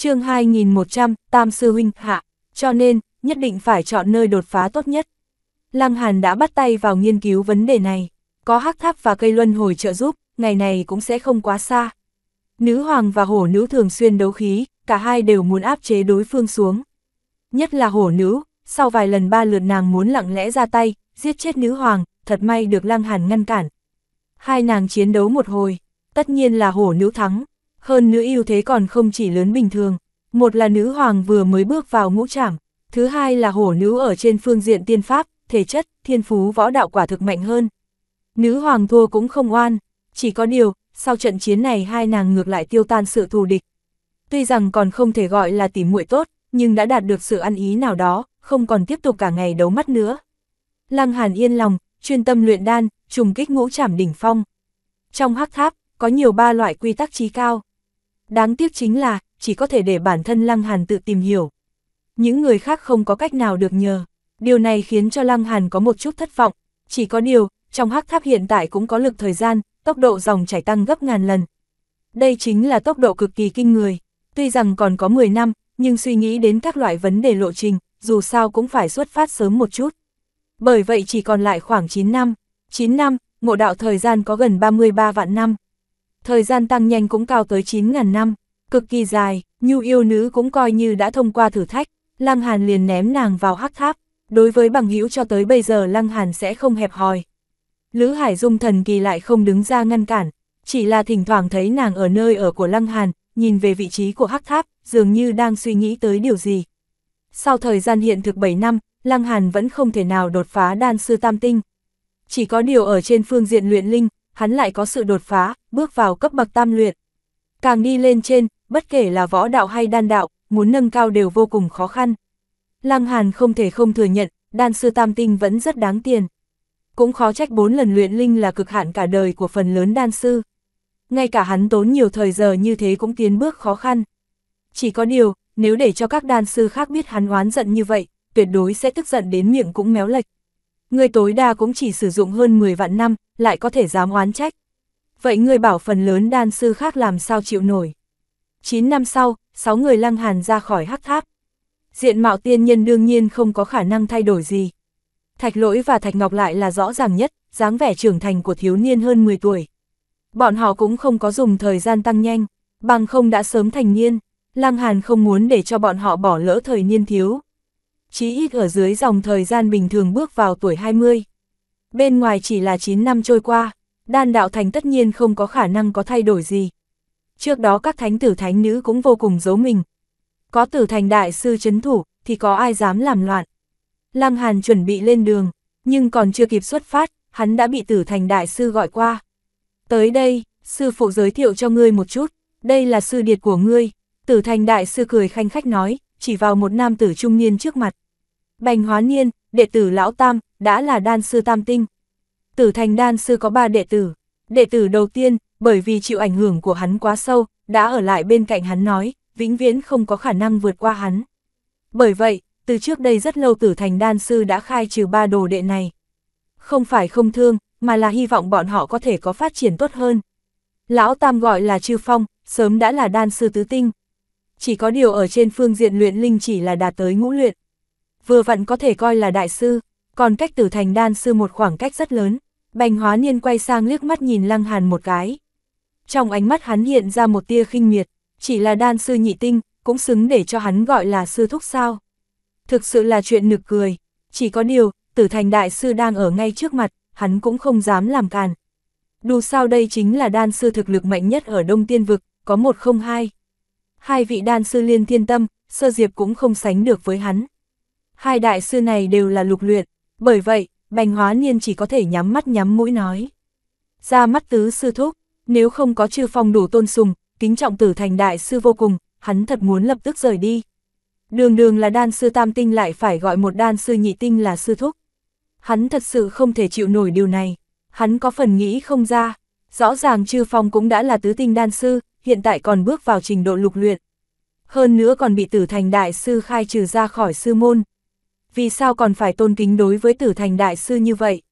chương 2100, Tam Sư Huynh, hạ, cho nên, nhất định phải chọn nơi đột phá tốt nhất. Lăng Hàn đã bắt tay vào nghiên cứu vấn đề này, có hắc tháp và cây luân hồi trợ giúp, ngày này cũng sẽ không quá xa. Nữ hoàng và hổ nữ thường xuyên đấu khí, cả hai đều muốn áp chế đối phương xuống. Nhất là hổ nữ, sau vài lần ba lượt nàng muốn lặng lẽ ra tay, giết chết nữ hoàng, thật may được Lăng Hàn ngăn cản. Hai nàng chiến đấu một hồi, tất nhiên là hổ nữ thắng, hơn nữa ưu thế còn không chỉ lớn bình thường, một là nữ hoàng vừa mới bước vào ngũ trảm, thứ hai là hổ nữ ở trên phương diện tiên pháp, thể chất, thiên phú võ đạo quả thực mạnh hơn. Nữ hoàng thua cũng không oan, chỉ có điều, sau trận chiến này hai nàng ngược lại tiêu tan sự thù địch. Tuy rằng còn không thể gọi là tỉ muội tốt, nhưng đã đạt được sự ăn ý nào đó, không còn tiếp tục cả ngày đấu mắt nữa. Lăng Hàn yên lòng, chuyên tâm luyện đan, trùng kích ngũ trảm đỉnh phong. Trong hắc tháp, có nhiều ba loại quy tắc trí cao. Đáng tiếc chính là, chỉ có thể để bản thân Lăng Hàn tự tìm hiểu. Những người khác không có cách nào được nhờ. Điều này khiến cho Lăng Hàn có một chút thất vọng. Chỉ có điều, trong hắc tháp hiện tại cũng có lực thời gian, tốc độ dòng chảy tăng gấp ngàn lần. Đây chính là tốc độ cực kỳ kinh người. Tuy rằng còn có 10 năm, nhưng suy nghĩ đến các loại vấn đề lộ trình, dù sao cũng phải xuất phát sớm một chút. Bởi vậy chỉ còn lại khoảng 9 năm. 9 năm, ngộ đạo thời gian có gần 33 vạn năm thời gian tăng nhanh cũng cao tới 9.000 năm, cực kỳ dài, nhu yêu nữ cũng coi như đã thông qua thử thách, Lăng Hàn liền ném nàng vào hắc tháp, đối với bằng hữu cho tới bây giờ Lăng Hàn sẽ không hẹp hòi. Lữ Hải Dung thần kỳ lại không đứng ra ngăn cản, chỉ là thỉnh thoảng thấy nàng ở nơi ở của Lăng Hàn, nhìn về vị trí của hắc tháp, dường như đang suy nghĩ tới điều gì. Sau thời gian hiện thực 7 năm, Lăng Hàn vẫn không thể nào đột phá đan sư tam tinh. Chỉ có điều ở trên phương diện luyện linh, hắn lại có sự đột phá, bước vào cấp bậc tam luyện. Càng đi lên trên, bất kể là võ đạo hay đan đạo, muốn nâng cao đều vô cùng khó khăn. Lăng Hàn không thể không thừa nhận, đan sư tam tinh vẫn rất đáng tiền. Cũng khó trách bốn lần luyện linh là cực hạn cả đời của phần lớn đan sư. Ngay cả hắn tốn nhiều thời giờ như thế cũng tiến bước khó khăn. Chỉ có điều, nếu để cho các đan sư khác biết hắn oán giận như vậy, tuyệt đối sẽ tức giận đến miệng cũng méo lệch. Ngươi tối đa cũng chỉ sử dụng hơn 10 vạn năm, lại có thể dám oán trách. Vậy ngươi bảo phần lớn đan sư khác làm sao chịu nổi. 9 năm sau, 6 người lăng hàn ra khỏi hắc tháp. Diện mạo tiên nhân đương nhiên không có khả năng thay đổi gì. Thạch lỗi và thạch ngọc lại là rõ ràng nhất, dáng vẻ trưởng thành của thiếu niên hơn 10 tuổi. Bọn họ cũng không có dùng thời gian tăng nhanh, bằng không đã sớm thành niên. Lăng Hàn không muốn để cho bọn họ bỏ lỡ thời niên thiếu chí ít ở dưới dòng thời gian bình thường bước vào tuổi 20. Bên ngoài chỉ là 9 năm trôi qua, đan đạo thành tất nhiên không có khả năng có thay đổi gì. Trước đó các thánh tử thánh nữ cũng vô cùng giấu mình. Có tử thành đại sư chấn thủ, thì có ai dám làm loạn. Lăng Hàn chuẩn bị lên đường, nhưng còn chưa kịp xuất phát, hắn đã bị tử thành đại sư gọi qua. Tới đây, sư phụ giới thiệu cho ngươi một chút, đây là sư điệt của ngươi. Tử thành đại sư cười khanh khách nói, chỉ vào một nam tử trung niên trước mặt. Bành hóa niên, đệ tử lão tam, đã là đan sư tam tinh. Tử thành đan sư có ba đệ tử. Đệ tử đầu tiên, bởi vì chịu ảnh hưởng của hắn quá sâu, đã ở lại bên cạnh hắn nói, vĩnh viễn không có khả năng vượt qua hắn. Bởi vậy, từ trước đây rất lâu tử thành đan sư đã khai trừ ba đồ đệ này. Không phải không thương, mà là hy vọng bọn họ có thể có phát triển tốt hơn. Lão Tam gọi là Trư Phong, sớm đã là đan sư tứ tinh chỉ có điều ở trên phương diện luyện linh chỉ là đạt tới ngũ luyện. Vừa vặn có thể coi là đại sư, còn cách tử thành đan sư một khoảng cách rất lớn, bành hóa niên quay sang liếc mắt nhìn lăng hàn một cái. Trong ánh mắt hắn hiện ra một tia khinh miệt, chỉ là đan sư nhị tinh, cũng xứng để cho hắn gọi là sư thúc sao. Thực sự là chuyện nực cười, chỉ có điều, tử thành đại sư đang ở ngay trước mặt, hắn cũng không dám làm càn. Dù sao đây chính là đan sư thực lực mạnh nhất ở Đông Tiên Vực, có một không hai hai vị đan sư liên thiên tâm, sơ diệp cũng không sánh được với hắn. Hai đại sư này đều là lục luyện, bởi vậy, bành hóa niên chỉ có thể nhắm mắt nhắm mũi nói. Ra mắt tứ sư thúc, nếu không có chư phong đủ tôn sùng, kính trọng tử thành đại sư vô cùng, hắn thật muốn lập tức rời đi. Đường đường là đan sư tam tinh lại phải gọi một đan sư nhị tinh là sư thúc. Hắn thật sự không thể chịu nổi điều này, hắn có phần nghĩ không ra, rõ ràng chư phong cũng đã là tứ tinh đan sư, hiện tại còn bước vào trình độ lục luyện. Hơn nữa còn bị tử thành đại sư khai trừ ra khỏi sư môn. Vì sao còn phải tôn kính đối với tử thành đại sư như vậy?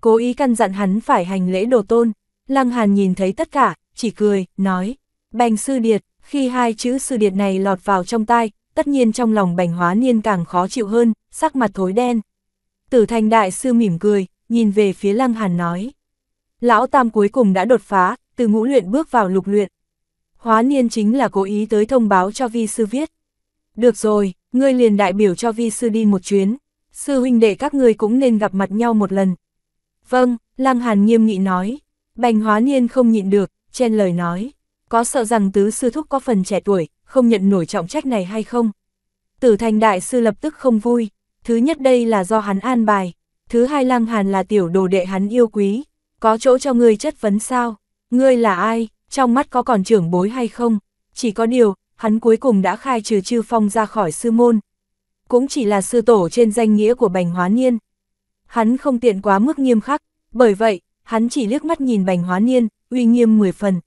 Cố ý căn dặn hắn phải hành lễ đồ tôn, Lăng Hàn nhìn thấy tất cả, chỉ cười, nói, bành sư điệt, khi hai chữ sư điệt này lọt vào trong tai, tất nhiên trong lòng bành hóa niên càng khó chịu hơn, sắc mặt thối đen. Tử thành đại sư mỉm cười, nhìn về phía Lăng Hàn nói. Lão Tam cuối cùng đã đột phá, từ ngũ luyện bước vào lục luyện, Hóa niên chính là cố ý tới thông báo cho vi sư viết. Được rồi, ngươi liền đại biểu cho vi sư đi một chuyến. Sư huynh đệ các ngươi cũng nên gặp mặt nhau một lần. Vâng, Lăng Hàn nghiêm nghị nói. Bành hóa niên không nhịn được, chen lời nói. Có sợ rằng tứ sư thúc có phần trẻ tuổi, không nhận nổi trọng trách này hay không? Tử thành đại sư lập tức không vui. Thứ nhất đây là do hắn an bài. Thứ hai Lăng Hàn là tiểu đồ đệ hắn yêu quý. Có chỗ cho ngươi chất vấn sao? Ngươi là ai? trong mắt có còn trưởng bối hay không, chỉ có điều, hắn cuối cùng đã khai trừ chư phong ra khỏi sư môn. Cũng chỉ là sư tổ trên danh nghĩa của bành hóa niên. Hắn không tiện quá mức nghiêm khắc, bởi vậy, hắn chỉ liếc mắt nhìn bành hóa niên, uy nghiêm mười phần.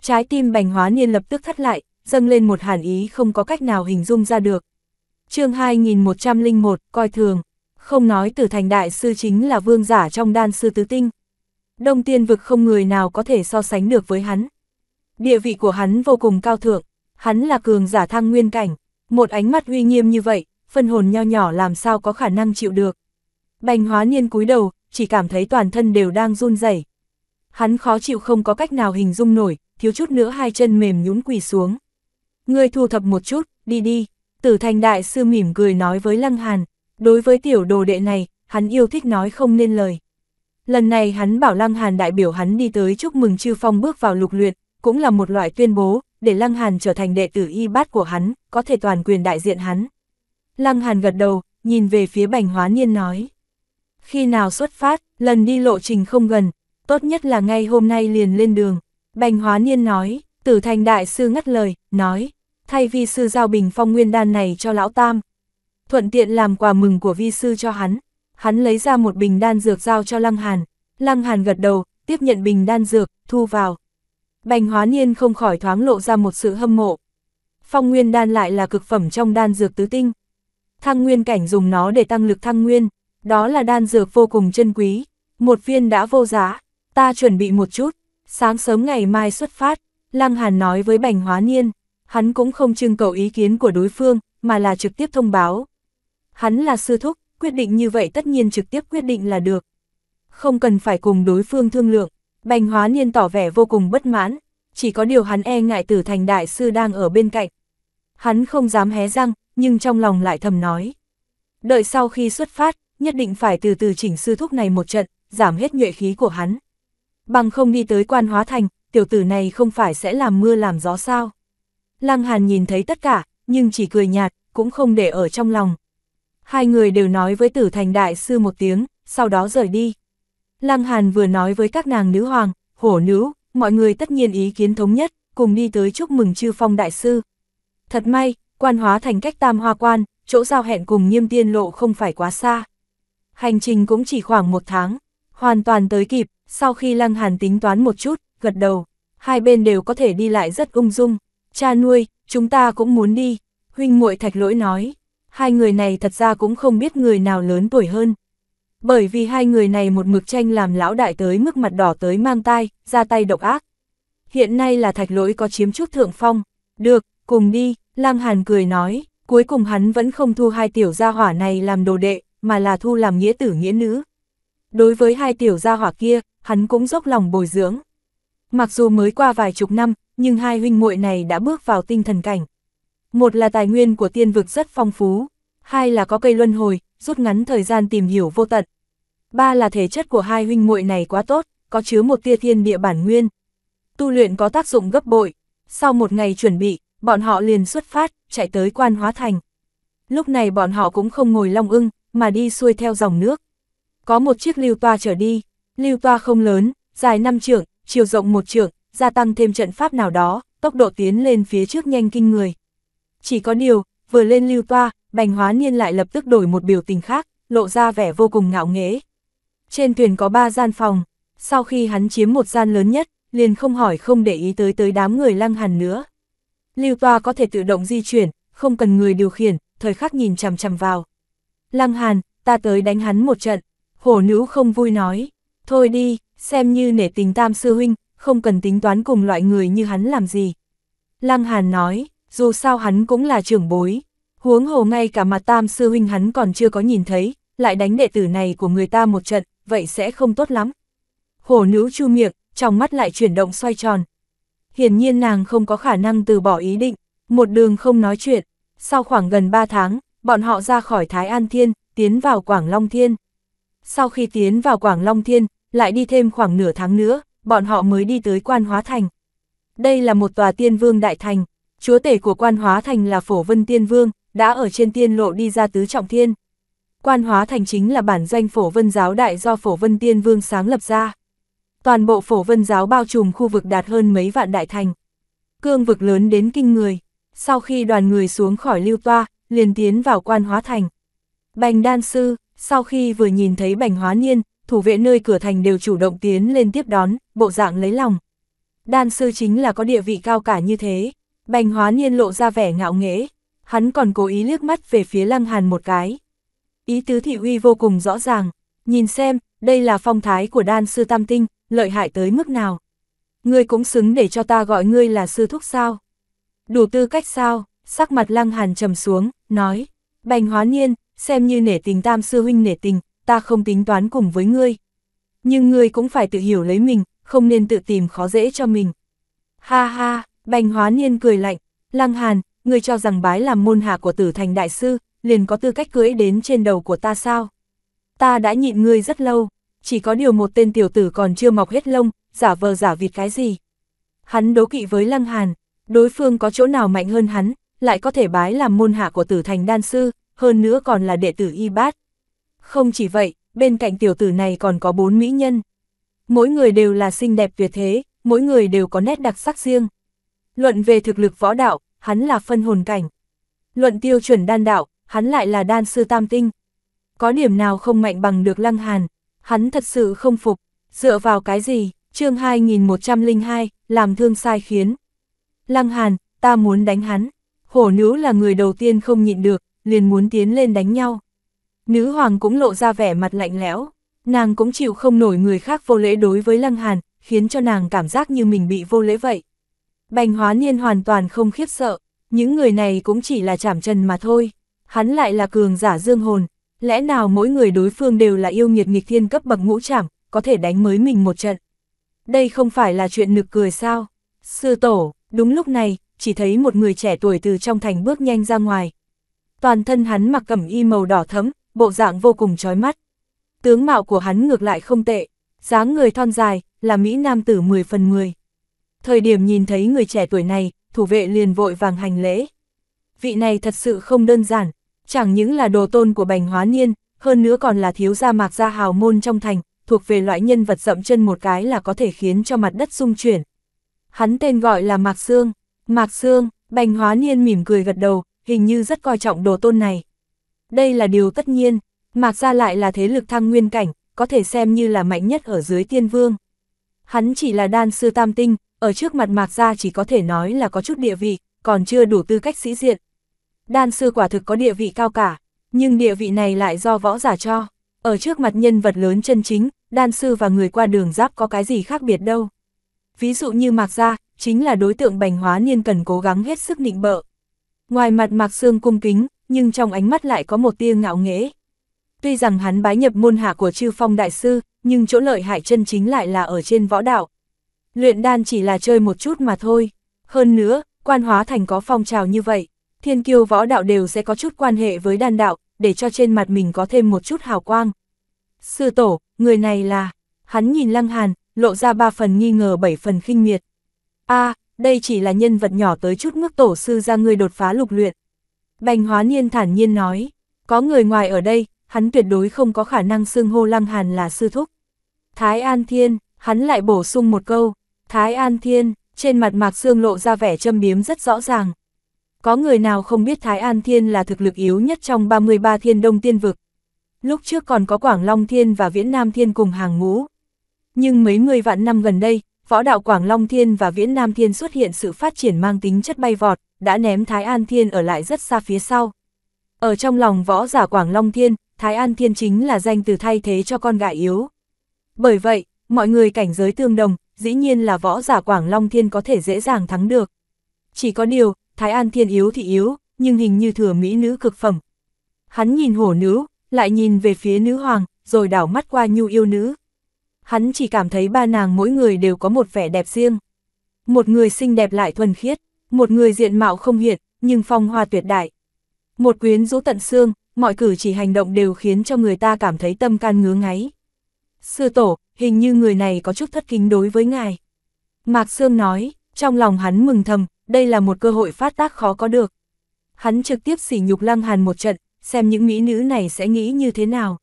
Trái tim bành hóa niên lập tức thắt lại, dâng lên một hàn ý không có cách nào hình dung ra được. chương 2101, coi thường, không nói từ thành đại sư chính là vương giả trong đan sư tứ tinh. Đông tiên vực không người nào có thể so sánh được với hắn. Địa vị của hắn vô cùng cao thượng, hắn là cường giả thăng nguyên cảnh, một ánh mắt uy nghiêm như vậy, phân hồn nho nhỏ làm sao có khả năng chịu được. Bành hóa niên cúi đầu, chỉ cảm thấy toàn thân đều đang run rẩy. Hắn khó chịu không có cách nào hình dung nổi, thiếu chút nữa hai chân mềm nhún quỳ xuống. người thu thập một chút, đi đi. Tử thành đại sư mỉm cười nói với Lăng Hàn, đối với tiểu đồ đệ này, hắn yêu thích nói không nên lời. Lần này hắn bảo Lăng Hàn đại biểu hắn đi tới chúc mừng Chư Phong bước vào lục luyện, cũng là một loại tuyên bố, để Lăng Hàn trở thành đệ tử y bát của hắn, có thể toàn quyền đại diện hắn. Lăng Hàn gật đầu, nhìn về phía Bành Hóa Niên nói. Khi nào xuất phát, lần đi lộ trình không gần, tốt nhất là ngay hôm nay liền lên đường. Bành Hóa Niên nói, tử thành đại sư ngắt lời, nói, thay vi sư giao bình phong nguyên đan này cho lão tam. Thuận tiện làm quà mừng của vi sư cho hắn. Hắn lấy ra một bình đan dược giao cho Lăng Hàn. Lăng Hàn gật đầu, tiếp nhận bình đan dược, thu vào. Bành hóa niên không khỏi thoáng lộ ra một sự hâm mộ. Phong nguyên đan lại là cực phẩm trong đan dược tứ tinh. Thăng nguyên cảnh dùng nó để tăng lực thăng nguyên, đó là đan dược vô cùng chân quý, một viên đã vô giá, ta chuẩn bị một chút, sáng sớm ngày mai xuất phát, Lăng Hàn nói với Bành Hóa Niên, hắn cũng không trưng cầu ý kiến của đối phương, mà là trực tiếp thông báo. Hắn là sư thúc, quyết định như vậy tất nhiên trực tiếp quyết định là được. Không cần phải cùng đối phương thương lượng, Bành hóa niên tỏ vẻ vô cùng bất mãn, chỉ có điều hắn e ngại tử thành đại sư đang ở bên cạnh. Hắn không dám hé răng, nhưng trong lòng lại thầm nói. Đợi sau khi xuất phát, nhất định phải từ từ chỉnh sư thúc này một trận, giảm hết nhuệ khí của hắn. Bằng không đi tới quan hóa thành, tiểu tử này không phải sẽ làm mưa làm gió sao. Lăng Hàn nhìn thấy tất cả, nhưng chỉ cười nhạt, cũng không để ở trong lòng. Hai người đều nói với tử thành đại sư một tiếng, sau đó rời đi. Lăng Hàn vừa nói với các nàng nữ hoàng, hổ nữ, mọi người tất nhiên ý kiến thống nhất, cùng đi tới chúc mừng chư phong đại sư. Thật may, quan hóa thành cách tam hoa quan, chỗ giao hẹn cùng nghiêm tiên lộ không phải quá xa. Hành trình cũng chỉ khoảng một tháng, hoàn toàn tới kịp, sau khi Lăng Hàn tính toán một chút, gật đầu, hai bên đều có thể đi lại rất ung dung. Cha nuôi, chúng ta cũng muốn đi, huynh muội thạch lỗi nói. Hai người này thật ra cũng không biết người nào lớn tuổi hơn, bởi vì hai người này một mực tranh làm lão đại tới mức mặt đỏ tới mang tai, ra tay độc ác. Hiện nay là thạch lỗi có chiếm chút thượng phong, được, cùng đi, Lang Hàn cười nói, cuối cùng hắn vẫn không thu hai tiểu gia hỏa này làm đồ đệ, mà là thu làm nghĩa tử nghĩa nữ. Đối với hai tiểu gia hỏa kia, hắn cũng dốc lòng bồi dưỡng. Mặc dù mới qua vài chục năm, nhưng hai huynh muội này đã bước vào tinh thần cảnh. Một là tài nguyên của tiên vực rất phong phú, hai là có cây luân hồi, rút ngắn thời gian tìm hiểu vô tận, Ba là thể chất của hai huynh muội này quá tốt, có chứa một tia thiên địa bản nguyên. Tu luyện có tác dụng gấp bội. Sau một ngày chuẩn bị, bọn họ liền xuất phát, chạy tới quan hóa thành. Lúc này bọn họ cũng không ngồi long ưng, mà đi xuôi theo dòng nước. Có một chiếc lưu toa trở đi, lưu toa không lớn, dài 5 trượng, chiều rộng một trượng, gia tăng thêm trận pháp nào đó, tốc độ tiến lên phía trước nhanh kinh người. Chỉ có điều, vừa lên lưu toa, bành hóa niên lại lập tức đổi một biểu tình khác, lộ ra vẻ vô cùng ngạo nghễ. Trên thuyền có ba gian phòng, sau khi hắn chiếm một gian lớn nhất, liền không hỏi không để ý tới tới đám người lăng hàn nữa. Lưu toa có thể tự động di chuyển, không cần người điều khiển, thời khắc nhìn chằm chằm vào. Lăng hàn, ta tới đánh hắn một trận, hổ nữ không vui nói, thôi đi, xem như nể tình tam sư huynh, không cần tính toán cùng loại người như hắn làm gì. Lăng hàn nói, dù sao hắn cũng là trưởng bối, huống hồ ngay cả mặt tam sư huynh hắn còn chưa có nhìn thấy, lại đánh đệ tử này của người ta một trận, vậy sẽ không tốt lắm. Hổ nữ chu miệng, trong mắt lại chuyển động xoay tròn. Hiển nhiên nàng không có khả năng từ bỏ ý định, một đường không nói chuyện. Sau khoảng gần 3 tháng, bọn họ ra khỏi Thái An Thiên, tiến vào Quảng Long Thiên. Sau khi tiến vào Quảng Long Thiên, lại đi thêm khoảng nửa tháng nữa, bọn họ mới đi tới Quan Hóa Thành. Đây là một tòa tiên vương đại thành, chúa tể của Quan Hóa Thành là Phổ Vân Tiên Vương, đã ở trên tiên lộ đi ra tứ trọng thiên. Quan hóa thành chính là bản danh phổ vân giáo đại do phổ vân tiên vương sáng lập ra. Toàn bộ phổ vân giáo bao trùm khu vực đạt hơn mấy vạn đại thành. Cương vực lớn đến kinh người. Sau khi đoàn người xuống khỏi lưu toa, liền tiến vào quan hóa thành. Bành đan sư, sau khi vừa nhìn thấy bành hóa niên, thủ vệ nơi cửa thành đều chủ động tiến lên tiếp đón, bộ dạng lấy lòng. Đan sư chính là có địa vị cao cả như thế. Bành hóa niên lộ ra vẻ ngạo nghễ, hắn còn cố ý liếc mắt về phía lăng hàn một cái. Ý tứ thị uy vô cùng rõ ràng, nhìn xem, đây là phong thái của đan sư tam tinh, lợi hại tới mức nào. Ngươi cũng xứng để cho ta gọi ngươi là sư thúc sao. Đủ tư cách sao, sắc mặt lăng hàn trầm xuống, nói, bành hóa niên, xem như nể tình tam sư huynh nể tình, ta không tính toán cùng với ngươi. Nhưng ngươi cũng phải tự hiểu lấy mình, không nên tự tìm khó dễ cho mình. Ha ha, bành hóa niên cười lạnh, lăng hàn, ngươi cho rằng bái làm môn hạ của tử thành đại sư, liền có tư cách cưỡi đến trên đầu của ta sao? Ta đã nhịn ngươi rất lâu, chỉ có điều một tên tiểu tử còn chưa mọc hết lông, giả vờ giả vịt cái gì. Hắn đấu kỵ với Lăng Hàn, đối phương có chỗ nào mạnh hơn hắn, lại có thể bái làm môn hạ của tử thành đan sư, hơn nữa còn là đệ tử y bát. Không chỉ vậy, bên cạnh tiểu tử này còn có bốn mỹ nhân. Mỗi người đều là xinh đẹp tuyệt thế, mỗi người đều có nét đặc sắc riêng. Luận về thực lực võ đạo, hắn là phân hồn cảnh. Luận tiêu chuẩn đan đạo, hắn lại là đan sư tam tinh. Có điểm nào không mạnh bằng được lăng hàn, hắn thật sự không phục, dựa vào cái gì, chương 2102, làm thương sai khiến. Lăng hàn, ta muốn đánh hắn, hổ nữ là người đầu tiên không nhịn được, liền muốn tiến lên đánh nhau. Nữ hoàng cũng lộ ra vẻ mặt lạnh lẽo, nàng cũng chịu không nổi người khác vô lễ đối với lăng hàn, khiến cho nàng cảm giác như mình bị vô lễ vậy. Bành hóa niên hoàn toàn không khiếp sợ, những người này cũng chỉ là chảm chân mà thôi hắn lại là cường giả dương hồn, lẽ nào mỗi người đối phương đều là yêu nghiệt nghịch thiên cấp bậc ngũ trảm, có thể đánh mới mình một trận. Đây không phải là chuyện nực cười sao? Sư tổ, đúng lúc này, chỉ thấy một người trẻ tuổi từ trong thành bước nhanh ra ngoài. Toàn thân hắn mặc cẩm y màu đỏ thấm, bộ dạng vô cùng chói mắt. Tướng mạo của hắn ngược lại không tệ, dáng người thon dài, là Mỹ Nam tử 10 phần 10. Thời điểm nhìn thấy người trẻ tuổi này, thủ vệ liền vội vàng hành lễ. Vị này thật sự không đơn giản, chẳng những là đồ tôn của bành hóa niên, hơn nữa còn là thiếu gia mạc gia hào môn trong thành, thuộc về loại nhân vật dậm chân một cái là có thể khiến cho mặt đất rung chuyển. Hắn tên gọi là Mạc Sương, Mạc Sương, bành hóa niên mỉm cười gật đầu, hình như rất coi trọng đồ tôn này. Đây là điều tất nhiên, Mạc gia lại là thế lực thăng nguyên cảnh, có thể xem như là mạnh nhất ở dưới tiên vương. Hắn chỉ là đan sư tam tinh, ở trước mặt Mạc gia chỉ có thể nói là có chút địa vị, còn chưa đủ tư cách sĩ diện, đan sư quả thực có địa vị cao cả, nhưng địa vị này lại do võ giả cho. Ở trước mặt nhân vật lớn chân chính, đan sư và người qua đường giáp có cái gì khác biệt đâu. Ví dụ như Mạc Gia, chính là đối tượng bành hóa niên cần cố gắng hết sức nịnh bợ. Ngoài mặt Mạc Sương cung kính, nhưng trong ánh mắt lại có một tia ngạo nghễ. Tuy rằng hắn bái nhập môn hạ của chư phong đại sư, nhưng chỗ lợi hại chân chính lại là ở trên võ đạo. Luyện đan chỉ là chơi một chút mà thôi. Hơn nữa, quan hóa thành có phong trào như vậy, thiên kiêu võ đạo đều sẽ có chút quan hệ với đan đạo, để cho trên mặt mình có thêm một chút hào quang. Sư tổ, người này là... Hắn nhìn Lăng Hàn, lộ ra ba phần nghi ngờ bảy phần khinh miệt. a đây chỉ là nhân vật nhỏ tới chút mức tổ sư ra người đột phá lục luyện. Bành hóa niên thản nhiên nói, có người ngoài ở đây, hắn tuyệt đối không có khả năng xưng hô Lăng Hàn là sư thúc. Thái An Thiên, hắn lại bổ sung một câu, Thái An Thiên, trên mặt Mạc Sương lộ ra vẻ châm biếm rất rõ ràng. Có người nào không biết Thái An Thiên là thực lực yếu nhất trong 33 thiên đông tiên vực. Lúc trước còn có Quảng Long Thiên và Viễn Nam Thiên cùng hàng ngũ. Nhưng mấy mươi vạn năm gần đây, võ đạo Quảng Long Thiên và Viễn Nam Thiên xuất hiện sự phát triển mang tính chất bay vọt, đã ném Thái An Thiên ở lại rất xa phía sau. Ở trong lòng võ giả Quảng Long Thiên, Thái An Thiên chính là danh từ thay thế cho con gà yếu. Bởi vậy, mọi người cảnh giới tương đồng, dĩ nhiên là võ giả Quảng Long Thiên có thể dễ dàng thắng được. Chỉ có điều, Thái An Thiên yếu thì yếu, nhưng hình như thừa mỹ nữ cực phẩm. Hắn nhìn hổ nữ, lại nhìn về phía nữ hoàng, rồi đảo mắt qua nhu yêu nữ. Hắn chỉ cảm thấy ba nàng mỗi người đều có một vẻ đẹp riêng. Một người xinh đẹp lại thuần khiết, một người diện mạo không hiện, nhưng phong hoa tuyệt đại. Một quyến rũ tận xương, mọi cử chỉ hành động đều khiến cho người ta cảm thấy tâm can ngứa ngáy. Sư tổ, hình như người này có chút thất kính đối với ngài. Mạc Sương nói, trong lòng hắn mừng thầm, đây là một cơ hội phát tác khó có được. Hắn trực tiếp sỉ nhục Lăng Hàn một trận, xem những mỹ nữ này sẽ nghĩ như thế nào.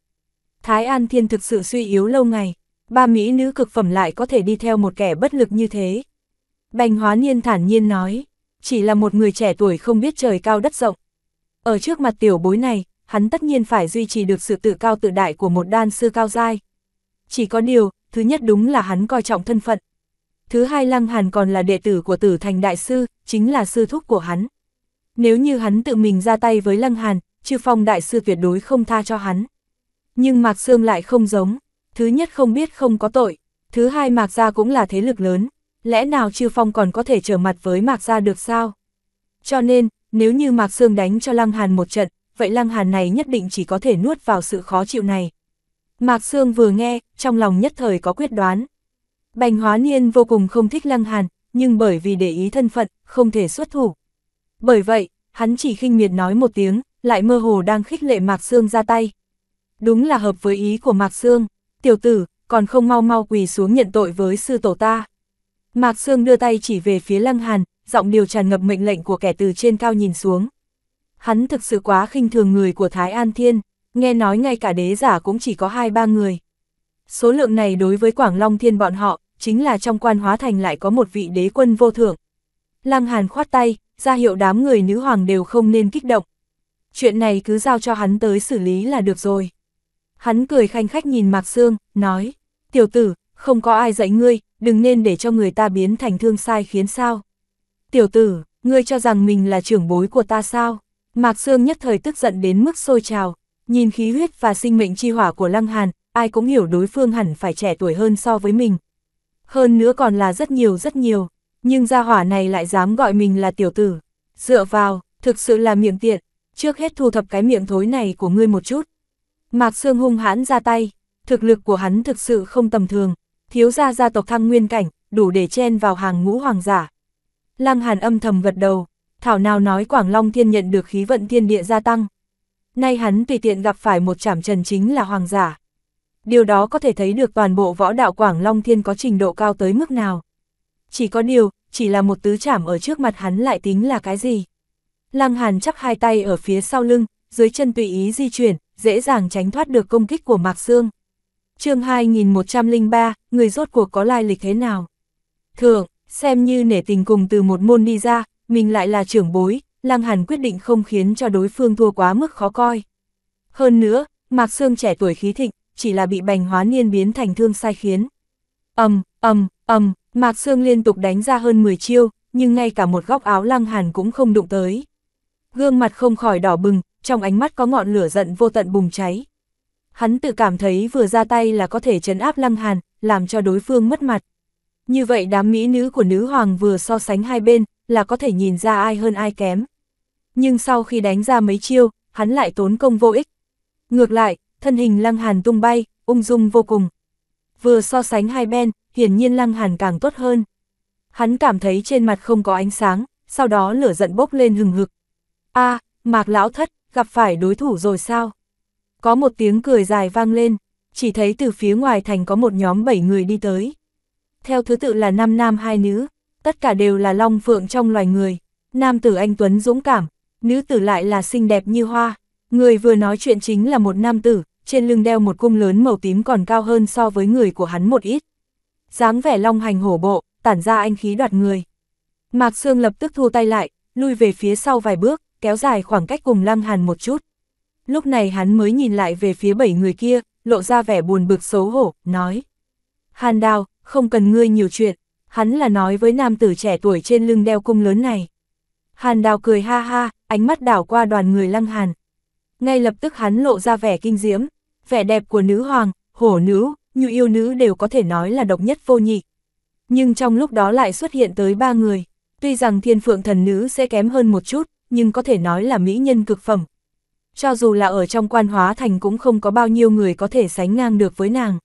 Thái An Thiên thực sự suy yếu lâu ngày, ba mỹ nữ cực phẩm lại có thể đi theo một kẻ bất lực như thế. Bành Hóa Niên thản nhiên nói, chỉ là một người trẻ tuổi không biết trời cao đất rộng. Ở trước mặt tiểu bối này, hắn tất nhiên phải duy trì được sự tự cao tự đại của một đan sư cao giai. Chỉ có điều, thứ nhất đúng là hắn coi trọng thân phận, Thứ hai Lăng Hàn còn là đệ tử của tử thành đại sư, chính là sư thúc của hắn. Nếu như hắn tự mình ra tay với Lăng Hàn, chư phong đại sư tuyệt đối không tha cho hắn. Nhưng Mạc Sương lại không giống, thứ nhất không biết không có tội, thứ hai Mạc Gia cũng là thế lực lớn, lẽ nào chư phong còn có thể trở mặt với Mạc Gia được sao? Cho nên, nếu như Mạc Sương đánh cho Lăng Hàn một trận, vậy Lăng Hàn này nhất định chỉ có thể nuốt vào sự khó chịu này. Mạc Sương vừa nghe, trong lòng nhất thời có quyết đoán. Bành Hóa Niên vô cùng không thích Lăng Hàn, nhưng bởi vì để ý thân phận, không thể xuất thủ. Bởi vậy, hắn chỉ khinh miệt nói một tiếng, lại mơ hồ đang khích lệ Mạc Sương ra tay. Đúng là hợp với ý của Mạc Sương, tiểu tử, còn không mau mau quỳ xuống nhận tội với sư tổ ta. Mạc Sương đưa tay chỉ về phía Lăng Hàn, giọng điều tràn ngập mệnh lệnh của kẻ từ trên cao nhìn xuống. Hắn thực sự quá khinh thường người của Thái An Thiên, nghe nói ngay cả đế giả cũng chỉ có hai ba người. Số lượng này đối với Quảng Long Thiên bọn họ chính là trong quan hóa thành lại có một vị đế quân vô thưởng. Lăng Hàn khoát tay, ra hiệu đám người nữ hoàng đều không nên kích động. Chuyện này cứ giao cho hắn tới xử lý là được rồi. Hắn cười khanh khách nhìn Mạc Sương, nói, tiểu tử, không có ai dạy ngươi, đừng nên để cho người ta biến thành thương sai khiến sao. Tiểu tử, ngươi cho rằng mình là trưởng bối của ta sao? Mạc Sương nhất thời tức giận đến mức sôi trào, nhìn khí huyết và sinh mệnh chi hỏa của Lăng Hàn, ai cũng hiểu đối phương hẳn phải trẻ tuổi hơn so với mình, hơn nữa còn là rất nhiều rất nhiều, nhưng gia hỏa này lại dám gọi mình là tiểu tử. Dựa vào, thực sự là miệng tiện, trước hết thu thập cái miệng thối này của ngươi một chút. Mạc Sương hung hãn ra tay, thực lực của hắn thực sự không tầm thường, thiếu gia gia tộc thăng nguyên cảnh, đủ để chen vào hàng ngũ hoàng giả. Lăng Hàn âm thầm gật đầu, thảo nào nói Quảng Long Thiên nhận được khí vận thiên địa gia tăng. Nay hắn tùy tiện gặp phải một chảm trần chính là hoàng giả điều đó có thể thấy được toàn bộ võ đạo Quảng Long Thiên có trình độ cao tới mức nào. Chỉ có điều, chỉ là một tứ chảm ở trước mặt hắn lại tính là cái gì. Lăng Hàn chắp hai tay ở phía sau lưng, dưới chân tùy ý di chuyển, dễ dàng tránh thoát được công kích của Mạc Sương. chương 2103, người rốt cuộc có lai lịch thế nào? Thường, xem như nể tình cùng từ một môn đi ra, mình lại là trưởng bối, Lăng Hàn quyết định không khiến cho đối phương thua quá mức khó coi. Hơn nữa, Mạc Sương trẻ tuổi khí thịnh, chỉ là bị bành hóa niên biến thành thương sai khiến. ầm ầm ầm Mạc Sương liên tục đánh ra hơn 10 chiêu, nhưng ngay cả một góc áo lăng hàn cũng không đụng tới. Gương mặt không khỏi đỏ bừng, trong ánh mắt có ngọn lửa giận vô tận bùng cháy. Hắn tự cảm thấy vừa ra tay là có thể chấn áp lăng hàn, làm cho đối phương mất mặt. Như vậy đám mỹ nữ của nữ hoàng vừa so sánh hai bên, là có thể nhìn ra ai hơn ai kém. Nhưng sau khi đánh ra mấy chiêu, hắn lại tốn công vô ích. Ngược lại, thân hình Lăng Hàn tung bay, ung dung vô cùng. Vừa so sánh hai bên, hiển nhiên Lăng Hàn càng tốt hơn. Hắn cảm thấy trên mặt không có ánh sáng, sau đó lửa giận bốc lên hừng hực. a Mạc Lão Thất, gặp phải đối thủ rồi sao? Có một tiếng cười dài vang lên, chỉ thấy từ phía ngoài thành có một nhóm bảy người đi tới. Theo thứ tự là năm nam hai nữ, tất cả đều là long phượng trong loài người. Nam tử anh Tuấn dũng cảm, nữ tử lại là xinh đẹp như hoa. Người vừa nói chuyện chính là một nam tử, trên lưng đeo một cung lớn màu tím còn cao hơn so với người của hắn một ít. dáng vẻ long hành hổ bộ, tản ra anh khí đoạt người. Mạc Sương lập tức thu tay lại, lui về phía sau vài bước, kéo dài khoảng cách cùng Lăng Hàn một chút. Lúc này hắn mới nhìn lại về phía bảy người kia, lộ ra vẻ buồn bực xấu hổ, nói. Hàn đào, không cần ngươi nhiều chuyện, hắn là nói với nam tử trẻ tuổi trên lưng đeo cung lớn này. Hàn đào cười ha ha, ánh mắt đảo qua đoàn người Lăng Hàn. Ngay lập tức hắn lộ ra vẻ kinh diễm, vẻ đẹp của nữ hoàng, hổ nữ, như yêu nữ đều có thể nói là độc nhất vô nhị. Nhưng trong lúc đó lại xuất hiện tới ba người, tuy rằng thiên phượng thần nữ sẽ kém hơn một chút, nhưng có thể nói là mỹ nhân cực phẩm. Cho dù là ở trong quan hóa thành cũng không có bao nhiêu người có thể sánh ngang được với nàng.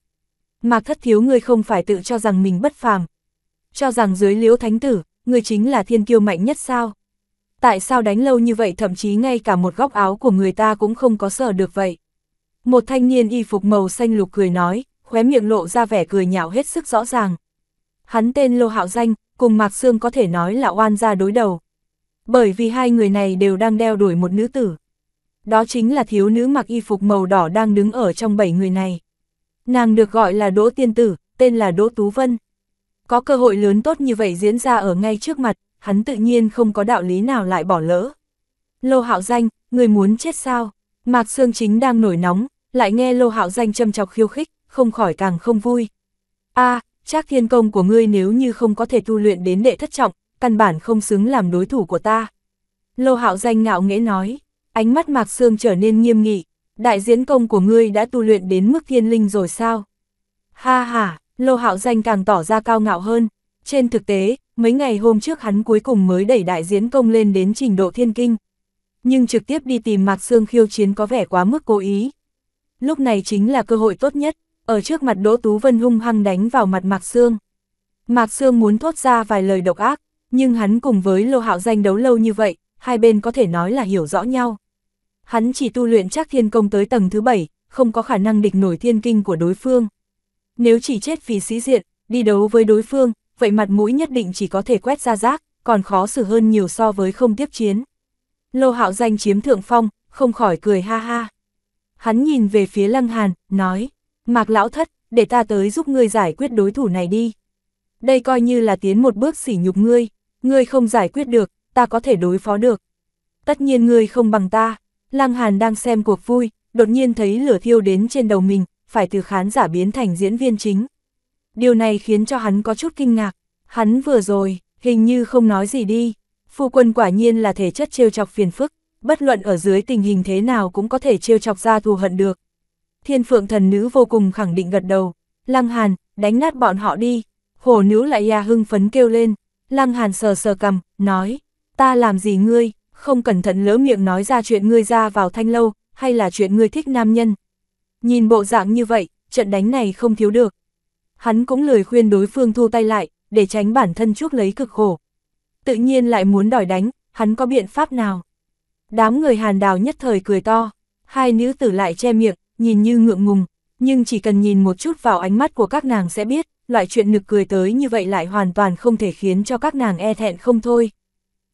Mạc thất thiếu người không phải tự cho rằng mình bất phàm. Cho rằng dưới liễu thánh tử, người chính là thiên kiêu mạnh nhất sao. Tại sao đánh lâu như vậy thậm chí ngay cả một góc áo của người ta cũng không có sở được vậy. Một thanh niên y phục màu xanh lục cười nói, khóe miệng lộ ra vẻ cười nhạo hết sức rõ ràng. Hắn tên Lô Hạo Danh, cùng Mạc Sương có thể nói là oan gia đối đầu. Bởi vì hai người này đều đang đeo đuổi một nữ tử. Đó chính là thiếu nữ mặc y phục màu đỏ đang đứng ở trong bảy người này. Nàng được gọi là Đỗ Tiên Tử, tên là Đỗ Tú Vân. Có cơ hội lớn tốt như vậy diễn ra ở ngay trước mặt, hắn tự nhiên không có đạo lý nào lại bỏ lỡ. Lô Hạo Danh, người muốn chết sao? Mạc Sương chính đang nổi nóng, lại nghe Lô Hạo danh châm chọc khiêu khích, không khỏi càng không vui. a à, chắc thiên công của ngươi nếu như không có thể tu luyện đến đệ thất trọng, căn bản không xứng làm đối thủ của ta. Lô Hạo danh ngạo nghễ nói, ánh mắt Mạc Sương trở nên nghiêm nghị, đại diễn công của ngươi đã tu luyện đến mức thiên linh rồi sao? Ha ha, Lô Hạo danh càng tỏ ra cao ngạo hơn. Trên thực tế, mấy ngày hôm trước hắn cuối cùng mới đẩy đại diễn công lên đến trình độ thiên kinh. Nhưng trực tiếp đi tìm Mạc Sương khiêu chiến có vẻ quá mức cố ý. Lúc này chính là cơ hội tốt nhất, ở trước mặt Đỗ Tú Vân hung hăng đánh vào mặt Mạc Sương. Mạc Sương muốn thốt ra vài lời độc ác, nhưng hắn cùng với Lô Hạo Danh đấu lâu như vậy, hai bên có thể nói là hiểu rõ nhau. Hắn chỉ tu luyện chắc thiên công tới tầng thứ bảy, không có khả năng địch nổi thiên kinh của đối phương. Nếu chỉ chết vì sĩ diện, đi đấu với đối phương, vậy mặt mũi nhất định chỉ có thể quét ra rác, còn khó xử hơn nhiều so với không tiếp chiến. Lô Hạo Danh chiếm thượng phong, không khỏi cười ha ha hắn nhìn về phía Lăng Hàn, nói, Mạc Lão Thất, để ta tới giúp ngươi giải quyết đối thủ này đi. Đây coi như là tiến một bước sỉ nhục ngươi, ngươi không giải quyết được, ta có thể đối phó được. Tất nhiên ngươi không bằng ta, Lăng Hàn đang xem cuộc vui, đột nhiên thấy lửa thiêu đến trên đầu mình, phải từ khán giả biến thành diễn viên chính. Điều này khiến cho hắn có chút kinh ngạc, hắn vừa rồi, hình như không nói gì đi, phu quân quả nhiên là thể chất trêu chọc phiền phức bất luận ở dưới tình hình thế nào cũng có thể trêu chọc ra thù hận được. Thiên phượng thần nữ vô cùng khẳng định gật đầu, Lăng Hàn, đánh nát bọn họ đi, hồ nữ lại ya hưng phấn kêu lên, Lăng Hàn sờ sờ cầm, nói, ta làm gì ngươi, không cẩn thận lỡ miệng nói ra chuyện ngươi ra vào thanh lâu, hay là chuyện ngươi thích nam nhân. Nhìn bộ dạng như vậy, trận đánh này không thiếu được. Hắn cũng lời khuyên đối phương thu tay lại, để tránh bản thân chuốc lấy cực khổ. Tự nhiên lại muốn đòi đánh, hắn có biện pháp nào? Đám người hàn đào nhất thời cười to, hai nữ tử lại che miệng, nhìn như ngượng ngùng, nhưng chỉ cần nhìn một chút vào ánh mắt của các nàng sẽ biết, loại chuyện nực cười tới như vậy lại hoàn toàn không thể khiến cho các nàng e thẹn không thôi.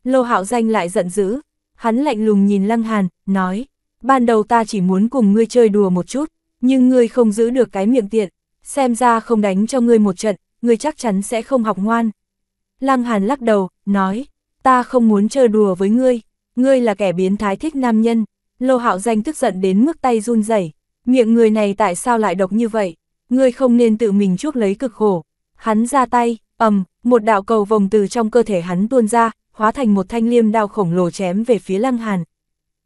Lô hạo danh lại giận dữ, hắn lạnh lùng nhìn lăng hàn, nói, ban đầu ta chỉ muốn cùng ngươi chơi đùa một chút, nhưng ngươi không giữ được cái miệng tiện, xem ra không đánh cho ngươi một trận, ngươi chắc chắn sẽ không học ngoan. Lăng hàn lắc đầu, nói, ta không muốn chơi đùa với ngươi, ngươi là kẻ biến thái thích nam nhân, Lô Hạo Danh tức giận đến mức tay run rẩy. miệng người này tại sao lại độc như vậy, ngươi không nên tự mình chuốc lấy cực khổ. Hắn ra tay, ầm, một đạo cầu vòng từ trong cơ thể hắn tuôn ra, hóa thành một thanh liêm đao khổng lồ chém về phía Lăng Hàn.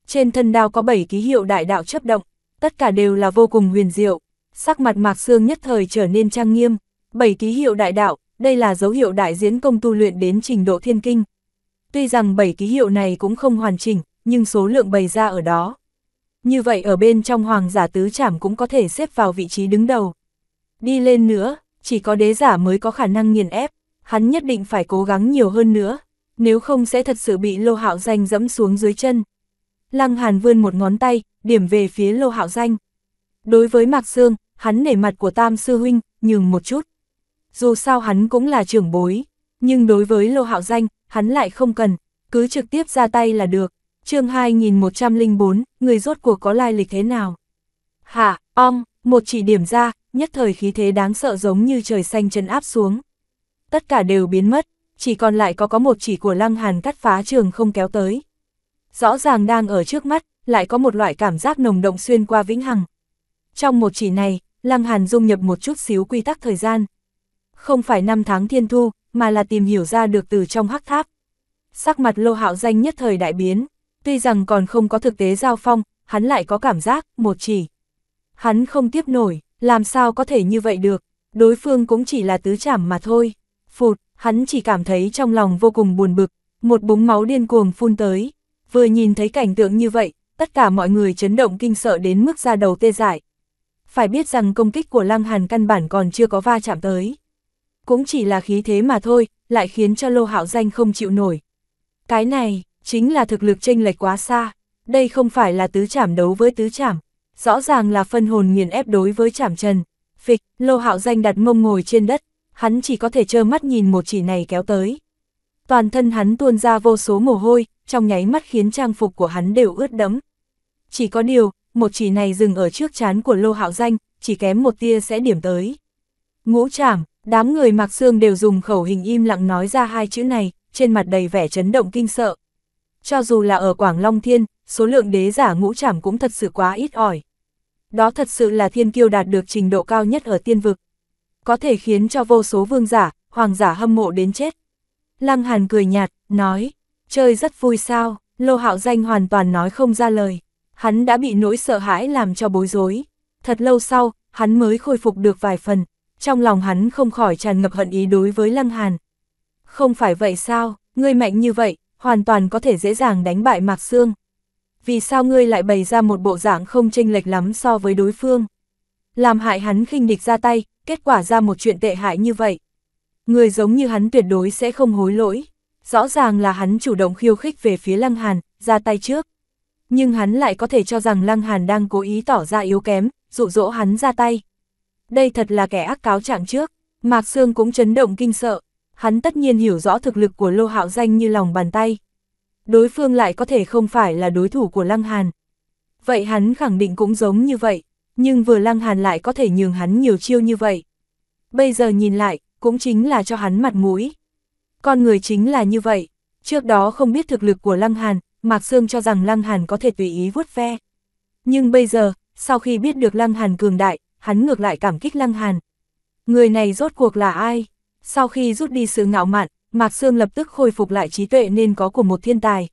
Trên thân đao có 7 ký hiệu đại đạo chấp động, tất cả đều là vô cùng huyền diệu. Sắc mặt Mạc xương nhất thời trở nên trang nghiêm, 7 ký hiệu đại đạo, đây là dấu hiệu đại diễn công tu luyện đến trình độ thiên kinh, Tuy rằng 7 ký hiệu này cũng không hoàn chỉnh, nhưng số lượng bày ra ở đó. Như vậy ở bên trong hoàng giả tứ trảm cũng có thể xếp vào vị trí đứng đầu. Đi lên nữa, chỉ có đế giả mới có khả năng nghiền ép, hắn nhất định phải cố gắng nhiều hơn nữa, nếu không sẽ thật sự bị lô hạo danh dẫm xuống dưới chân. Lăng Hàn vươn một ngón tay, điểm về phía lô hạo danh. Đối với Mạc Sương, hắn nể mặt của Tam Sư Huynh, nhường một chút. Dù sao hắn cũng là trưởng bối, nhưng đối với Lô Hạo Danh, hắn lại không cần, cứ trực tiếp ra tay là được. chương 2104, người rốt cuộc có lai lịch thế nào? Hạ, om một chỉ điểm ra, nhất thời khí thế đáng sợ giống như trời xanh chân áp xuống. Tất cả đều biến mất, chỉ còn lại có có một chỉ của lăng hàn cắt phá trường không kéo tới. Rõ ràng đang ở trước mắt, lại có một loại cảm giác nồng động xuyên qua vĩnh hằng. Trong một chỉ này, lăng hàn dung nhập một chút xíu quy tắc thời gian. Không phải năm tháng thiên thu, mà là tìm hiểu ra được từ trong hắc tháp. Sắc mặt lô hạo danh nhất thời đại biến, tuy rằng còn không có thực tế giao phong, hắn lại có cảm giác, một chỉ. Hắn không tiếp nổi, làm sao có thể như vậy được, đối phương cũng chỉ là tứ chảm mà thôi. Phụt, hắn chỉ cảm thấy trong lòng vô cùng buồn bực, một búng máu điên cuồng phun tới. Vừa nhìn thấy cảnh tượng như vậy, tất cả mọi người chấn động kinh sợ đến mức ra đầu tê dại. Phải biết rằng công kích của Lăng Hàn căn bản còn chưa có va chạm tới cũng chỉ là khí thế mà thôi, lại khiến cho Lô Hạo Danh không chịu nổi. Cái này, chính là thực lực chênh lệch quá xa, đây không phải là tứ chảm đấu với tứ chảm, rõ ràng là phân hồn nghiền ép đối với chảm trần. Phịch, Lô Hạo Danh đặt mông ngồi trên đất, hắn chỉ có thể trơ mắt nhìn một chỉ này kéo tới. Toàn thân hắn tuôn ra vô số mồ hôi, trong nháy mắt khiến trang phục của hắn đều ướt đẫm. Chỉ có điều, một chỉ này dừng ở trước chán của Lô Hạo Danh, chỉ kém một tia sẽ điểm tới. Ngũ trảm, đám người mặc xương đều dùng khẩu hình im lặng nói ra hai chữ này, trên mặt đầy vẻ chấn động kinh sợ. Cho dù là ở Quảng Long Thiên, số lượng đế giả ngũ trảm cũng thật sự quá ít ỏi. Đó thật sự là thiên kiêu đạt được trình độ cao nhất ở tiên vực. Có thể khiến cho vô số vương giả, hoàng giả hâm mộ đến chết. Lăng Hàn cười nhạt, nói, chơi rất vui sao, Lô Hạo Danh hoàn toàn nói không ra lời. Hắn đã bị nỗi sợ hãi làm cho bối rối. Thật lâu sau, hắn mới khôi phục được vài phần, trong lòng hắn không khỏi tràn ngập hận ý đối với Lăng Hàn. Không phải vậy sao, ngươi mạnh như vậy, hoàn toàn có thể dễ dàng đánh bại Mạc Sương. Vì sao ngươi lại bày ra một bộ dạng không chênh lệch lắm so với đối phương? Làm hại hắn khinh địch ra tay, kết quả ra một chuyện tệ hại như vậy. Người giống như hắn tuyệt đối sẽ không hối lỗi. Rõ ràng là hắn chủ động khiêu khích về phía Lăng Hàn, ra tay trước. Nhưng hắn lại có thể cho rằng Lăng Hàn đang cố ý tỏ ra yếu kém, dụ dỗ hắn ra tay đây thật là kẻ ác cáo trạng trước, Mạc Sương cũng chấn động kinh sợ, hắn tất nhiên hiểu rõ thực lực của Lô Hạo Danh như lòng bàn tay. Đối phương lại có thể không phải là đối thủ của Lăng Hàn. Vậy hắn khẳng định cũng giống như vậy, nhưng vừa Lăng Hàn lại có thể nhường hắn nhiều chiêu như vậy. Bây giờ nhìn lại, cũng chính là cho hắn mặt mũi. Con người chính là như vậy, trước đó không biết thực lực của Lăng Hàn, Mạc Sương cho rằng Lăng Hàn có thể tùy ý vuốt ve. Nhưng bây giờ, sau khi biết được Lăng Hàn cường đại, hắn ngược lại cảm kích Lăng Hàn. Người này rốt cuộc là ai? Sau khi rút đi sự ngạo mạn, Mạc Sương lập tức khôi phục lại trí tuệ nên có của một thiên tài.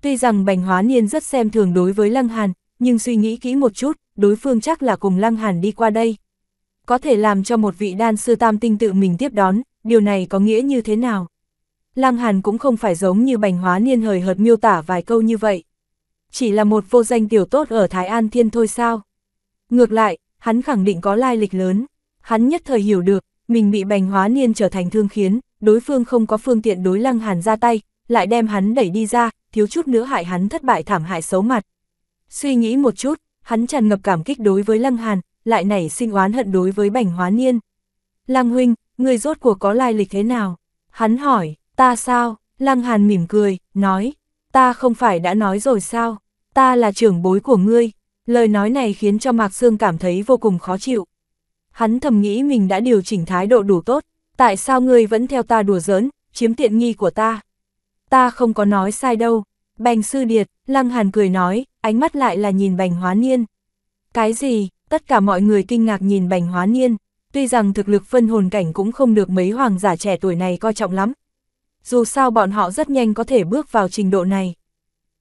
Tuy rằng Bành Hóa Niên rất xem thường đối với Lăng Hàn, nhưng suy nghĩ kỹ một chút, đối phương chắc là cùng Lăng Hàn đi qua đây. Có thể làm cho một vị đan sư tam tinh tự mình tiếp đón, điều này có nghĩa như thế nào? Lăng Hàn cũng không phải giống như Bành Hóa Niên hời hợt miêu tả vài câu như vậy. Chỉ là một vô danh tiểu tốt ở Thái An Thiên thôi sao? Ngược lại, hắn khẳng định có lai lịch lớn. Hắn nhất thời hiểu được, mình bị bành hóa niên trở thành thương khiến, đối phương không có phương tiện đối lăng hàn ra tay, lại đem hắn đẩy đi ra, thiếu chút nữa hại hắn thất bại thảm hại xấu mặt. Suy nghĩ một chút, hắn tràn ngập cảm kích đối với lăng hàn, lại nảy sinh oán hận đối với bành hóa niên. Lăng huynh, người rốt cuộc có lai lịch thế nào? Hắn hỏi, ta sao? Lăng hàn mỉm cười, nói, ta không phải đã nói rồi sao? Ta là trưởng bối của ngươi, Lời nói này khiến cho Mạc Sương cảm thấy vô cùng khó chịu. Hắn thầm nghĩ mình đã điều chỉnh thái độ đủ tốt, tại sao ngươi vẫn theo ta đùa giỡn, chiếm tiện nghi của ta. Ta không có nói sai đâu. Bành sư điệt, Lăng Hàn cười nói, ánh mắt lại là nhìn bành hóa niên. Cái gì, tất cả mọi người kinh ngạc nhìn bành hóa niên, tuy rằng thực lực phân hồn cảnh cũng không được mấy hoàng giả trẻ tuổi này coi trọng lắm. Dù sao bọn họ rất nhanh có thể bước vào trình độ này.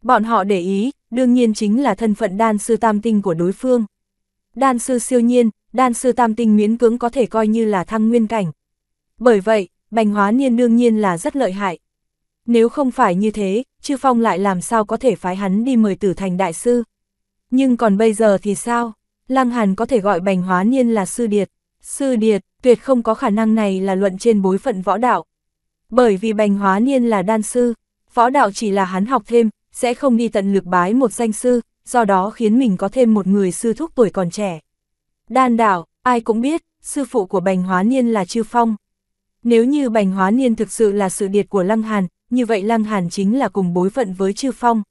Bọn họ để ý, đương nhiên chính là thân phận đan sư tam tinh của đối phương. Đan sư siêu nhiên, đan sư tam tinh miễn cưỡng có thể coi như là thăng nguyên cảnh. Bởi vậy, bành hóa niên đương nhiên là rất lợi hại. Nếu không phải như thế, chư phong lại làm sao có thể phái hắn đi mời tử thành đại sư. Nhưng còn bây giờ thì sao? Lăng Hàn có thể gọi bành hóa niên là sư điệt. Sư điệt, tuyệt không có khả năng này là luận trên bối phận võ đạo. Bởi vì bành hóa niên là đan sư, võ đạo chỉ là hắn học thêm, sẽ không đi tận lực bái một danh sư, do đó khiến mình có thêm một người sư thúc tuổi còn trẻ. Đan đảo, ai cũng biết, sư phụ của Bành Hóa Niên là Chư Phong. Nếu như Bành Hóa Niên thực sự là sự điệt của Lăng Hàn, như vậy Lăng Hàn chính là cùng bối phận với Chư Phong.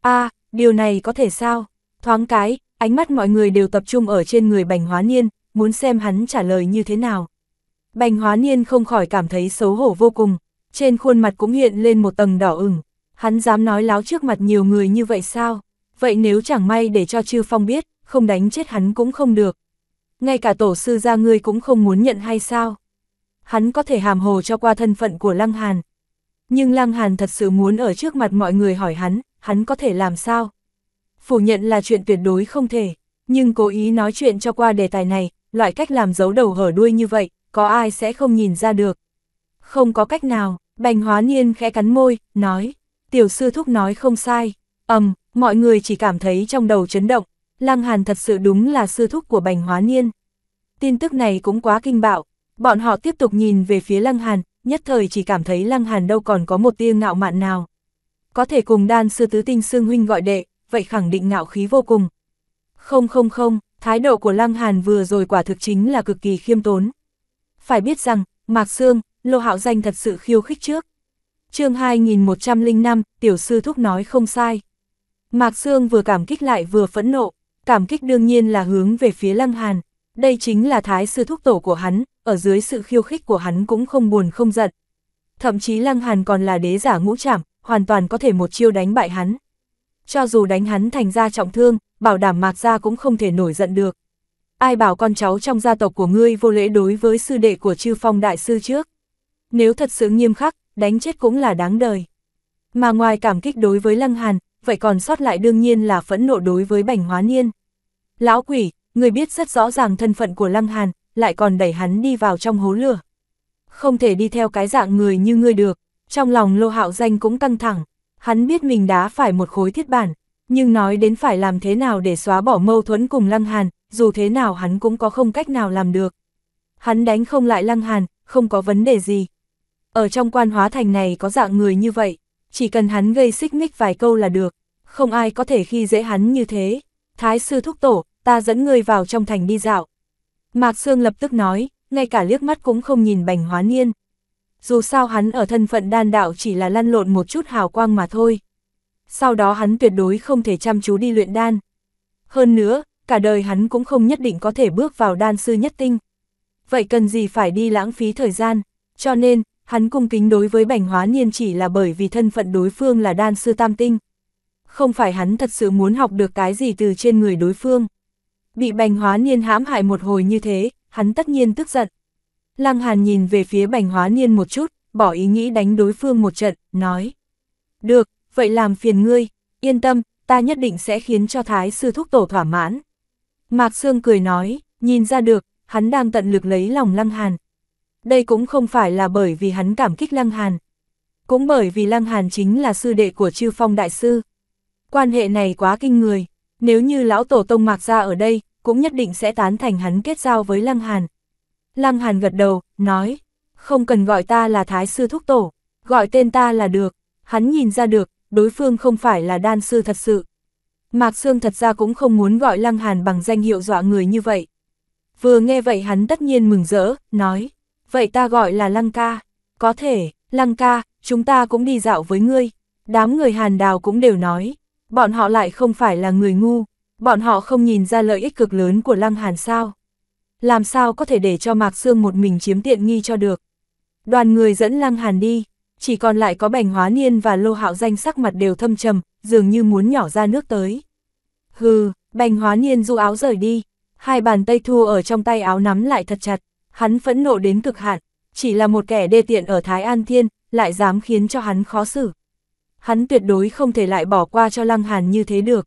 a điều này có thể sao? Thoáng cái, ánh mắt mọi người đều tập trung ở trên người Bành Hóa Niên, muốn xem hắn trả lời như thế nào. Bành Hóa Niên không khỏi cảm thấy xấu hổ vô cùng, trên khuôn mặt cũng hiện lên một tầng đỏ ửng hắn dám nói láo trước mặt nhiều người như vậy sao? Vậy nếu chẳng may để cho Trư Phong biết, không đánh chết hắn cũng không được. Ngay cả tổ sư gia ngươi cũng không muốn nhận hay sao? Hắn có thể hàm hồ cho qua thân phận của Lăng Hàn. Nhưng Lăng Hàn thật sự muốn ở trước mặt mọi người hỏi hắn, hắn có thể làm sao? Phủ nhận là chuyện tuyệt đối không thể, nhưng cố ý nói chuyện cho qua đề tài này, loại cách làm giấu đầu hở đuôi như vậy, có ai sẽ không nhìn ra được. Không có cách nào, bành hóa niên khẽ cắn môi, nói, tiểu sư thúc nói không sai, ầm, um, mọi người chỉ cảm thấy trong đầu chấn động, Lăng Hàn thật sự đúng là sư thúc của Bành Hóa Niên. Tin tức này cũng quá kinh bạo, bọn họ tiếp tục nhìn về phía Lăng Hàn, nhất thời chỉ cảm thấy Lăng Hàn đâu còn có một tia ngạo mạn nào. Có thể cùng đan sư tứ tinh xương huynh gọi đệ, vậy khẳng định ngạo khí vô cùng. Không không không, thái độ của Lăng Hàn vừa rồi quả thực chính là cực kỳ khiêm tốn. Phải biết rằng, Mạc Sương, Lô Hạo Danh thật sự khiêu khích trước chương 2105, tiểu sư thúc nói không sai. Mạc Sương vừa cảm kích lại vừa phẫn nộ, cảm kích đương nhiên là hướng về phía Lăng Hàn. Đây chính là thái sư thúc tổ của hắn, ở dưới sự khiêu khích của hắn cũng không buồn không giận. Thậm chí Lăng Hàn còn là đế giả ngũ trảm, hoàn toàn có thể một chiêu đánh bại hắn. Cho dù đánh hắn thành ra trọng thương, bảo đảm Mạc gia cũng không thể nổi giận được. Ai bảo con cháu trong gia tộc của ngươi vô lễ đối với sư đệ của chư phong đại sư trước. Nếu thật sự nghiêm khắc, đánh chết cũng là đáng đời. Mà ngoài cảm kích đối với Lăng Hàn, vậy còn sót lại đương nhiên là phẫn nộ đối với bảnh Hóa Niên. Lão quỷ, người biết rất rõ ràng thân phận của Lăng Hàn, lại còn đẩy hắn đi vào trong hố lửa. Không thể đi theo cái dạng người như ngươi được, trong lòng Lô Hạo Danh cũng căng thẳng, hắn biết mình đã phải một khối thiết bản, nhưng nói đến phải làm thế nào để xóa bỏ mâu thuẫn cùng Lăng Hàn, dù thế nào hắn cũng có không cách nào làm được. Hắn đánh không lại Lăng Hàn, không có vấn đề gì. Ở trong quan hóa thành này có dạng người như vậy, chỉ cần hắn gây xích mích vài câu là được, không ai có thể khi dễ hắn như thế. Thái sư thúc tổ, ta dẫn ngươi vào trong thành đi dạo. Mạc Sương lập tức nói, ngay cả liếc mắt cũng không nhìn bành hóa niên. Dù sao hắn ở thân phận đan đạo chỉ là lăn lộn một chút hào quang mà thôi. Sau đó hắn tuyệt đối không thể chăm chú đi luyện đan. Hơn nữa, cả đời hắn cũng không nhất định có thể bước vào đan sư nhất tinh. Vậy cần gì phải đi lãng phí thời gian, cho nên, hắn cung kính đối với bành hóa niên chỉ là bởi vì thân phận đối phương là đan sư tam tinh. Không phải hắn thật sự muốn học được cái gì từ trên người đối phương. Bị bành hóa niên hãm hại một hồi như thế, hắn tất nhiên tức giận. Lăng Hàn nhìn về phía bành hóa niên một chút, bỏ ý nghĩ đánh đối phương một trận, nói. Được, vậy làm phiền ngươi, yên tâm, ta nhất định sẽ khiến cho thái sư thúc tổ thỏa mãn. Mạc Sương cười nói, nhìn ra được, hắn đang tận lực lấy lòng Lăng Hàn, đây cũng không phải là bởi vì hắn cảm kích Lăng Hàn. Cũng bởi vì Lăng Hàn chính là sư đệ của Chư Phong Đại Sư. Quan hệ này quá kinh người, nếu như lão tổ tông mạc ra ở đây, cũng nhất định sẽ tán thành hắn kết giao với Lăng Hàn. Lăng Hàn gật đầu, nói, không cần gọi ta là Thái Sư Thúc Tổ, gọi tên ta là được, hắn nhìn ra được, đối phương không phải là đan sư thật sự. Mạc Sương thật ra cũng không muốn gọi Lăng Hàn bằng danh hiệu dọa người như vậy. Vừa nghe vậy hắn tất nhiên mừng rỡ, nói, vậy ta gọi là Lăng ca. Có thể, Lăng ca, chúng ta cũng đi dạo với ngươi. Đám người hàn đào cũng đều nói, bọn họ lại không phải là người ngu, bọn họ không nhìn ra lợi ích cực lớn của Lăng Hàn sao. Làm sao có thể để cho Mạc Sương một mình chiếm tiện nghi cho được. Đoàn người dẫn Lăng Hàn đi, chỉ còn lại có Bành Hóa Niên và Lô Hạo Danh sắc mặt đều thâm trầm, dường như muốn nhỏ ra nước tới. Hừ, Bành Hóa Niên du áo rời đi, hai bàn tay thua ở trong tay áo nắm lại thật chặt, hắn phẫn nộ đến cực hạn, chỉ là một kẻ đê tiện ở Thái An Thiên, lại dám khiến cho hắn khó xử. Hắn tuyệt đối không thể lại bỏ qua cho Lăng Hàn như thế được.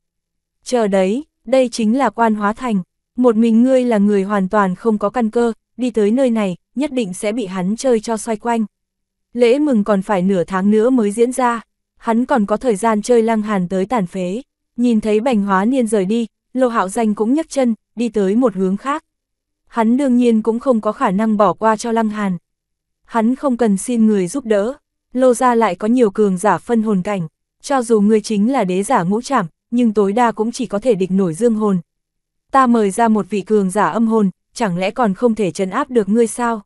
Chờ đấy, đây chính là quan hóa thành, một mình ngươi là người hoàn toàn không có căn cơ, đi tới nơi này, nhất định sẽ bị hắn chơi cho xoay quanh. Lễ mừng còn phải nửa tháng nữa mới diễn ra, hắn còn có thời gian chơi Lăng Hàn tới tàn phế. Nhìn thấy bành hóa niên rời đi, Lô Hạo Danh cũng nhấc chân, đi tới một hướng khác hắn đương nhiên cũng không có khả năng bỏ qua cho Lăng Hàn. Hắn không cần xin người giúp đỡ, lô ra lại có nhiều cường giả phân hồn cảnh, cho dù người chính là đế giả ngũ trảm, nhưng tối đa cũng chỉ có thể địch nổi dương hồn. Ta mời ra một vị cường giả âm hồn, chẳng lẽ còn không thể trấn áp được ngươi sao?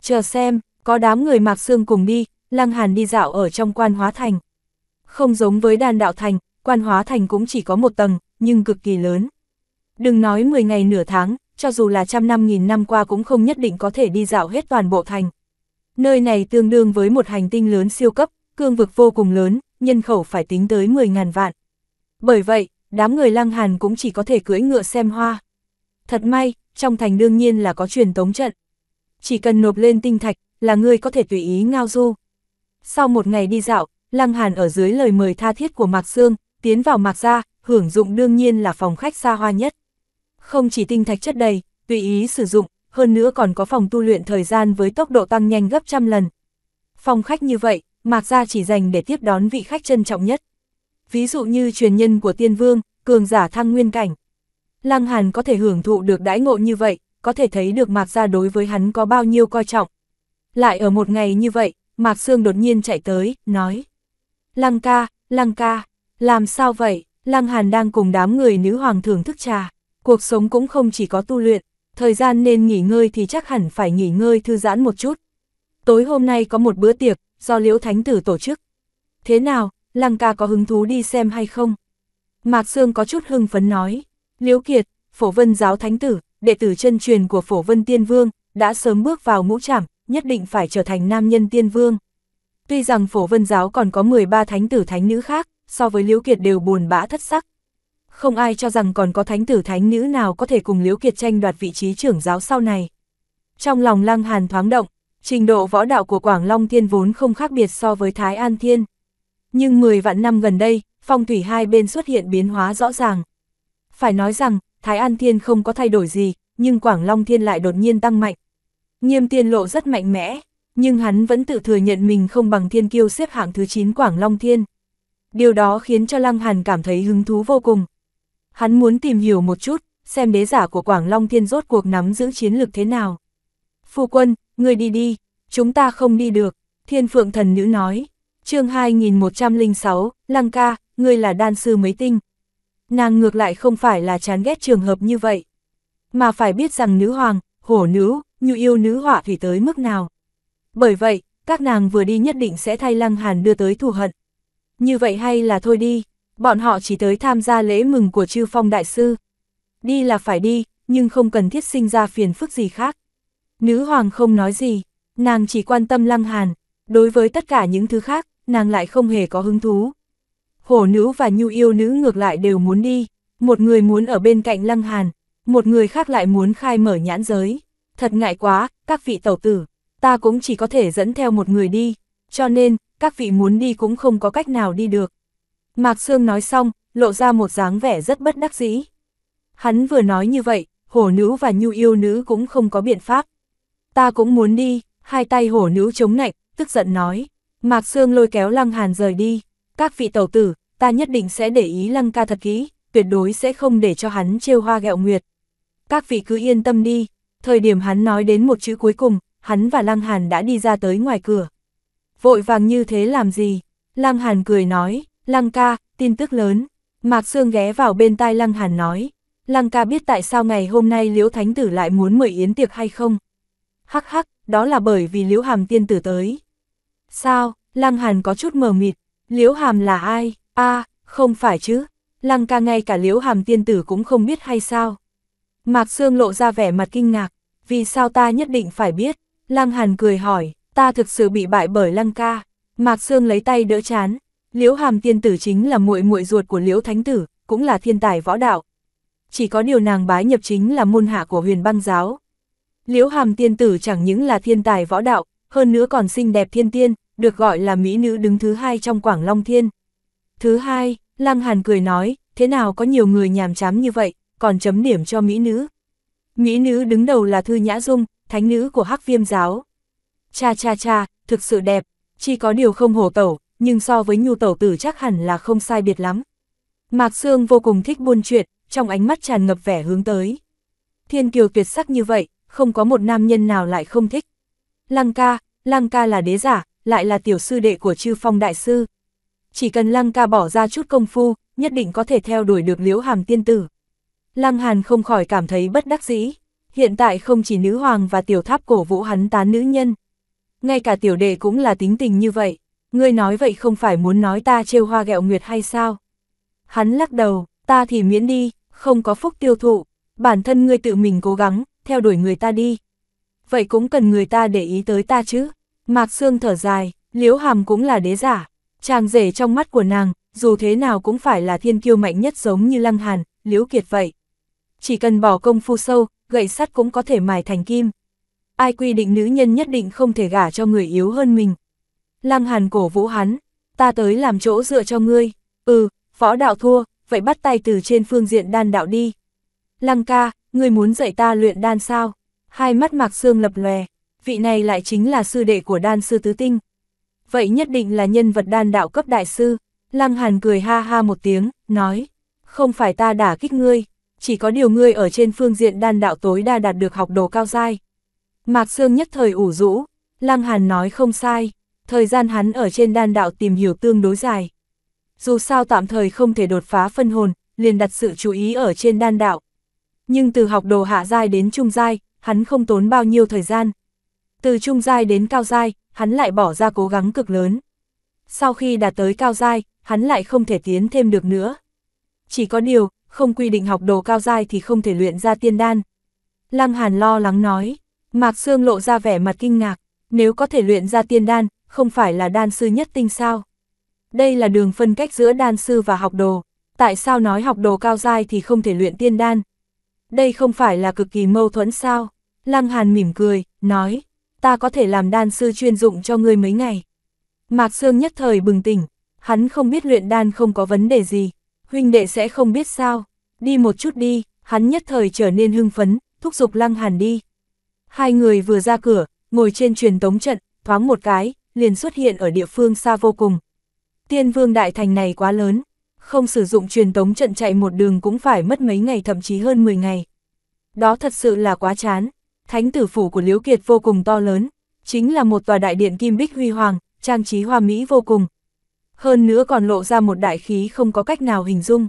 Chờ xem, có đám người mạc xương cùng đi, Lăng Hàn đi dạo ở trong quan hóa thành. Không giống với đàn đạo thành, quan hóa thành cũng chỉ có một tầng, nhưng cực kỳ lớn. Đừng nói 10 ngày nửa tháng, cho dù là trăm năm nghìn năm qua cũng không nhất định có thể đi dạo hết toàn bộ thành. Nơi này tương đương với một hành tinh lớn siêu cấp, cương vực vô cùng lớn, nhân khẩu phải tính tới 10.000 vạn. Bởi vậy, đám người lang hàn cũng chỉ có thể cưỡi ngựa xem hoa. Thật may, trong thành đương nhiên là có truyền tống trận. Chỉ cần nộp lên tinh thạch, là người có thể tùy ý ngao du. Sau một ngày đi dạo, Lăng Hàn ở dưới lời mời tha thiết của Mạc Sương, tiến vào Mạc gia, hưởng dụng đương nhiên là phòng khách xa hoa nhất không chỉ tinh thạch chất đầy, tùy ý sử dụng, hơn nữa còn có phòng tu luyện thời gian với tốc độ tăng nhanh gấp trăm lần. Phòng khách như vậy, Mạc Gia chỉ dành để tiếp đón vị khách trân trọng nhất. Ví dụ như truyền nhân của tiên vương, cường giả thăng nguyên cảnh. Lăng Hàn có thể hưởng thụ được đãi ngộ như vậy, có thể thấy được Mạc Gia đối với hắn có bao nhiêu coi trọng. Lại ở một ngày như vậy, Mạc Sương đột nhiên chạy tới, nói. Lăng ca, Lăng ca, làm sao vậy? Lăng Hàn đang cùng đám người nữ hoàng thưởng thức trà. Cuộc sống cũng không chỉ có tu luyện, thời gian nên nghỉ ngơi thì chắc hẳn phải nghỉ ngơi thư giãn một chút. Tối hôm nay có một bữa tiệc, do Liễu Thánh Tử tổ chức. Thế nào, Lăng ca có hứng thú đi xem hay không? Mạc Sương có chút hưng phấn nói, Liễu Kiệt, phổ vân giáo Thánh Tử, đệ tử chân truyền của phổ vân tiên vương, đã sớm bước vào ngũ trảm, nhất định phải trở thành nam nhân tiên vương. Tuy rằng phổ vân giáo còn có 13 thánh tử thánh nữ khác, so với Liễu Kiệt đều buồn bã thất sắc, không ai cho rằng còn có thánh tử thánh nữ nào có thể cùng Liễu Kiệt tranh đoạt vị trí trưởng giáo sau này. Trong lòng Lăng Hàn thoáng động, trình độ võ đạo của Quảng Long Thiên vốn không khác biệt so với Thái An Thiên. Nhưng 10 vạn năm gần đây, phong thủy hai bên xuất hiện biến hóa rõ ràng. Phải nói rằng, Thái An Thiên không có thay đổi gì, nhưng Quảng Long Thiên lại đột nhiên tăng mạnh. Nghiêm Thiên lộ rất mạnh mẽ, nhưng hắn vẫn tự thừa nhận mình không bằng thiên kiêu xếp hạng thứ 9 Quảng Long Thiên. Điều đó khiến cho Lăng Hàn cảm thấy hứng thú vô cùng, Hắn muốn tìm hiểu một chút, xem đế giả của Quảng Long Thiên rốt cuộc nắm giữ chiến lược thế nào. Phu quân, người đi đi, chúng ta không đi được, Thiên Phượng Thần Nữ nói. chương 2106, Lăng ca, ngươi là đan sư mấy tinh. Nàng ngược lại không phải là chán ghét trường hợp như vậy. Mà phải biết rằng nữ hoàng, hổ nữ, nhu yêu nữ họa thủy tới mức nào. Bởi vậy, các nàng vừa đi nhất định sẽ thay Lăng Hàn đưa tới thù hận. Như vậy hay là thôi đi, bọn họ chỉ tới tham gia lễ mừng của chư phong đại sư. Đi là phải đi, nhưng không cần thiết sinh ra phiền phức gì khác. Nữ hoàng không nói gì, nàng chỉ quan tâm lăng hàn, đối với tất cả những thứ khác, nàng lại không hề có hứng thú. Hổ nữ và nhu yêu nữ ngược lại đều muốn đi, một người muốn ở bên cạnh lăng hàn, một người khác lại muốn khai mở nhãn giới. Thật ngại quá, các vị tẩu tử, ta cũng chỉ có thể dẫn theo một người đi, cho nên, các vị muốn đi cũng không có cách nào đi được. Mạc Sương nói xong, lộ ra một dáng vẻ rất bất đắc dĩ. Hắn vừa nói như vậy, hổ nữ và nhu yêu nữ cũng không có biện pháp. Ta cũng muốn đi, hai tay hổ nữ chống nạnh, tức giận nói. Mạc Sương lôi kéo Lăng Hàn rời đi. Các vị tẩu tử, ta nhất định sẽ để ý Lăng ca thật kỹ, tuyệt đối sẽ không để cho hắn trêu hoa gẹo nguyệt. Các vị cứ yên tâm đi. Thời điểm hắn nói đến một chữ cuối cùng, hắn và Lăng Hàn đã đi ra tới ngoài cửa. Vội vàng như thế làm gì? Lăng Hàn cười nói, Lăng ca, tin tức lớn. Mạc Sương ghé vào bên tai Lăng Hàn nói. Lăng ca biết tại sao ngày hôm nay Liễu Thánh Tử lại muốn mời yến tiệc hay không? Hắc hắc, đó là bởi vì Liễu Hàm tiên tử tới. Sao, Lăng Hàn có chút mờ mịt, Liễu Hàm là ai? a không phải chứ, Lăng ca ngay cả Liễu Hàm tiên tử cũng không biết hay sao? Mạc Sương lộ ra vẻ mặt kinh ngạc, vì sao ta nhất định phải biết? Lăng Hàn cười hỏi, ta thực sự bị bại bởi Lăng ca. Mạc Sương lấy tay đỡ chán, Liễu Hàm tiên tử chính là muội muội ruột của Liễu Thánh tử, cũng là thiên tài võ đạo. Chỉ có điều nàng bái nhập chính là môn hạ của Huyền Băng giáo. Liễu Hàm tiên tử chẳng những là thiên tài võ đạo, hơn nữa còn xinh đẹp thiên tiên, được gọi là mỹ nữ đứng thứ hai trong Quảng Long Thiên. Thứ hai, Lăng Hàn cười nói, thế nào có nhiều người nhàm chán như vậy, còn chấm điểm cho mỹ nữ. Mỹ nữ đứng đầu là Thư Nhã Dung, thánh nữ của Hắc Viêm giáo. Cha cha cha, thực sự đẹp, chỉ có điều không hổ tẩu, nhưng so với nhu tẩu tử chắc hẳn là không sai biệt lắm. Mạc Sương vô cùng thích buôn chuyện, trong ánh mắt tràn ngập vẻ hướng tới. Thiên kiều tuyệt sắc như vậy, không có một nam nhân nào lại không thích. Lăng ca, Lăng ca là đế giả, lại là tiểu sư đệ của chư phong đại sư. Chỉ cần Lăng ca bỏ ra chút công phu, nhất định có thể theo đuổi được liễu hàm tiên tử. Lăng Hàn không khỏi cảm thấy bất đắc dĩ. Hiện tại không chỉ nữ hoàng và tiểu tháp cổ vũ hắn tán nữ nhân. Ngay cả tiểu đệ cũng là tính tình như vậy ngươi nói vậy không phải muốn nói ta trêu hoa gẹo nguyệt hay sao? Hắn lắc đầu, ta thì miễn đi, không có phúc tiêu thụ, bản thân ngươi tự mình cố gắng, theo đuổi người ta đi. Vậy cũng cần người ta để ý tới ta chứ. Mạc Sương thở dài, Liễu Hàm cũng là đế giả, chàng rể trong mắt của nàng, dù thế nào cũng phải là thiên kiêu mạnh nhất giống như Lăng Hàn, Liễu Kiệt vậy. Chỉ cần bỏ công phu sâu, gậy sắt cũng có thể mài thành kim. Ai quy định nữ nhân nhất định không thể gả cho người yếu hơn mình, Lăng Hàn cổ vũ hắn, ta tới làm chỗ dựa cho ngươi, ừ, võ đạo thua, vậy bắt tay từ trên phương diện đan đạo đi. Lăng ca, ngươi muốn dạy ta luyện đan sao? Hai mắt mạc xương lập lòe, vị này lại chính là sư đệ của đan sư tứ tinh. Vậy nhất định là nhân vật đan đạo cấp đại sư. Lăng Hàn cười ha ha một tiếng, nói, không phải ta đả kích ngươi, chỉ có điều ngươi ở trên phương diện đan đạo tối đa đạt được học đồ cao dai. Mạc Sương nhất thời ủ rũ, Lăng Hàn nói không sai, thời gian hắn ở trên đan đạo tìm hiểu tương đối dài. Dù sao tạm thời không thể đột phá phân hồn, liền đặt sự chú ý ở trên đan đạo. Nhưng từ học đồ hạ giai đến trung giai, hắn không tốn bao nhiêu thời gian. Từ trung giai đến cao giai, hắn lại bỏ ra cố gắng cực lớn. Sau khi đạt tới cao giai, hắn lại không thể tiến thêm được nữa. Chỉ có điều, không quy định học đồ cao giai thì không thể luyện ra tiên đan. Lăng Hàn lo lắng nói, Mạc Sương lộ ra vẻ mặt kinh ngạc, nếu có thể luyện ra tiên đan, không phải là đan sư nhất tinh sao? Đây là đường phân cách giữa đan sư và học đồ, tại sao nói học đồ cao dai thì không thể luyện tiên đan? Đây không phải là cực kỳ mâu thuẫn sao? Lăng Hàn mỉm cười, nói, ta có thể làm đan sư chuyên dụng cho ngươi mấy ngày. Mạc Sương nhất thời bừng tỉnh, hắn không biết luyện đan không có vấn đề gì, huynh đệ sẽ không biết sao, đi một chút đi, hắn nhất thời trở nên hưng phấn, thúc giục Lăng Hàn đi. Hai người vừa ra cửa, ngồi trên truyền tống trận, thoáng một cái, liền xuất hiện ở địa phương xa vô cùng. Tiên vương đại thành này quá lớn, không sử dụng truyền tống trận chạy một đường cũng phải mất mấy ngày thậm chí hơn 10 ngày. Đó thật sự là quá chán, thánh tử phủ của Liễu Kiệt vô cùng to lớn, chính là một tòa đại điện kim bích huy hoàng, trang trí hoa mỹ vô cùng. Hơn nữa còn lộ ra một đại khí không có cách nào hình dung.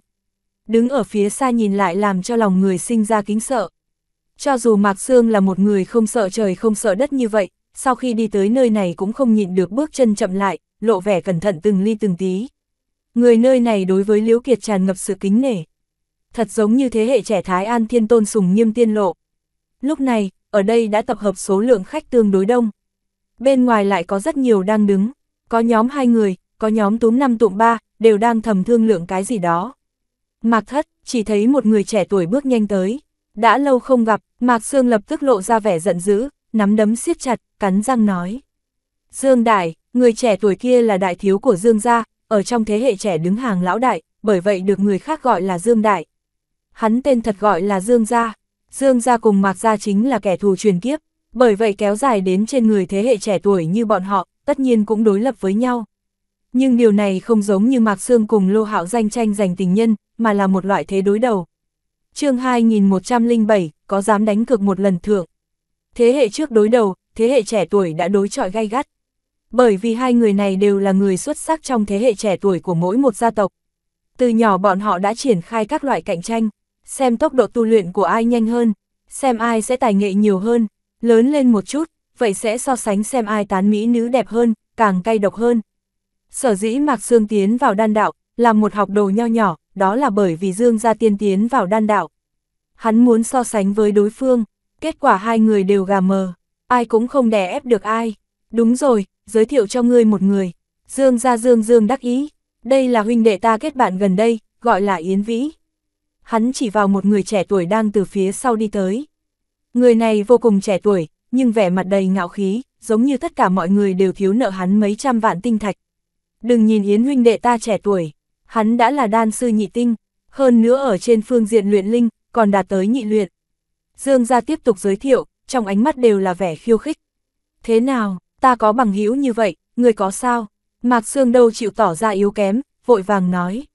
Đứng ở phía xa nhìn lại làm cho lòng người sinh ra kính sợ. Cho dù Mạc Sương là một người không sợ trời không sợ đất như vậy, sau khi đi tới nơi này cũng không nhịn được bước chân chậm lại, lộ vẻ cẩn thận từng ly từng tí. Người nơi này đối với Liễu Kiệt tràn ngập sự kính nể. Thật giống như thế hệ trẻ Thái An Thiên Tôn sùng nghiêm tiên lộ. Lúc này, ở đây đã tập hợp số lượng khách tương đối đông. Bên ngoài lại có rất nhiều đang đứng, có nhóm hai người, có nhóm túm năm tụm ba, đều đang thầm thương lượng cái gì đó. Mạc Thất, chỉ thấy một người trẻ tuổi bước nhanh tới. Đã lâu không gặp, Mạc Sương lập tức lộ ra vẻ giận dữ, nắm đấm siết chặt, cắn răng nói. Dương Đại, người trẻ tuổi kia là đại thiếu của Dương gia, ở trong thế hệ trẻ đứng hàng lão đại, bởi vậy được người khác gọi là Dương Đại. Hắn tên thật gọi là Dương gia, Dương gia cùng Mạc gia chính là kẻ thù truyền kiếp, bởi vậy kéo dài đến trên người thế hệ trẻ tuổi như bọn họ, tất nhiên cũng đối lập với nhau. Nhưng điều này không giống như Mạc Sương cùng Lô Hạo danh tranh giành tình nhân, mà là một loại thế đối đầu. Chương 2107, có dám đánh cược một lần thượng. Thế hệ trước đối đầu, thế hệ trẻ tuổi đã đối chọi gay gắt. Bởi vì hai người này đều là người xuất sắc trong thế hệ trẻ tuổi của mỗi một gia tộc. Từ nhỏ bọn họ đã triển khai các loại cạnh tranh, xem tốc độ tu luyện của ai nhanh hơn, xem ai sẽ tài nghệ nhiều hơn, lớn lên một chút, vậy sẽ so sánh xem ai tán mỹ nữ đẹp hơn, càng cay độc hơn. Sở dĩ Mạc Dương tiến vào đan đạo, làm một học đồ nho nhỏ, đó là bởi vì Dương gia tiên tiến vào đan đạo. Hắn muốn so sánh với đối phương, Kết quả hai người đều gà mờ, ai cũng không đè ép được ai. Đúng rồi, giới thiệu cho ngươi một người. Dương gia Dương Dương đắc ý. Đây là huynh đệ ta kết bạn gần đây, gọi là Yến Vĩ. Hắn chỉ vào một người trẻ tuổi đang từ phía sau đi tới. Người này vô cùng trẻ tuổi, nhưng vẻ mặt đầy ngạo khí, giống như tất cả mọi người đều thiếu nợ hắn mấy trăm vạn tinh thạch. Đừng nhìn Yến huynh đệ ta trẻ tuổi, hắn đã là đan sư nhị tinh, hơn nữa ở trên phương diện luyện linh, còn đạt tới nhị luyện. Dương gia tiếp tục giới thiệu, trong ánh mắt đều là vẻ khiêu khích. Thế nào, ta có bằng hữu như vậy, người có sao? Mạc Sương đâu chịu tỏ ra yếu kém, vội vàng nói.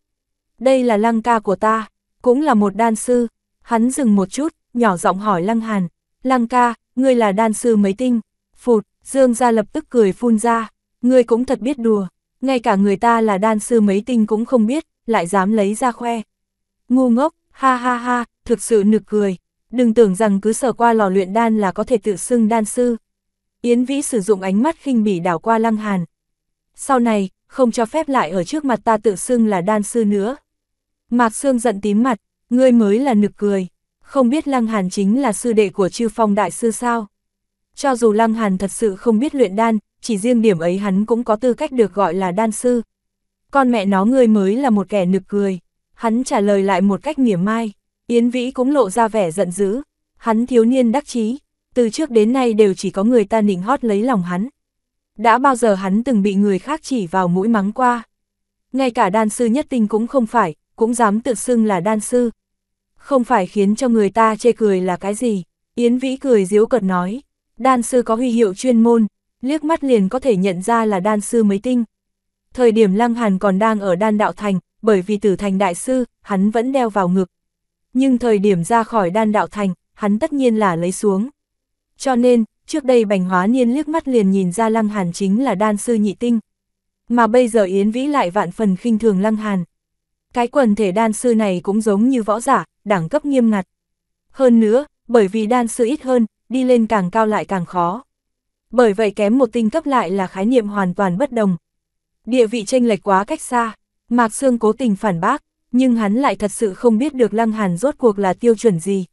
Đây là lăng ca của ta, cũng là một đan sư. Hắn dừng một chút, nhỏ giọng hỏi lăng hàn. Lăng ca, ngươi là đan sư mấy tinh? Phụt, Dương gia lập tức cười phun ra. Ngươi cũng thật biết đùa, ngay cả người ta là đan sư mấy tinh cũng không biết, lại dám lấy ra khoe. Ngu ngốc, ha ha ha, thực sự nực cười, đừng tưởng rằng cứ sở qua lò luyện đan là có thể tự xưng đan sư. Yến Vĩ sử dụng ánh mắt khinh bỉ đảo qua Lăng Hàn. Sau này, không cho phép lại ở trước mặt ta tự xưng là đan sư nữa. Mạc Sương giận tím mặt, ngươi mới là nực cười, không biết Lăng Hàn chính là sư đệ của chư phong đại sư sao. Cho dù Lăng Hàn thật sự không biết luyện đan, chỉ riêng điểm ấy hắn cũng có tư cách được gọi là đan sư. Con mẹ nó ngươi mới là một kẻ nực cười, hắn trả lời lại một cách mỉa mai. Yến Vĩ cũng lộ ra vẻ giận dữ, hắn thiếu niên đắc chí, từ trước đến nay đều chỉ có người ta nịnh hót lấy lòng hắn. Đã bao giờ hắn từng bị người khác chỉ vào mũi mắng qua. Ngay cả đan sư nhất tinh cũng không phải, cũng dám tự xưng là đan sư. Không phải khiến cho người ta chê cười là cái gì, Yến Vĩ cười diếu cợt nói, đan sư có huy hiệu chuyên môn, liếc mắt liền có thể nhận ra là đan sư mấy tinh. Thời điểm Lăng Hàn còn đang ở đan đạo thành, bởi vì tử thành đại sư, hắn vẫn đeo vào ngực, nhưng thời điểm ra khỏi đan đạo thành, hắn tất nhiên là lấy xuống. Cho nên, trước đây bành hóa niên liếc mắt liền nhìn ra lăng hàn chính là đan sư nhị tinh. Mà bây giờ Yến Vĩ lại vạn phần khinh thường lăng hàn. Cái quần thể đan sư này cũng giống như võ giả, đẳng cấp nghiêm ngặt. Hơn nữa, bởi vì đan sư ít hơn, đi lên càng cao lại càng khó. Bởi vậy kém một tinh cấp lại là khái niệm hoàn toàn bất đồng. Địa vị tranh lệch quá cách xa, Mạc Sương cố tình phản bác, nhưng hắn lại thật sự không biết được Lăng Hàn rốt cuộc là tiêu chuẩn gì.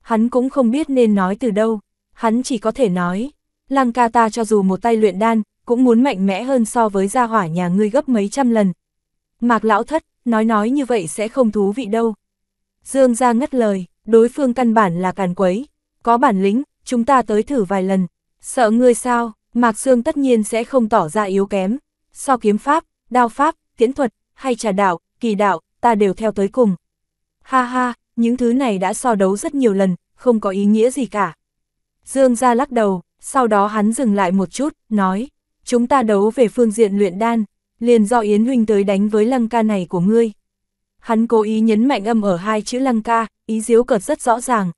Hắn cũng không biết nên nói từ đâu, hắn chỉ có thể nói, Lăng ca ta cho dù một tay luyện đan, cũng muốn mạnh mẽ hơn so với gia hỏa nhà ngươi gấp mấy trăm lần. Mạc lão thất, nói nói như vậy sẽ không thú vị đâu. Dương ra ngất lời, đối phương căn bản là càn quấy, có bản lĩnh, chúng ta tới thử vài lần, sợ ngươi sao, Mạc dương tất nhiên sẽ không tỏ ra yếu kém. So kiếm pháp, đao pháp, tiễn thuật, hay trà đạo, kỳ đạo, ta đều theo tới cùng. Ha ha, những thứ này đã so đấu rất nhiều lần, không có ý nghĩa gì cả. Dương ra lắc đầu, sau đó hắn dừng lại một chút, nói, chúng ta đấu về phương diện luyện đan, liền do Yến Huynh tới đánh với lăng ca này của ngươi. Hắn cố ý nhấn mạnh âm ở hai chữ lăng ca, ý diếu cợt rất rõ ràng.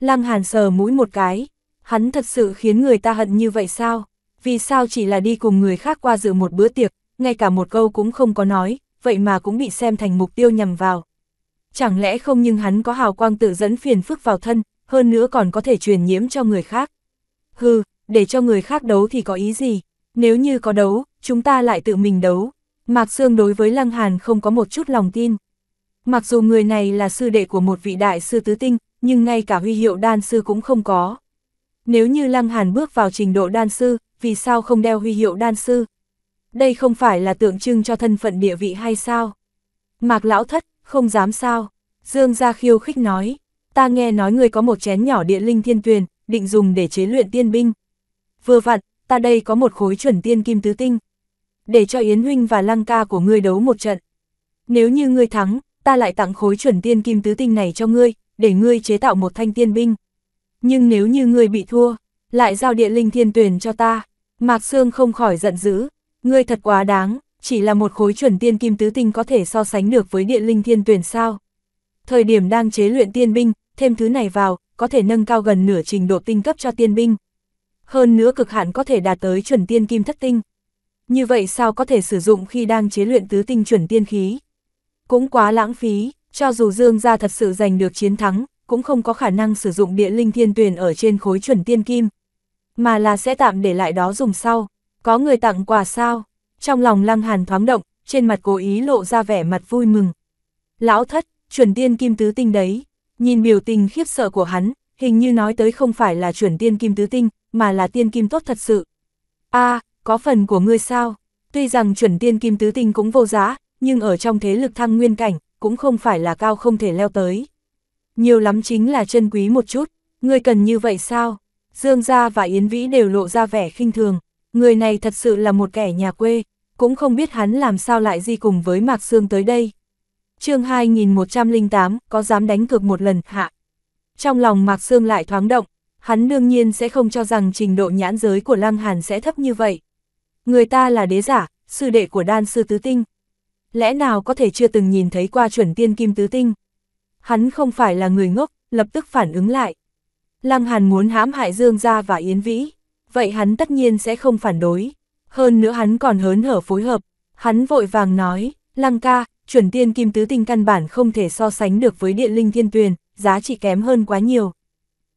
Lăng hàn sờ mũi một cái, hắn thật sự khiến người ta hận như vậy sao? Vì sao chỉ là đi cùng người khác qua dự một bữa tiệc, ngay cả một câu cũng không có nói, vậy mà cũng bị xem thành mục tiêu nhằm vào. Chẳng lẽ không nhưng hắn có hào quang tự dẫn phiền phức vào thân, hơn nữa còn có thể truyền nhiễm cho người khác. Hừ, để cho người khác đấu thì có ý gì? Nếu như có đấu, chúng ta lại tự mình đấu. Mạc Sương đối với Lăng Hàn không có một chút lòng tin. Mặc dù người này là sư đệ của một vị đại sư tứ tinh, nhưng ngay cả huy hiệu đan sư cũng không có. Nếu như Lăng Hàn bước vào trình độ đan sư, vì sao không đeo huy hiệu đan sư? đây không phải là tượng trưng cho thân phận địa vị hay sao? Mạc lão thất, không dám sao? Dương Gia khiêu khích nói, ta nghe nói người có một chén nhỏ địa linh thiên tuyền, định dùng để chế luyện tiên binh. Vừa vặn, ta đây có một khối chuẩn tiên kim tứ tinh, để cho Yến Huynh và Lăng Ca của ngươi đấu một trận. Nếu như ngươi thắng, ta lại tặng khối chuẩn tiên kim tứ tinh này cho ngươi, để ngươi chế tạo một thanh tiên binh. Nhưng nếu như ngươi bị thua, lại giao địa linh thiên tuyển cho ta, Mạc Sương không khỏi giận dữ, Ngươi thật quá đáng, chỉ là một khối chuẩn tiên kim tứ tinh có thể so sánh được với địa linh thiên tuyển sao. Thời điểm đang chế luyện tiên binh, thêm thứ này vào, có thể nâng cao gần nửa trình độ tinh cấp cho tiên binh. Hơn nữa cực hạn có thể đạt tới chuẩn tiên kim thất tinh. Như vậy sao có thể sử dụng khi đang chế luyện tứ tinh chuẩn tiên khí? Cũng quá lãng phí, cho dù Dương gia thật sự giành được chiến thắng, cũng không có khả năng sử dụng địa linh thiên tuyển ở trên khối chuẩn tiên kim, mà là sẽ tạm để lại đó dùng sau. Có người tặng quà sao? Trong lòng Lăng Hàn thoáng động, trên mặt cố ý lộ ra vẻ mặt vui mừng. Lão thất, chuẩn tiên kim tứ tinh đấy. Nhìn biểu tình khiếp sợ của hắn, hình như nói tới không phải là chuẩn tiên kim tứ tinh, mà là tiên kim tốt thật sự. a có phần của ngươi sao? Tuy rằng chuẩn tiên kim tứ tinh cũng vô giá, nhưng ở trong thế lực thăng nguyên cảnh, cũng không phải là cao không thể leo tới. Nhiều lắm chính là chân quý một chút, ngươi cần như vậy sao? Dương gia và Yến Vĩ đều lộ ra vẻ khinh thường. Người này thật sự là một kẻ nhà quê, cũng không biết hắn làm sao lại di cùng với Mạc Sương tới đây. chương 2108, có dám đánh cược một lần, hạ. Trong lòng Mạc Sương lại thoáng động, hắn đương nhiên sẽ không cho rằng trình độ nhãn giới của Lăng Hàn sẽ thấp như vậy. Người ta là đế giả, sư đệ của đan sư tứ tinh. Lẽ nào có thể chưa từng nhìn thấy qua chuẩn tiên kim tứ tinh? Hắn không phải là người ngốc, lập tức phản ứng lại. Lăng Hàn muốn hãm hại Dương gia và Yến Vĩ vậy hắn tất nhiên sẽ không phản đối. Hơn nữa hắn còn hớn hở phối hợp, hắn vội vàng nói, lăng ca, chuẩn tiên kim tứ tinh căn bản không thể so sánh được với điện linh thiên tuyền, giá trị kém hơn quá nhiều.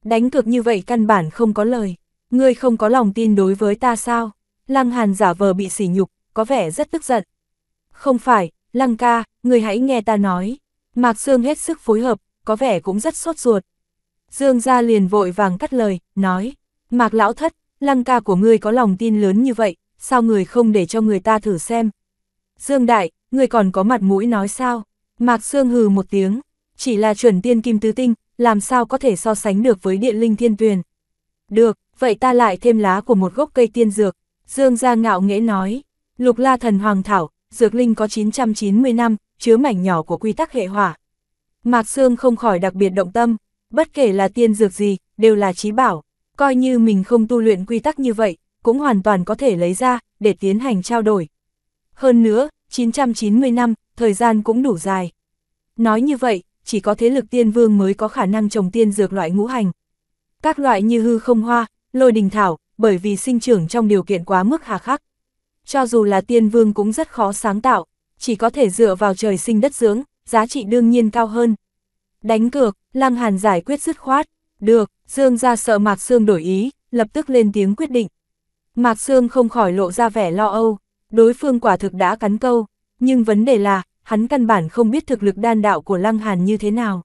Đánh cược như vậy căn bản không có lời, ngươi không có lòng tin đối với ta sao? Lăng Hàn giả vờ bị sỉ nhục, có vẻ rất tức giận. Không phải, Lăng ca, ngươi hãy nghe ta nói. Mạc xương hết sức phối hợp, có vẻ cũng rất sốt ruột. Dương gia liền vội vàng cắt lời, nói, Mạc lão thất, lăng ca của ngươi có lòng tin lớn như vậy, sao người không để cho người ta thử xem. Dương Đại, ngươi còn có mặt mũi nói sao? Mạc Sương hừ một tiếng, chỉ là chuẩn tiên kim tứ tinh, làm sao có thể so sánh được với điện linh thiên tuyền. Được, vậy ta lại thêm lá của một gốc cây tiên dược, Dương gia ngạo nghễ nói, lục la thần hoàng thảo, dược linh có 990 năm, chứa mảnh nhỏ của quy tắc hệ hỏa. Mạc Sương không khỏi đặc biệt động tâm, bất kể là tiên dược gì, đều là trí bảo. Coi như mình không tu luyện quy tắc như vậy, cũng hoàn toàn có thể lấy ra, để tiến hành trao đổi. Hơn nữa, 990 năm, thời gian cũng đủ dài. Nói như vậy, chỉ có thế lực tiên vương mới có khả năng trồng tiên dược loại ngũ hành. Các loại như hư không hoa, lôi đình thảo, bởi vì sinh trưởng trong điều kiện quá mức hà khắc. Cho dù là tiên vương cũng rất khó sáng tạo, chỉ có thể dựa vào trời sinh đất dưỡng, giá trị đương nhiên cao hơn. Đánh cược, Lăng Hàn giải quyết dứt khoát. Được, Dương ra sợ Mạc Sương đổi ý, lập tức lên tiếng quyết định. Mạc Sương không khỏi lộ ra vẻ lo âu, đối phương quả thực đã cắn câu, nhưng vấn đề là, hắn căn bản không biết thực lực đan đạo của Lăng Hàn như thế nào.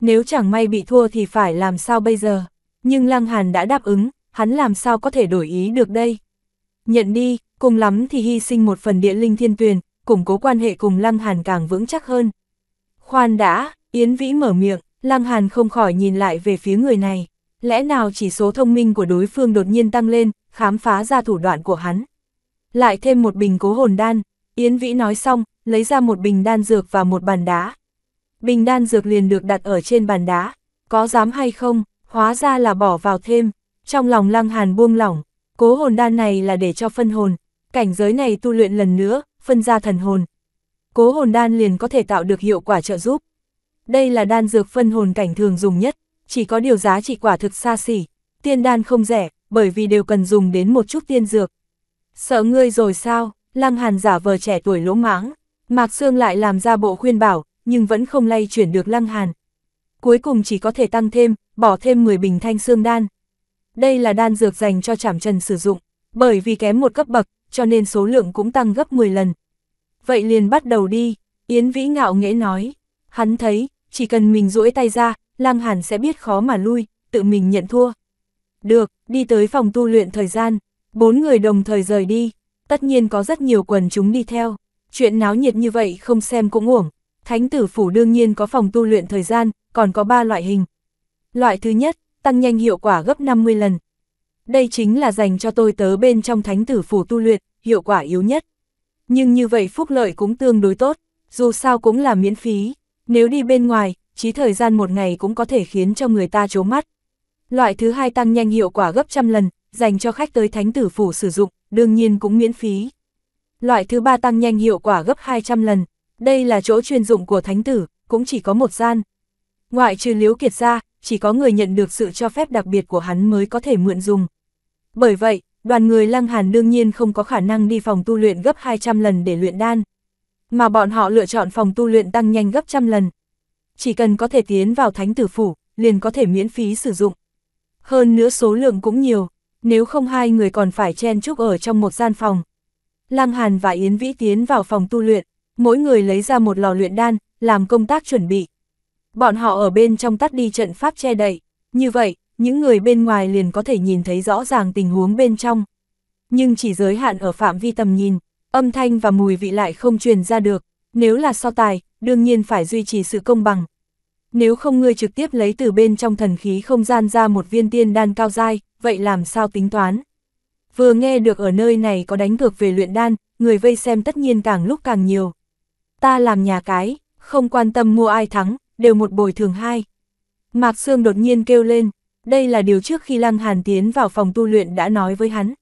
Nếu chẳng may bị thua thì phải làm sao bây giờ, nhưng Lăng Hàn đã đáp ứng, hắn làm sao có thể đổi ý được đây. Nhận đi, cùng lắm thì hy sinh một phần địa linh thiên tuyền, củng cố quan hệ cùng Lăng Hàn càng vững chắc hơn. Khoan đã, Yến Vĩ mở miệng, Lăng Hàn không khỏi nhìn lại về phía người này, lẽ nào chỉ số thông minh của đối phương đột nhiên tăng lên, khám phá ra thủ đoạn của hắn. Lại thêm một bình cố hồn đan, Yến Vĩ nói xong, lấy ra một bình đan dược và một bàn đá. Bình đan dược liền được đặt ở trên bàn đá, có dám hay không, hóa ra là bỏ vào thêm, trong lòng Lăng Hàn buông lỏng, cố hồn đan này là để cho phân hồn, cảnh giới này tu luyện lần nữa, phân ra thần hồn. Cố hồn đan liền có thể tạo được hiệu quả trợ giúp, đây là đan dược phân hồn cảnh thường dùng nhất, chỉ có điều giá trị quả thực xa xỉ, tiên đan không rẻ, bởi vì đều cần dùng đến một chút tiên dược. Sợ ngươi rồi sao, Lăng Hàn giả vờ trẻ tuổi lỗ mãng, Mạc Sương lại làm ra bộ khuyên bảo, nhưng vẫn không lay chuyển được Lăng Hàn. Cuối cùng chỉ có thể tăng thêm, bỏ thêm 10 bình thanh xương đan. Đây là đan dược dành cho trảm trần sử dụng, bởi vì kém một cấp bậc, cho nên số lượng cũng tăng gấp 10 lần. Vậy liền bắt đầu đi, Yến Vĩ ngạo nghễ nói. Hắn thấy, chỉ cần mình duỗi tay ra, lang Hàn sẽ biết khó mà lui, tự mình nhận thua. Được, đi tới phòng tu luyện thời gian, bốn người đồng thời rời đi, tất nhiên có rất nhiều quần chúng đi theo. Chuyện náo nhiệt như vậy không xem cũng uổng, thánh tử phủ đương nhiên có phòng tu luyện thời gian, còn có ba loại hình. Loại thứ nhất, tăng nhanh hiệu quả gấp 50 lần. Đây chính là dành cho tôi tớ bên trong thánh tử phủ tu luyện, hiệu quả yếu nhất. Nhưng như vậy phúc lợi cũng tương đối tốt, dù sao cũng là miễn phí. Nếu đi bên ngoài, chí thời gian một ngày cũng có thể khiến cho người ta chố mắt. Loại thứ hai tăng nhanh hiệu quả gấp trăm lần, dành cho khách tới thánh tử phủ sử dụng, đương nhiên cũng miễn phí. Loại thứ ba tăng nhanh hiệu quả gấp 200 lần, đây là chỗ chuyên dụng của thánh tử, cũng chỉ có một gian. Ngoại trừ liếu kiệt ra, chỉ có người nhận được sự cho phép đặc biệt của hắn mới có thể mượn dùng. Bởi vậy, đoàn người lăng hàn đương nhiên không có khả năng đi phòng tu luyện gấp 200 lần để luyện đan mà bọn họ lựa chọn phòng tu luyện tăng nhanh gấp trăm lần. Chỉ cần có thể tiến vào thánh tử phủ, liền có thể miễn phí sử dụng. Hơn nữa số lượng cũng nhiều, nếu không hai người còn phải chen chúc ở trong một gian phòng. Lăng Hàn và Yến Vĩ tiến vào phòng tu luyện, mỗi người lấy ra một lò luyện đan, làm công tác chuẩn bị. Bọn họ ở bên trong tắt đi trận pháp che đậy, như vậy, những người bên ngoài liền có thể nhìn thấy rõ ràng tình huống bên trong. Nhưng chỉ giới hạn ở phạm vi tầm nhìn, âm thanh và mùi vị lại không truyền ra được, nếu là so tài, đương nhiên phải duy trì sự công bằng. Nếu không ngươi trực tiếp lấy từ bên trong thần khí không gian ra một viên tiên đan cao dai, vậy làm sao tính toán? Vừa nghe được ở nơi này có đánh cược về luyện đan, người vây xem tất nhiên càng lúc càng nhiều. Ta làm nhà cái, không quan tâm mua ai thắng, đều một bồi thường hai. Mạc Sương đột nhiên kêu lên, đây là điều trước khi Lăng Hàn tiến vào phòng tu luyện đã nói với hắn.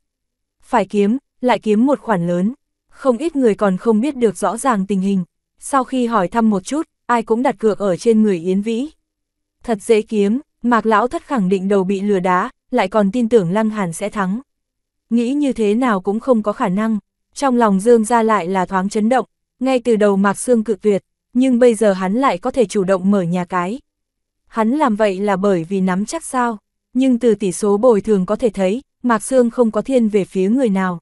Phải kiếm, lại kiếm một khoản lớn không ít người còn không biết được rõ ràng tình hình. Sau khi hỏi thăm một chút, ai cũng đặt cược ở trên người Yến Vĩ. Thật dễ kiếm, Mạc Lão Thất khẳng định đầu bị lừa đá, lại còn tin tưởng Lăng Hàn sẽ thắng. Nghĩ như thế nào cũng không có khả năng, trong lòng Dương ra lại là thoáng chấn động, ngay từ đầu Mạc Sương cự tuyệt, nhưng bây giờ hắn lại có thể chủ động mở nhà cái. Hắn làm vậy là bởi vì nắm chắc sao, nhưng từ tỷ số bồi thường có thể thấy, Mạc Sương không có thiên về phía người nào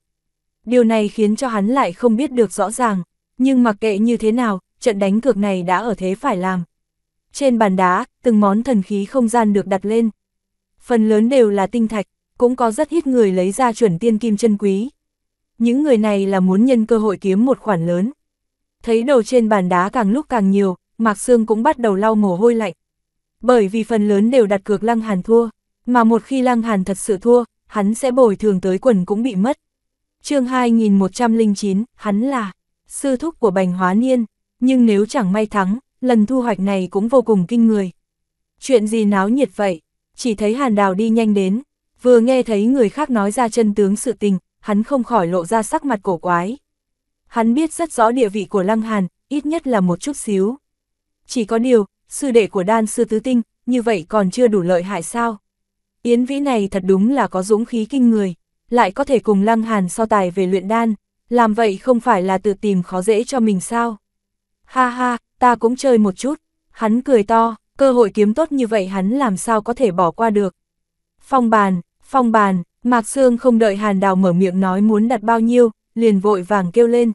điều này khiến cho hắn lại không biết được rõ ràng, nhưng mặc kệ như thế nào, trận đánh cược này đã ở thế phải làm. Trên bàn đá, từng món thần khí không gian được đặt lên. Phần lớn đều là tinh thạch, cũng có rất ít người lấy ra chuẩn tiên kim chân quý. Những người này là muốn nhân cơ hội kiếm một khoản lớn. Thấy đồ trên bàn đá càng lúc càng nhiều, Mạc Sương cũng bắt đầu lau mồ hôi lạnh. Bởi vì phần lớn đều đặt cược Lăng Hàn thua, mà một khi Lăng Hàn thật sự thua, hắn sẽ bồi thường tới quần cũng bị mất chương 2109, hắn là sư thúc của Bành Hóa Niên, nhưng nếu chẳng may thắng, lần thu hoạch này cũng vô cùng kinh người. Chuyện gì náo nhiệt vậy, chỉ thấy Hàn Đào đi nhanh đến, vừa nghe thấy người khác nói ra chân tướng sự tình, hắn không khỏi lộ ra sắc mặt cổ quái. Hắn biết rất rõ địa vị của Lăng Hàn, ít nhất là một chút xíu. Chỉ có điều, sư đệ của đan sư tứ tinh, như vậy còn chưa đủ lợi hại sao? Yến vĩ này thật đúng là có dũng khí kinh người lại có thể cùng Lăng Hàn so tài về luyện đan, làm vậy không phải là tự tìm khó dễ cho mình sao? Ha ha, ta cũng chơi một chút, hắn cười to, cơ hội kiếm tốt như vậy hắn làm sao có thể bỏ qua được. Phong bàn, phong bàn, Mạc Sương không đợi Hàn Đào mở miệng nói muốn đặt bao nhiêu, liền vội vàng kêu lên.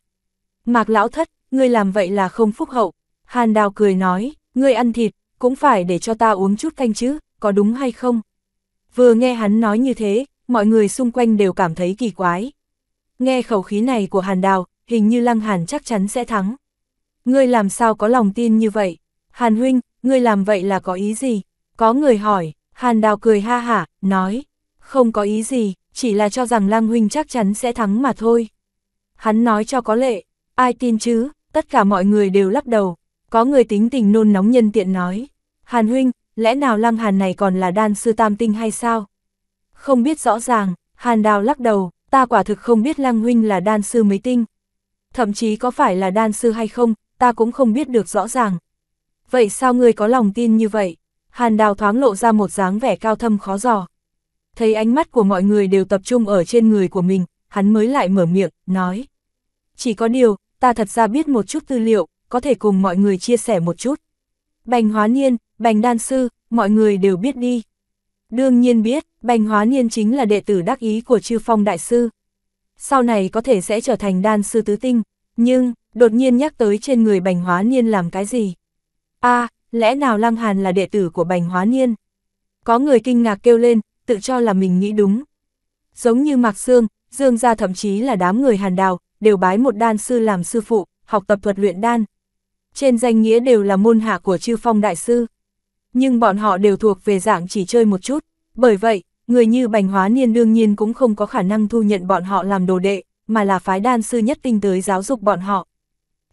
Mạc Lão Thất, ngươi làm vậy là không phúc hậu. Hàn Đào cười nói, ngươi ăn thịt, cũng phải để cho ta uống chút canh chứ, có đúng hay không? Vừa nghe hắn nói như thế, mọi người xung quanh đều cảm thấy kỳ quái. Nghe khẩu khí này của Hàn Đào, hình như Lăng Hàn chắc chắn sẽ thắng. Ngươi làm sao có lòng tin như vậy? Hàn huynh, ngươi làm vậy là có ý gì? Có người hỏi, Hàn Đào cười ha hả, nói, không có ý gì, chỉ là cho rằng Lăng huynh chắc chắn sẽ thắng mà thôi. Hắn nói cho có lệ, ai tin chứ, tất cả mọi người đều lắc đầu, có người tính tình nôn nóng nhân tiện nói, Hàn huynh, lẽ nào Lăng Hàn này còn là đan sư tam tinh hay sao? không biết rõ ràng, Hàn Đào lắc đầu, ta quả thực không biết Lăng Huynh là đan sư mấy tinh. Thậm chí có phải là đan sư hay không, ta cũng không biết được rõ ràng. Vậy sao người có lòng tin như vậy? Hàn Đào thoáng lộ ra một dáng vẻ cao thâm khó dò. Thấy ánh mắt của mọi người đều tập trung ở trên người của mình, hắn mới lại mở miệng, nói. Chỉ có điều, ta thật ra biết một chút tư liệu, có thể cùng mọi người chia sẻ một chút. Bành hóa niên, bành đan sư, mọi người đều biết đi. Đương nhiên biết, Bành Hóa Niên chính là đệ tử đắc ý của Chư Phong Đại Sư. Sau này có thể sẽ trở thành đan sư tứ tinh, nhưng, đột nhiên nhắc tới trên người Bành Hóa Niên làm cái gì? a lẽ nào Lăng Hàn là đệ tử của Bành Hóa Niên? Có người kinh ngạc kêu lên, tự cho là mình nghĩ đúng. Giống như Mạc Sương, Dương gia thậm chí là đám người Hàn Đào, đều bái một đan sư làm sư phụ, học tập thuật luyện đan. Trên danh nghĩa đều là môn hạ của Chư Phong Đại Sư nhưng bọn họ đều thuộc về dạng chỉ chơi một chút. Bởi vậy, người như Bành Hóa Niên đương nhiên cũng không có khả năng thu nhận bọn họ làm đồ đệ, mà là phái đan sư nhất tinh tới giáo dục bọn họ.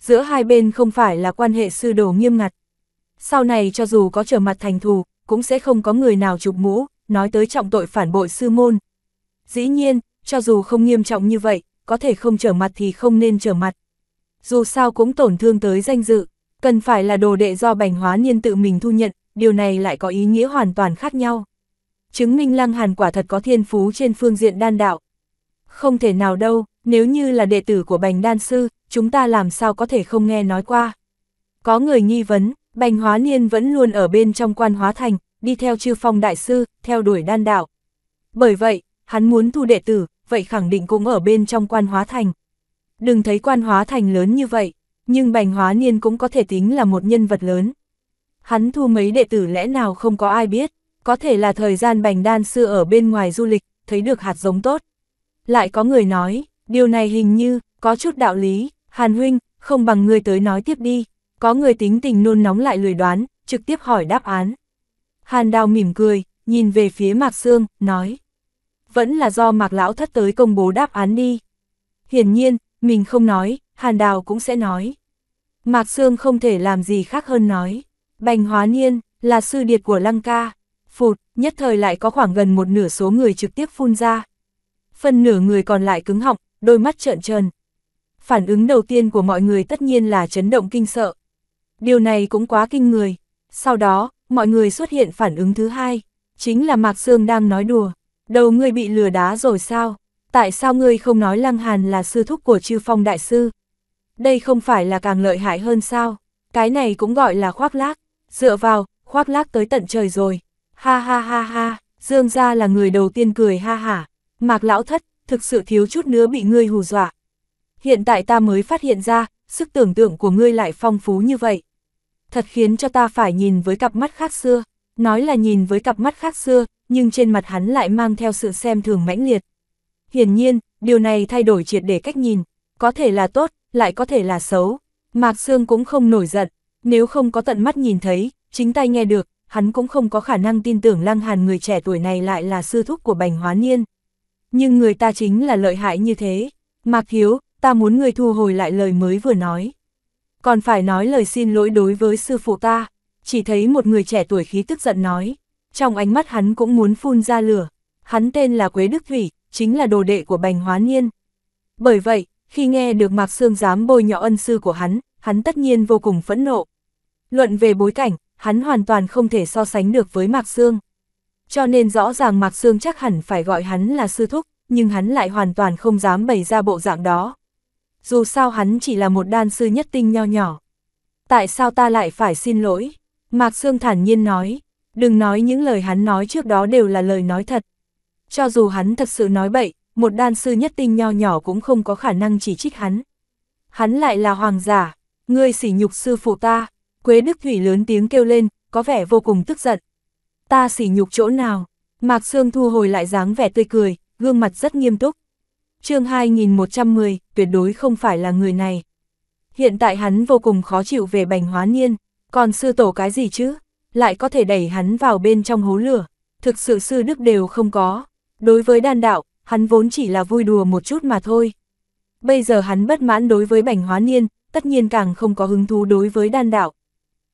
Giữa hai bên không phải là quan hệ sư đồ nghiêm ngặt. Sau này cho dù có trở mặt thành thù, cũng sẽ không có người nào chụp mũ, nói tới trọng tội phản bội sư môn. Dĩ nhiên, cho dù không nghiêm trọng như vậy, có thể không trở mặt thì không nên trở mặt. Dù sao cũng tổn thương tới danh dự, cần phải là đồ đệ do bành hóa niên tự mình thu nhận, điều này lại có ý nghĩa hoàn toàn khác nhau. Chứng minh Lăng Hàn quả thật có thiên phú trên phương diện đan đạo. Không thể nào đâu, nếu như là đệ tử của bành đan sư, chúng ta làm sao có thể không nghe nói qua. Có người nghi vấn, bành hóa niên vẫn luôn ở bên trong quan hóa thành, đi theo chư phong đại sư, theo đuổi đan đạo. Bởi vậy, hắn muốn thu đệ tử, vậy khẳng định cũng ở bên trong quan hóa thành. Đừng thấy quan hóa thành lớn như vậy, nhưng bành hóa niên cũng có thể tính là một nhân vật lớn hắn thu mấy đệ tử lẽ nào không có ai biết, có thể là thời gian bành đan sư ở bên ngoài du lịch, thấy được hạt giống tốt. Lại có người nói, điều này hình như, có chút đạo lý, Hàn Huynh, không bằng người tới nói tiếp đi, có người tính tình nôn nóng lại lười đoán, trực tiếp hỏi đáp án. Hàn Đào mỉm cười, nhìn về phía Mạc Sương, nói. Vẫn là do Mạc Lão thất tới công bố đáp án đi. Hiển nhiên, mình không nói, Hàn Đào cũng sẽ nói. Mạc Sương không thể làm gì khác hơn nói. Bành Hóa Niên, là sư điệt của Lăng Ca. Phụt, nhất thời lại có khoảng gần một nửa số người trực tiếp phun ra. Phần nửa người còn lại cứng họng, đôi mắt trợn trần. Phản ứng đầu tiên của mọi người tất nhiên là chấn động kinh sợ. Điều này cũng quá kinh người. Sau đó, mọi người xuất hiện phản ứng thứ hai. Chính là Mạc Sương đang nói đùa. Đầu ngươi bị lừa đá rồi sao? Tại sao ngươi không nói Lăng Hàn là sư thúc của chư phong đại sư? Đây không phải là càng lợi hại hơn sao? Cái này cũng gọi là khoác lác dựa vào, khoác lác tới tận trời rồi. Ha ha ha ha, Dương gia là người đầu tiên cười ha hả. Mạc lão thất, thực sự thiếu chút nữa bị ngươi hù dọa. Hiện tại ta mới phát hiện ra, sức tưởng tượng của ngươi lại phong phú như vậy. Thật khiến cho ta phải nhìn với cặp mắt khác xưa. Nói là nhìn với cặp mắt khác xưa, nhưng trên mặt hắn lại mang theo sự xem thường mãnh liệt. Hiển nhiên, điều này thay đổi triệt để cách nhìn. Có thể là tốt, lại có thể là xấu. Mạc Sương cũng không nổi giận, nếu không có tận mắt nhìn thấy, chính tay nghe được, hắn cũng không có khả năng tin tưởng Lăng Hàn người trẻ tuổi này lại là sư thúc của Bành Hóa Niên. Nhưng người ta chính là lợi hại như thế. Mạc Hiếu, ta muốn người thu hồi lại lời mới vừa nói. Còn phải nói lời xin lỗi đối với sư phụ ta, chỉ thấy một người trẻ tuổi khí tức giận nói. Trong ánh mắt hắn cũng muốn phun ra lửa. Hắn tên là Quế Đức Thủy, chính là đồ đệ của Bành Hóa Niên. Bởi vậy, khi nghe được Mạc Sương dám bôi nhọ ân sư của hắn, hắn tất nhiên vô cùng phẫn nộ. Luận về bối cảnh, hắn hoàn toàn không thể so sánh được với Mạc Sương. Cho nên rõ ràng Mạc Sương chắc hẳn phải gọi hắn là sư thúc, nhưng hắn lại hoàn toàn không dám bày ra bộ dạng đó. Dù sao hắn chỉ là một đan sư nhất tinh nho nhỏ. Tại sao ta lại phải xin lỗi? Mạc Sương thản nhiên nói, đừng nói những lời hắn nói trước đó đều là lời nói thật. Cho dù hắn thật sự nói bậy, một đan sư nhất tinh nho nhỏ cũng không có khả năng chỉ trích hắn. Hắn lại là hoàng giả, ngươi sỉ nhục sư phụ ta, Quế Đức Thủy lớn tiếng kêu lên, có vẻ vô cùng tức giận. Ta sỉ nhục chỗ nào? Mạc Sương thu hồi lại dáng vẻ tươi cười, gương mặt rất nghiêm túc. chương 2110, tuyệt đối không phải là người này. Hiện tại hắn vô cùng khó chịu về bành hóa niên, còn sư tổ cái gì chứ? Lại có thể đẩy hắn vào bên trong hố lửa, thực sự sư đức đều không có. Đối với đàn đạo, hắn vốn chỉ là vui đùa một chút mà thôi. Bây giờ hắn bất mãn đối với bành hóa niên, tất nhiên càng không có hứng thú đối với đan đạo.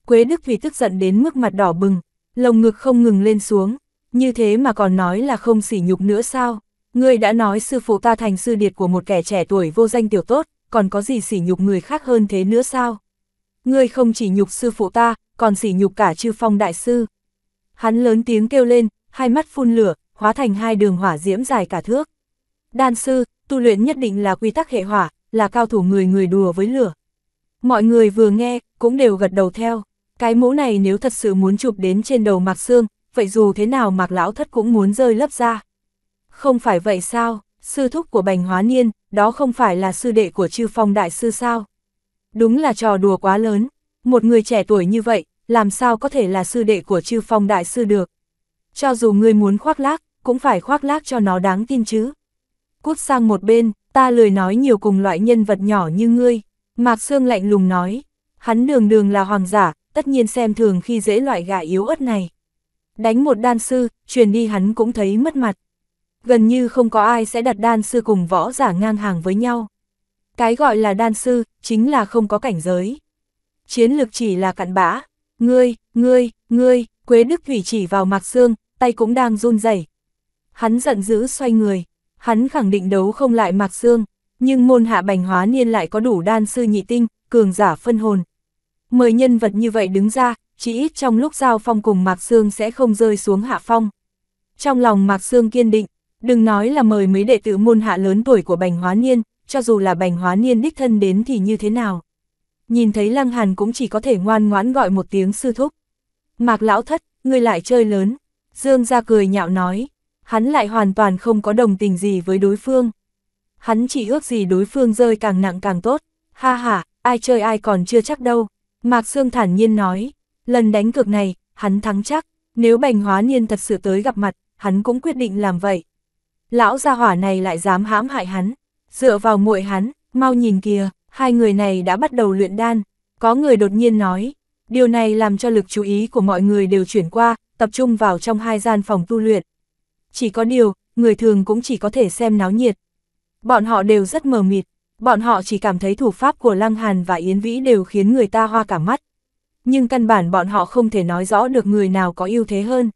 Quế Đức Thủy tức giận đến mức mặt đỏ bừng, lồng ngực không ngừng lên xuống, như thế mà còn nói là không sỉ nhục nữa sao? Ngươi đã nói sư phụ ta thành sư điệt của một kẻ trẻ tuổi vô danh tiểu tốt, còn có gì sỉ nhục người khác hơn thế nữa sao? Ngươi không chỉ nhục sư phụ ta, còn sỉ nhục cả chư phong đại sư. Hắn lớn tiếng kêu lên, hai mắt phun lửa, hóa thành hai đường hỏa diễm dài cả thước. Đan sư, tu luyện nhất định là quy tắc hệ hỏa, là cao thủ người người đùa với lửa. Mọi người vừa nghe, cũng đều gật đầu theo. Cái mũ này nếu thật sự muốn chụp đến trên đầu Mạc Sương, vậy dù thế nào Mạc Lão Thất cũng muốn rơi lấp ra. Không phải vậy sao, sư thúc của Bành Hóa Niên, đó không phải là sư đệ của chư phong đại sư sao? Đúng là trò đùa quá lớn, một người trẻ tuổi như vậy, làm sao có thể là sư đệ của chư phong đại sư được? Cho dù ngươi muốn khoác lác, cũng phải khoác lác cho nó đáng tin chứ. Cút sang một bên, ta lười nói nhiều cùng loại nhân vật nhỏ như ngươi. Mạc Sương lạnh lùng nói, hắn đường đường là hoàng giả, tất nhiên xem thường khi dễ loại gà yếu ớt này. Đánh một đan sư, truyền đi hắn cũng thấy mất mặt. Gần như không có ai sẽ đặt đan sư cùng võ giả ngang hàng với nhau. Cái gọi là đan sư, chính là không có cảnh giới. Chiến lược chỉ là cặn bã. Ngươi, ngươi, ngươi, Quế Đức Thủy chỉ vào mạc xương, tay cũng đang run rẩy. Hắn giận dữ xoay người, hắn khẳng định đấu không lại mạc xương, nhưng môn hạ bành hóa niên lại có đủ đan sư nhị tinh, cường giả phân hồn, mời nhân vật như vậy đứng ra, chỉ ít trong lúc giao phong cùng Mạc Sương sẽ không rơi xuống hạ phong. Trong lòng Mạc Sương kiên định, đừng nói là mời mấy đệ tử môn hạ lớn tuổi của Bành Hóa Niên, cho dù là Bành Hóa Niên đích thân đến thì như thế nào. Nhìn thấy Lăng Hàn cũng chỉ có thể ngoan ngoãn gọi một tiếng sư thúc. Mạc Lão Thất, ngươi lại chơi lớn. Dương ra cười nhạo nói, hắn lại hoàn toàn không có đồng tình gì với đối phương. Hắn chỉ ước gì đối phương rơi càng nặng càng tốt, ha ha, ai chơi ai còn chưa chắc đâu. Mạc Sương thản nhiên nói, lần đánh cược này, hắn thắng chắc, nếu bành hóa niên thật sự tới gặp mặt, hắn cũng quyết định làm vậy. Lão gia hỏa này lại dám hãm hại hắn, dựa vào muội hắn, mau nhìn kìa, hai người này đã bắt đầu luyện đan. Có người đột nhiên nói, điều này làm cho lực chú ý của mọi người đều chuyển qua, tập trung vào trong hai gian phòng tu luyện. Chỉ có điều, người thường cũng chỉ có thể xem náo nhiệt. Bọn họ đều rất mờ mịt, bọn họ chỉ cảm thấy thủ pháp của Lăng Hàn và Yến Vĩ đều khiến người ta hoa cả mắt. Nhưng căn bản bọn họ không thể nói rõ được người nào có ưu thế hơn.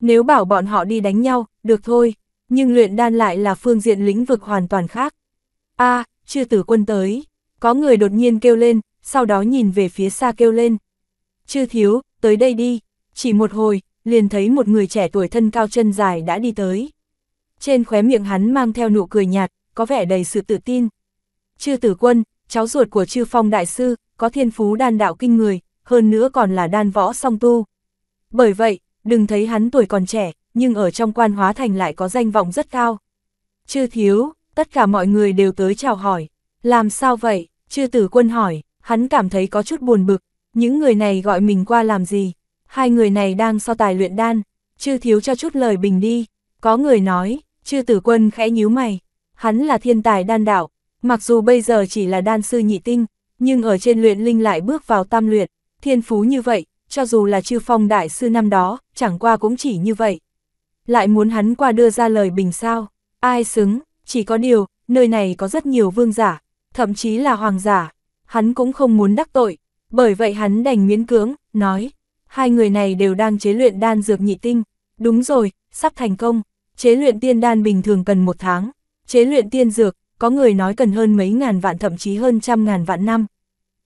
Nếu bảo bọn họ đi đánh nhau, được thôi, nhưng luyện đan lại là phương diện lĩnh vực hoàn toàn khác. a chưa tử quân tới, có người đột nhiên kêu lên, sau đó nhìn về phía xa kêu lên. Chư thiếu, tới đây đi, chỉ một hồi, liền thấy một người trẻ tuổi thân cao chân dài đã đi tới. Trên khóe miệng hắn mang theo nụ cười nhạt, có vẻ đầy sự tự tin, Chư tử quân, cháu ruột của chư phong đại sư, có thiên phú đan đạo kinh người, hơn nữa còn là đan võ song tu. Bởi vậy, đừng thấy hắn tuổi còn trẻ, nhưng ở trong quan hóa thành lại có danh vọng rất cao. Chư thiếu, tất cả mọi người đều tới chào hỏi. Làm sao vậy? Chư tử quân hỏi, hắn cảm thấy có chút buồn bực. Những người này gọi mình qua làm gì? Hai người này đang so tài luyện đan. Chư thiếu cho chút lời bình đi. Có người nói, chư tử quân khẽ nhíu mày. Hắn là thiên tài đan đạo, Mặc dù bây giờ chỉ là đan sư nhị tinh, nhưng ở trên luyện linh lại bước vào tam luyện, thiên phú như vậy, cho dù là chư phong đại sư năm đó, chẳng qua cũng chỉ như vậy. Lại muốn hắn qua đưa ra lời bình sao, ai xứng, chỉ có điều, nơi này có rất nhiều vương giả, thậm chí là hoàng giả, hắn cũng không muốn đắc tội, bởi vậy hắn đành miễn cưỡng, nói, hai người này đều đang chế luyện đan dược nhị tinh, đúng rồi, sắp thành công, chế luyện tiên đan bình thường cần một tháng, chế luyện tiên dược, có người nói cần hơn mấy ngàn vạn thậm chí hơn trăm ngàn vạn năm.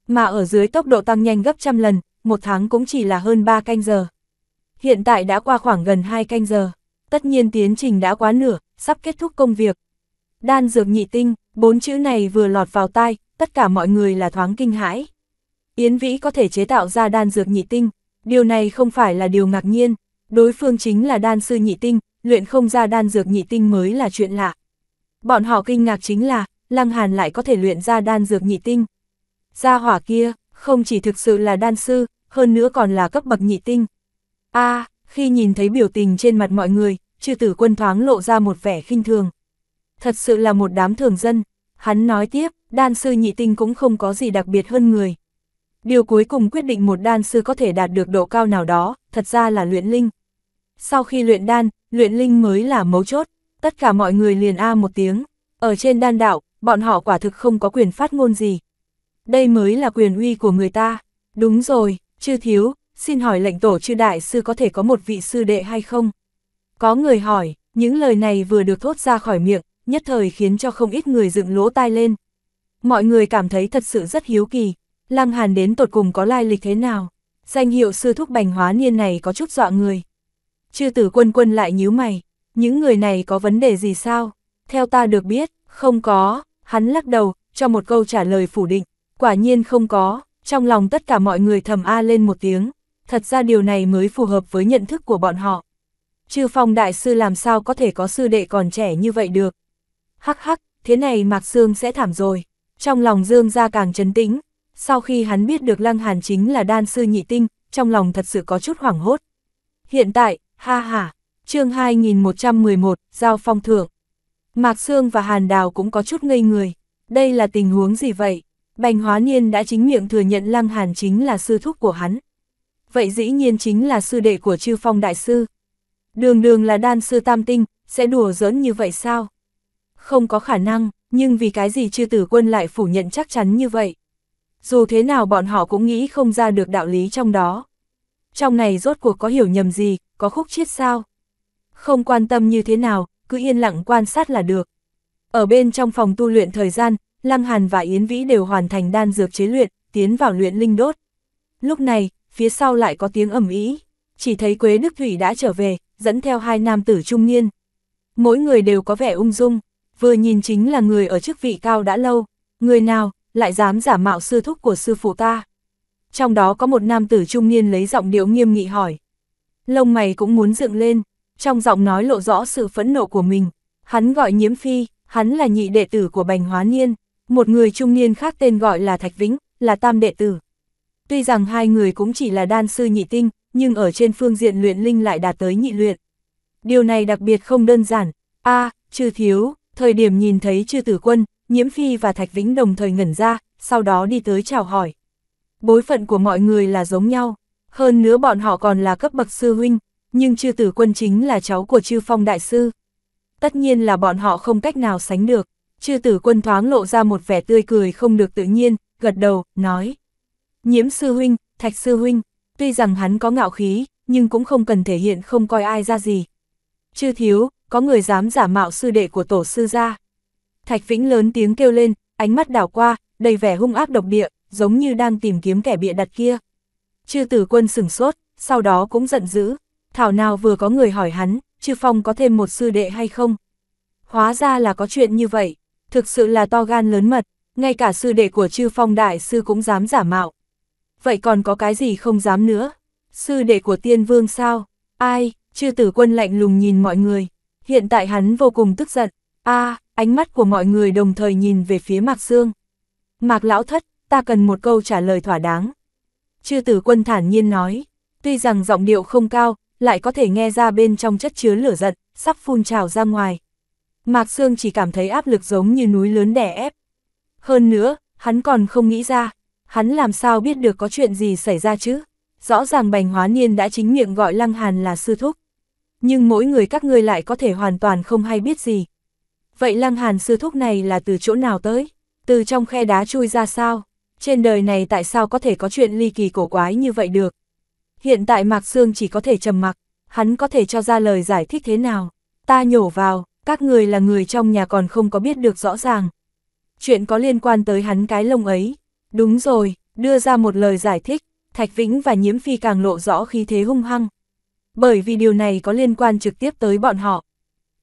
Mà ở dưới tốc độ tăng nhanh gấp trăm lần, một tháng cũng chỉ là hơn ba canh giờ. Hiện tại đã qua khoảng gần hai canh giờ, tất nhiên tiến trình đã quá nửa, sắp kết thúc công việc. Đan dược nhị tinh, bốn chữ này vừa lọt vào tai, tất cả mọi người là thoáng kinh hãi. Yến Vĩ có thể chế tạo ra đan dược nhị tinh, điều này không phải là điều ngạc nhiên, đối phương chính là đan sư nhị tinh, luyện không ra đan dược nhị tinh mới là chuyện lạ. Bọn họ kinh ngạc chính là, Lăng Hàn lại có thể luyện ra đan dược nhị tinh. Gia hỏa kia, không chỉ thực sự là đan sư, hơn nữa còn là cấp bậc nhị tinh. a khi nhìn thấy biểu tình trên mặt mọi người, chư tử quân thoáng lộ ra một vẻ khinh thường. Thật sự là một đám thường dân, hắn nói tiếp, đan sư nhị tinh cũng không có gì đặc biệt hơn người. Điều cuối cùng quyết định một đan sư có thể đạt được độ cao nào đó, thật ra là luyện linh. Sau khi luyện đan, luyện linh mới là mấu chốt tất cả mọi người liền a một tiếng, ở trên đan đạo, bọn họ quả thực không có quyền phát ngôn gì. Đây mới là quyền uy của người ta. Đúng rồi, chư thiếu, xin hỏi lệnh tổ chư đại sư có thể có một vị sư đệ hay không? Có người hỏi, những lời này vừa được thốt ra khỏi miệng, nhất thời khiến cho không ít người dựng lỗ tai lên. Mọi người cảm thấy thật sự rất hiếu kỳ, Lăng Hàn đến tột cùng có lai lịch thế nào? Danh hiệu sư thúc bành hóa niên này có chút dọa người. Chư tử quân quân lại nhíu mày, những người này có vấn đề gì sao? Theo ta được biết, không có, hắn lắc đầu, cho một câu trả lời phủ định, quả nhiên không có, trong lòng tất cả mọi người thầm a lên một tiếng, thật ra điều này mới phù hợp với nhận thức của bọn họ. Chư phong đại sư làm sao có thể có sư đệ còn trẻ như vậy được? Hắc hắc, thế này Mạc Sương sẽ thảm rồi. Trong lòng Dương ra càng chấn tĩnh, sau khi hắn biết được Lăng Hàn chính là đan sư nhị tinh, trong lòng thật sự có chút hoảng hốt. Hiện tại, ha ha, chương 2111, Giao Phong Thượng. Mạc Sương và Hàn Đào cũng có chút ngây người. Đây là tình huống gì vậy? Bành Hóa Niên đã chính miệng thừa nhận Lăng Hàn chính là sư thúc của hắn. Vậy dĩ nhiên chính là sư đệ của Chư Phong Đại Sư. Đường đường là đan sư tam tinh, sẽ đùa giỡn như vậy sao? Không có khả năng, nhưng vì cái gì Chư Tử Quân lại phủ nhận chắc chắn như vậy? Dù thế nào bọn họ cũng nghĩ không ra được đạo lý trong đó. Trong này rốt cuộc có hiểu nhầm gì, có khúc chiết sao? không quan tâm như thế nào, cứ yên lặng quan sát là được. Ở bên trong phòng tu luyện thời gian, Lăng Hàn và Yến Vĩ đều hoàn thành đan dược chế luyện, tiến vào luyện linh đốt. Lúc này, phía sau lại có tiếng ầm ĩ, chỉ thấy Quế Đức Thủy đã trở về, dẫn theo hai nam tử trung niên. Mỗi người đều có vẻ ung dung, vừa nhìn chính là người ở chức vị cao đã lâu, người nào lại dám giả mạo sư thúc của sư phụ ta. Trong đó có một nam tử trung niên lấy giọng điệu nghiêm nghị hỏi. Lông mày cũng muốn dựng lên, trong giọng nói lộ rõ sự phẫn nộ của mình. Hắn gọi nhiễm phi, hắn là nhị đệ tử của Bành Hóa Niên, một người trung niên khác tên gọi là Thạch Vĩnh, là tam đệ tử. Tuy rằng hai người cũng chỉ là đan sư nhị tinh, nhưng ở trên phương diện luyện linh lại đạt tới nhị luyện. Điều này đặc biệt không đơn giản. A, à, chư thiếu, thời điểm nhìn thấy chư tử quân, nhiễm phi và Thạch Vĩnh đồng thời ngẩn ra, sau đó đi tới chào hỏi. Bối phận của mọi người là giống nhau, hơn nữa bọn họ còn là cấp bậc sư huynh, nhưng chư tử quân chính là cháu của chư phong đại sư. Tất nhiên là bọn họ không cách nào sánh được, chư tử quân thoáng lộ ra một vẻ tươi cười không được tự nhiên, gật đầu, nói. Nhiễm sư huynh, thạch sư huynh, tuy rằng hắn có ngạo khí, nhưng cũng không cần thể hiện không coi ai ra gì. Chư thiếu, có người dám giả mạo sư đệ của tổ sư ra. Thạch Vĩnh lớn tiếng kêu lên, ánh mắt đảo qua, đầy vẻ hung ác độc địa, giống như đang tìm kiếm kẻ bịa đặt kia. Chư tử quân sừng sốt, sau đó cũng giận dữ, thảo nào vừa có người hỏi hắn, chư phong có thêm một sư đệ hay không? Hóa ra là có chuyện như vậy, thực sự là to gan lớn mật, ngay cả sư đệ của chư phong đại sư cũng dám giả mạo. Vậy còn có cái gì không dám nữa? Sư đệ của tiên vương sao? Ai? Chư tử quân lạnh lùng nhìn mọi người. Hiện tại hắn vô cùng tức giận. a ánh mắt của mọi người đồng thời nhìn về phía Mạc Sương. Mạc lão thất, ta cần một câu trả lời thỏa đáng. Chư tử quân thản nhiên nói. Tuy rằng giọng điệu không cao, lại có thể nghe ra bên trong chất chứa lửa giận, sắp phun trào ra ngoài. Mạc Sương chỉ cảm thấy áp lực giống như núi lớn đè ép. Hơn nữa, hắn còn không nghĩ ra, hắn làm sao biết được có chuyện gì xảy ra chứ? Rõ ràng Bành Hóa Niên đã chính miệng gọi Lăng Hàn là sư thúc. Nhưng mỗi người các ngươi lại có thể hoàn toàn không hay biết gì. Vậy Lăng Hàn sư thúc này là từ chỗ nào tới? Từ trong khe đá chui ra sao? Trên đời này tại sao có thể có chuyện ly kỳ cổ quái như vậy được? Hiện tại Mạc Sương chỉ có thể trầm mặc, hắn có thể cho ra lời giải thích thế nào. Ta nhổ vào, các người là người trong nhà còn không có biết được rõ ràng. Chuyện có liên quan tới hắn cái lông ấy. Đúng rồi, đưa ra một lời giải thích, Thạch Vĩnh và Nhiễm Phi càng lộ rõ khí thế hung hăng. Bởi vì điều này có liên quan trực tiếp tới bọn họ.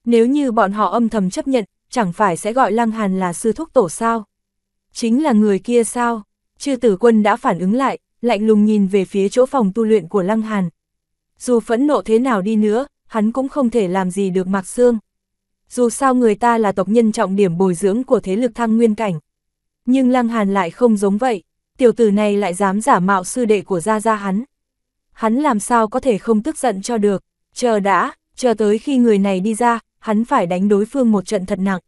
Nếu như bọn họ âm thầm chấp nhận, chẳng phải sẽ gọi Lăng Hàn là sư thúc tổ sao? Chính là người kia sao? Chư tử quân đã phản ứng lại, lạnh lùng nhìn về phía chỗ phòng tu luyện của Lăng Hàn. Dù phẫn nộ thế nào đi nữa, hắn cũng không thể làm gì được Mạc Sương. Dù sao người ta là tộc nhân trọng điểm bồi dưỡng của thế lực thăng nguyên cảnh. Nhưng Lăng Hàn lại không giống vậy, tiểu tử này lại dám giả mạo sư đệ của gia gia hắn. Hắn làm sao có thể không tức giận cho được, chờ đã, chờ tới khi người này đi ra, hắn phải đánh đối phương một trận thật nặng.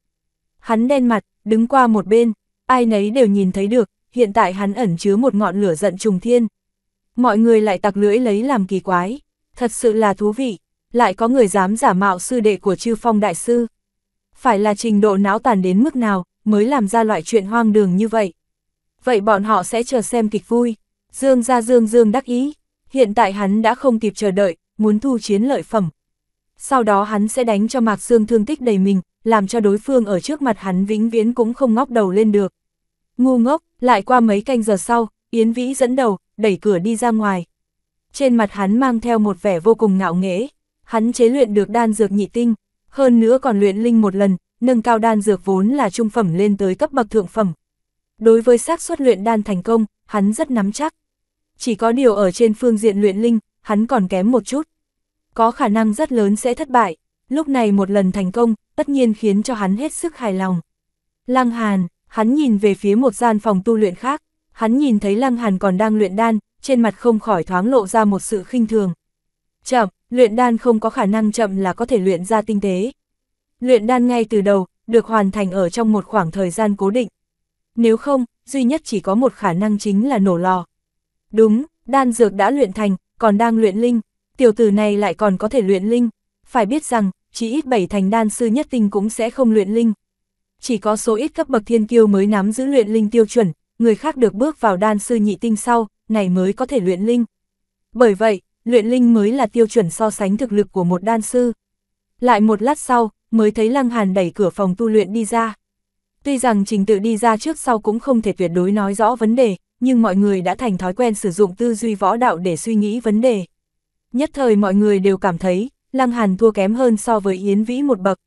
Hắn đen mặt, đứng qua một bên, ai nấy đều nhìn thấy được, hiện tại hắn ẩn chứa một ngọn lửa giận trùng thiên. Mọi người lại tặc lưỡi lấy làm kỳ quái, thật sự là thú vị, lại có người dám giả mạo sư đệ của chư phong đại sư. Phải là trình độ não tàn đến mức nào mới làm ra loại chuyện hoang đường như vậy. Vậy bọn họ sẽ chờ xem kịch vui. Dương ra Dương Dương đắc ý, hiện tại hắn đã không kịp chờ đợi, muốn thu chiến lợi phẩm. Sau đó hắn sẽ đánh cho Mạc Sương thương tích đầy mình, làm cho đối phương ở trước mặt hắn vĩnh viễn cũng không ngóc đầu lên được. Ngu ngốc, lại qua mấy canh giờ sau, Yến Vĩ dẫn đầu, đẩy cửa đi ra ngoài. Trên mặt hắn mang theo một vẻ vô cùng ngạo nghễ, hắn chế luyện được đan dược nhị tinh, hơn nữa còn luyện linh một lần, nâng cao đan dược vốn là trung phẩm lên tới cấp bậc thượng phẩm. Đối với xác suất luyện đan thành công, hắn rất nắm chắc. Chỉ có điều ở trên phương diện luyện linh, hắn còn kém một chút. Có khả năng rất lớn sẽ thất bại, lúc này một lần thành công, tất nhiên khiến cho hắn hết sức hài lòng. Lăng Hàn, Hắn nhìn về phía một gian phòng tu luyện khác, hắn nhìn thấy Lăng Hàn còn đang luyện đan, trên mặt không khỏi thoáng lộ ra một sự khinh thường. Chậm, luyện đan không có khả năng chậm là có thể luyện ra tinh tế. Luyện đan ngay từ đầu, được hoàn thành ở trong một khoảng thời gian cố định. Nếu không, duy nhất chỉ có một khả năng chính là nổ lò. Đúng, đan dược đã luyện thành, còn đang luyện linh, tiểu tử này lại còn có thể luyện linh. Phải biết rằng, chỉ ít bảy thành đan sư nhất tinh cũng sẽ không luyện linh, chỉ có số ít cấp bậc thiên kiêu mới nắm giữ luyện linh tiêu chuẩn, người khác được bước vào đan sư nhị tinh sau, này mới có thể luyện linh. Bởi vậy, luyện linh mới là tiêu chuẩn so sánh thực lực của một đan sư. Lại một lát sau, mới thấy Lăng Hàn đẩy cửa phòng tu luyện đi ra. Tuy rằng trình tự đi ra trước sau cũng không thể tuyệt đối nói rõ vấn đề, nhưng mọi người đã thành thói quen sử dụng tư duy võ đạo để suy nghĩ vấn đề. Nhất thời mọi người đều cảm thấy, Lăng Hàn thua kém hơn so với Yến Vĩ một bậc.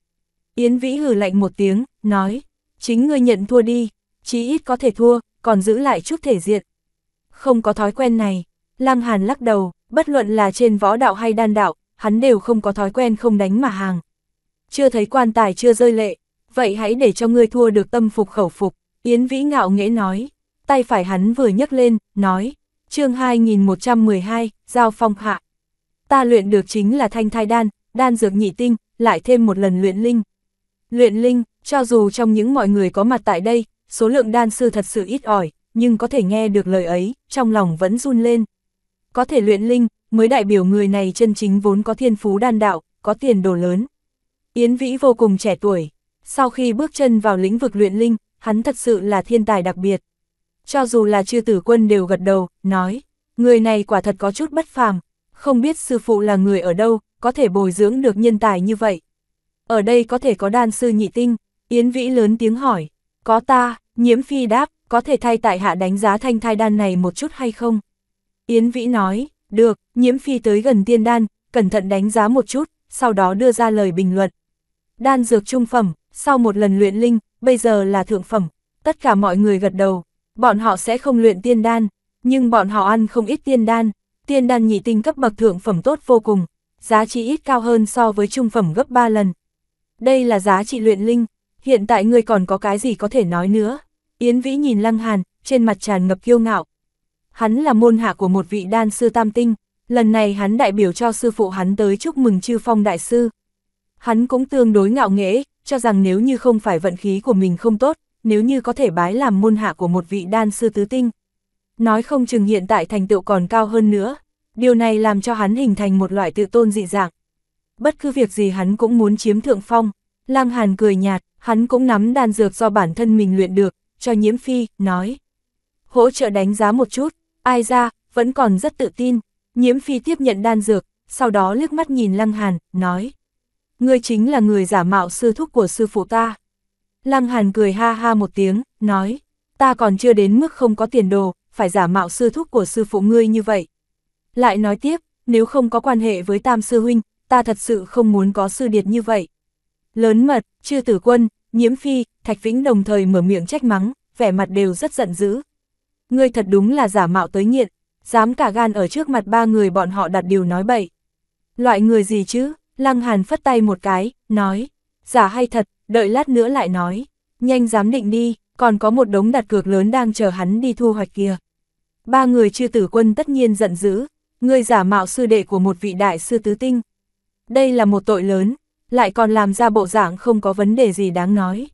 Yến Vĩ hừ lạnh một tiếng, nói, chính ngươi nhận thua đi, chí ít có thể thua, còn giữ lại chút thể diện. Không có thói quen này, Lăng Hàn lắc đầu, bất luận là trên võ đạo hay đan đạo, hắn đều không có thói quen không đánh mà hàng. Chưa thấy quan tài chưa rơi lệ, vậy hãy để cho ngươi thua được tâm phục khẩu phục, Yến Vĩ ngạo nghễ nói. Tay phải hắn vừa nhấc lên, nói, chương 2112, Giao Phong Hạ. Ta luyện được chính là thanh thai đan, đan dược nhị tinh, lại thêm một lần luyện linh. Luyện linh, cho dù trong những mọi người có mặt tại đây, số lượng đan sư thật sự ít ỏi, nhưng có thể nghe được lời ấy, trong lòng vẫn run lên. Có thể luyện linh, mới đại biểu người này chân chính vốn có thiên phú đan đạo, có tiền đồ lớn. Yến Vĩ vô cùng trẻ tuổi, sau khi bước chân vào lĩnh vực luyện linh, hắn thật sự là thiên tài đặc biệt. Cho dù là chư tử quân đều gật đầu, nói, người này quả thật có chút bất phàm, không biết sư phụ là người ở đâu, có thể bồi dưỡng được nhân tài như vậy. Ở đây có thể có đan sư nhị tinh, Yến Vĩ lớn tiếng hỏi, có ta, nhiễm phi đáp, có thể thay tại hạ đánh giá thanh thai đan này một chút hay không? Yến Vĩ nói, được, nhiễm phi tới gần tiên đan, cẩn thận đánh giá một chút, sau đó đưa ra lời bình luận. Đan dược trung phẩm, sau một lần luyện linh, bây giờ là thượng phẩm, tất cả mọi người gật đầu, bọn họ sẽ không luyện tiên đan, nhưng bọn họ ăn không ít tiên đan, tiên đan nhị tinh cấp bậc thượng phẩm tốt vô cùng, giá trị ít cao hơn so với trung phẩm gấp 3 lần. Đây là giá trị luyện linh, hiện tại ngươi còn có cái gì có thể nói nữa? Yến Vĩ nhìn Lăng Hàn, trên mặt tràn ngập kiêu ngạo. Hắn là môn hạ của một vị đan sư tam tinh, lần này hắn đại biểu cho sư phụ hắn tới chúc mừng chư phong đại sư. Hắn cũng tương đối ngạo nghễ, cho rằng nếu như không phải vận khí của mình không tốt, nếu như có thể bái làm môn hạ của một vị đan sư tứ tinh. Nói không chừng hiện tại thành tựu còn cao hơn nữa, điều này làm cho hắn hình thành một loại tự tôn dị dạng. Bất cứ việc gì hắn cũng muốn chiếm thượng phong, lang hàn cười nhạt, hắn cũng nắm đan dược do bản thân mình luyện được, cho nhiễm phi, nói. Hỗ trợ đánh giá một chút, ai ra, vẫn còn rất tự tin, nhiễm phi tiếp nhận đan dược, sau đó liếc mắt nhìn Lăng Hàn, nói. Ngươi chính là người giả mạo sư thúc của sư phụ ta. Lăng Hàn cười ha ha một tiếng, nói. Ta còn chưa đến mức không có tiền đồ, phải giả mạo sư thúc của sư phụ ngươi như vậy. Lại nói tiếp, nếu không có quan hệ với tam sư huynh, ta thật sự không muốn có sư điệt như vậy. Lớn mật, chư tử quân, nhiễm phi, Thạch Vĩnh đồng thời mở miệng trách mắng, vẻ mặt đều rất giận dữ. Ngươi thật đúng là giả mạo tới nghiện, dám cả gan ở trước mặt ba người bọn họ đặt điều nói bậy. Loại người gì chứ? Lăng Hàn phất tay một cái, nói, giả hay thật, đợi lát nữa lại nói, nhanh dám định đi, còn có một đống đặt cược lớn đang chờ hắn đi thu hoạch kia. Ba người chư tử quân tất nhiên giận dữ, người giả mạo sư đệ của một vị đại sư tứ tinh. Đây là một tội lớn, lại còn làm ra bộ dạng không có vấn đề gì đáng nói.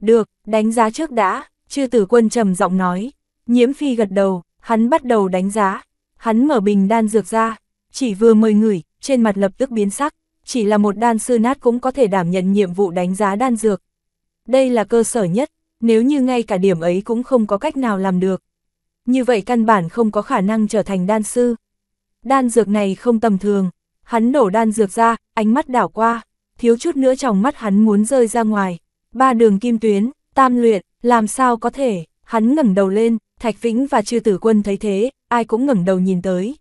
Được, đánh giá trước đã, chư tử quân trầm giọng nói. Nhiễm phi gật đầu, hắn bắt đầu đánh giá. Hắn mở bình đan dược ra, chỉ vừa mời ngửi, trên mặt lập tức biến sắc. Chỉ là một đan sư nát cũng có thể đảm nhận nhiệm vụ đánh giá đan dược. Đây là cơ sở nhất, nếu như ngay cả điểm ấy cũng không có cách nào làm được. Như vậy căn bản không có khả năng trở thành đan sư. Đan dược này không tầm thường, hắn đổ đan dược ra, ánh mắt đảo qua, thiếu chút nữa trong mắt hắn muốn rơi ra ngoài. Ba đường kim tuyến, tam luyện, làm sao có thể, hắn ngẩng đầu lên, Thạch Vĩnh và Chư Tử Quân thấy thế, ai cũng ngẩng đầu nhìn tới.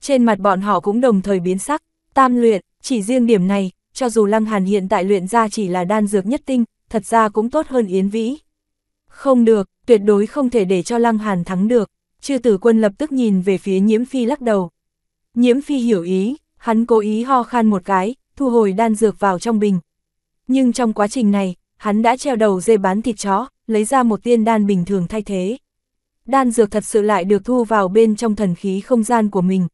Trên mặt bọn họ cũng đồng thời biến sắc, tam luyện, chỉ riêng điểm này, cho dù Lăng Hàn hiện tại luyện ra chỉ là đan dược nhất tinh, thật ra cũng tốt hơn Yến Vĩ. Không được, tuyệt đối không thể để cho Lăng Hàn thắng được, Chư Tử Quân lập tức nhìn về phía Nhiễm Phi lắc đầu. Nhiễm Phi hiểu ý, hắn cố ý ho khan một cái, thu hồi đan dược vào trong bình. Nhưng trong quá trình này, hắn đã treo đầu dê bán thịt chó, lấy ra một tiên đan bình thường thay thế. Đan dược thật sự lại được thu vào bên trong thần khí không gian của mình.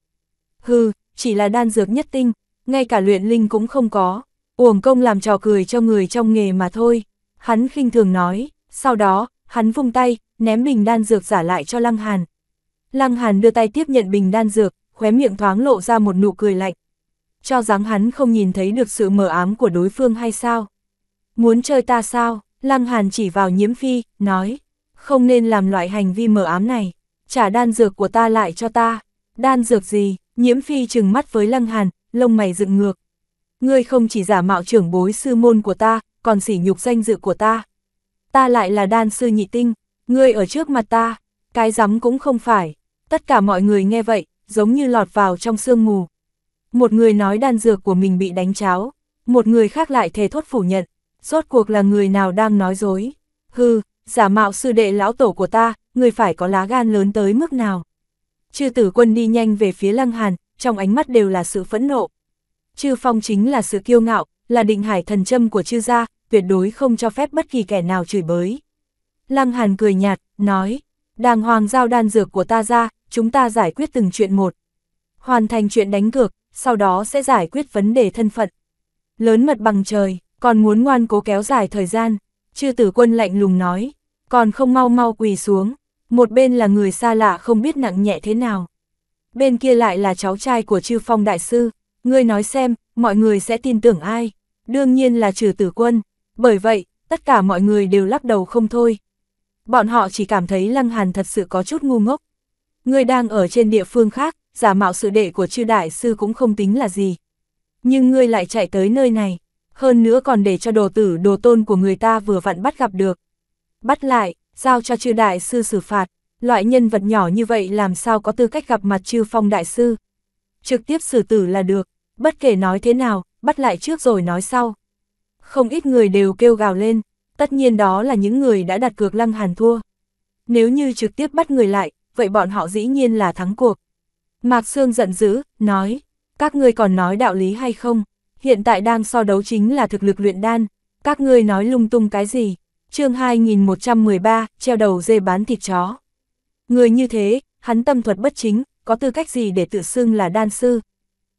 Hừ, chỉ là đan dược nhất tinh, ngay cả luyện linh cũng không có, uổng công làm trò cười cho người trong nghề mà thôi. Hắn khinh thường nói, sau đó, hắn vung tay, ném bình đan dược giả lại cho Lăng Hàn. Lăng Hàn đưa tay tiếp nhận bình đan dược, khóe miệng thoáng lộ ra một nụ cười lạnh cho rằng hắn không nhìn thấy được sự mờ ám của đối phương hay sao. Muốn chơi ta sao? Lăng Hàn chỉ vào nhiễm phi, nói, không nên làm loại hành vi mờ ám này, trả đan dược của ta lại cho ta. Đan dược gì? Nhiễm phi trừng mắt với Lăng Hàn, lông mày dựng ngược. Ngươi không chỉ giả mạo trưởng bối sư môn của ta, còn sỉ nhục danh dự của ta. Ta lại là đan sư nhị tinh, ngươi ở trước mặt ta, cái rắm cũng không phải. Tất cả mọi người nghe vậy, giống như lọt vào trong sương mù. Một người nói đan dược của mình bị đánh cháo, một người khác lại thề thốt phủ nhận, rốt cuộc là người nào đang nói dối. Hừ, giả mạo sư đệ lão tổ của ta, người phải có lá gan lớn tới mức nào. Chư tử quân đi nhanh về phía lăng hàn, trong ánh mắt đều là sự phẫn nộ. Chư phong chính là sự kiêu ngạo, là định hải thần châm của chư gia, tuyệt đối không cho phép bất kỳ kẻ nào chửi bới. Lăng hàn cười nhạt, nói, đàng hoàng giao đan dược của ta ra, chúng ta giải quyết từng chuyện một, hoàn thành chuyện đánh cược, sau đó sẽ giải quyết vấn đề thân phận. Lớn mật bằng trời, còn muốn ngoan cố kéo dài thời gian, chư tử quân lạnh lùng nói, còn không mau mau quỳ xuống, một bên là người xa lạ không biết nặng nhẹ thế nào. Bên kia lại là cháu trai của chư phong đại sư, ngươi nói xem, mọi người sẽ tin tưởng ai, đương nhiên là trừ tử quân, bởi vậy, tất cả mọi người đều lắc đầu không thôi. Bọn họ chỉ cảm thấy Lăng Hàn thật sự có chút ngu ngốc. Ngươi đang ở trên địa phương khác, giả mạo sự đệ của chư đại sư cũng không tính là gì. Nhưng ngươi lại chạy tới nơi này, hơn nữa còn để cho đồ tử đồ tôn của người ta vừa vặn bắt gặp được. Bắt lại, giao cho chư đại sư xử phạt, loại nhân vật nhỏ như vậy làm sao có tư cách gặp mặt chư phong đại sư. Trực tiếp xử tử là được, bất kể nói thế nào, bắt lại trước rồi nói sau. Không ít người đều kêu gào lên, tất nhiên đó là những người đã đặt cược lăng hàn thua. Nếu như trực tiếp bắt người lại, vậy bọn họ dĩ nhiên là thắng cuộc. Mạc Sương giận dữ, nói, các ngươi còn nói đạo lý hay không? Hiện tại đang so đấu chính là thực lực luyện đan, các ngươi nói lung tung cái gì? chương 2113, treo đầu dê bán thịt chó. Người như thế, hắn tâm thuật bất chính, có tư cách gì để tự xưng là đan sư?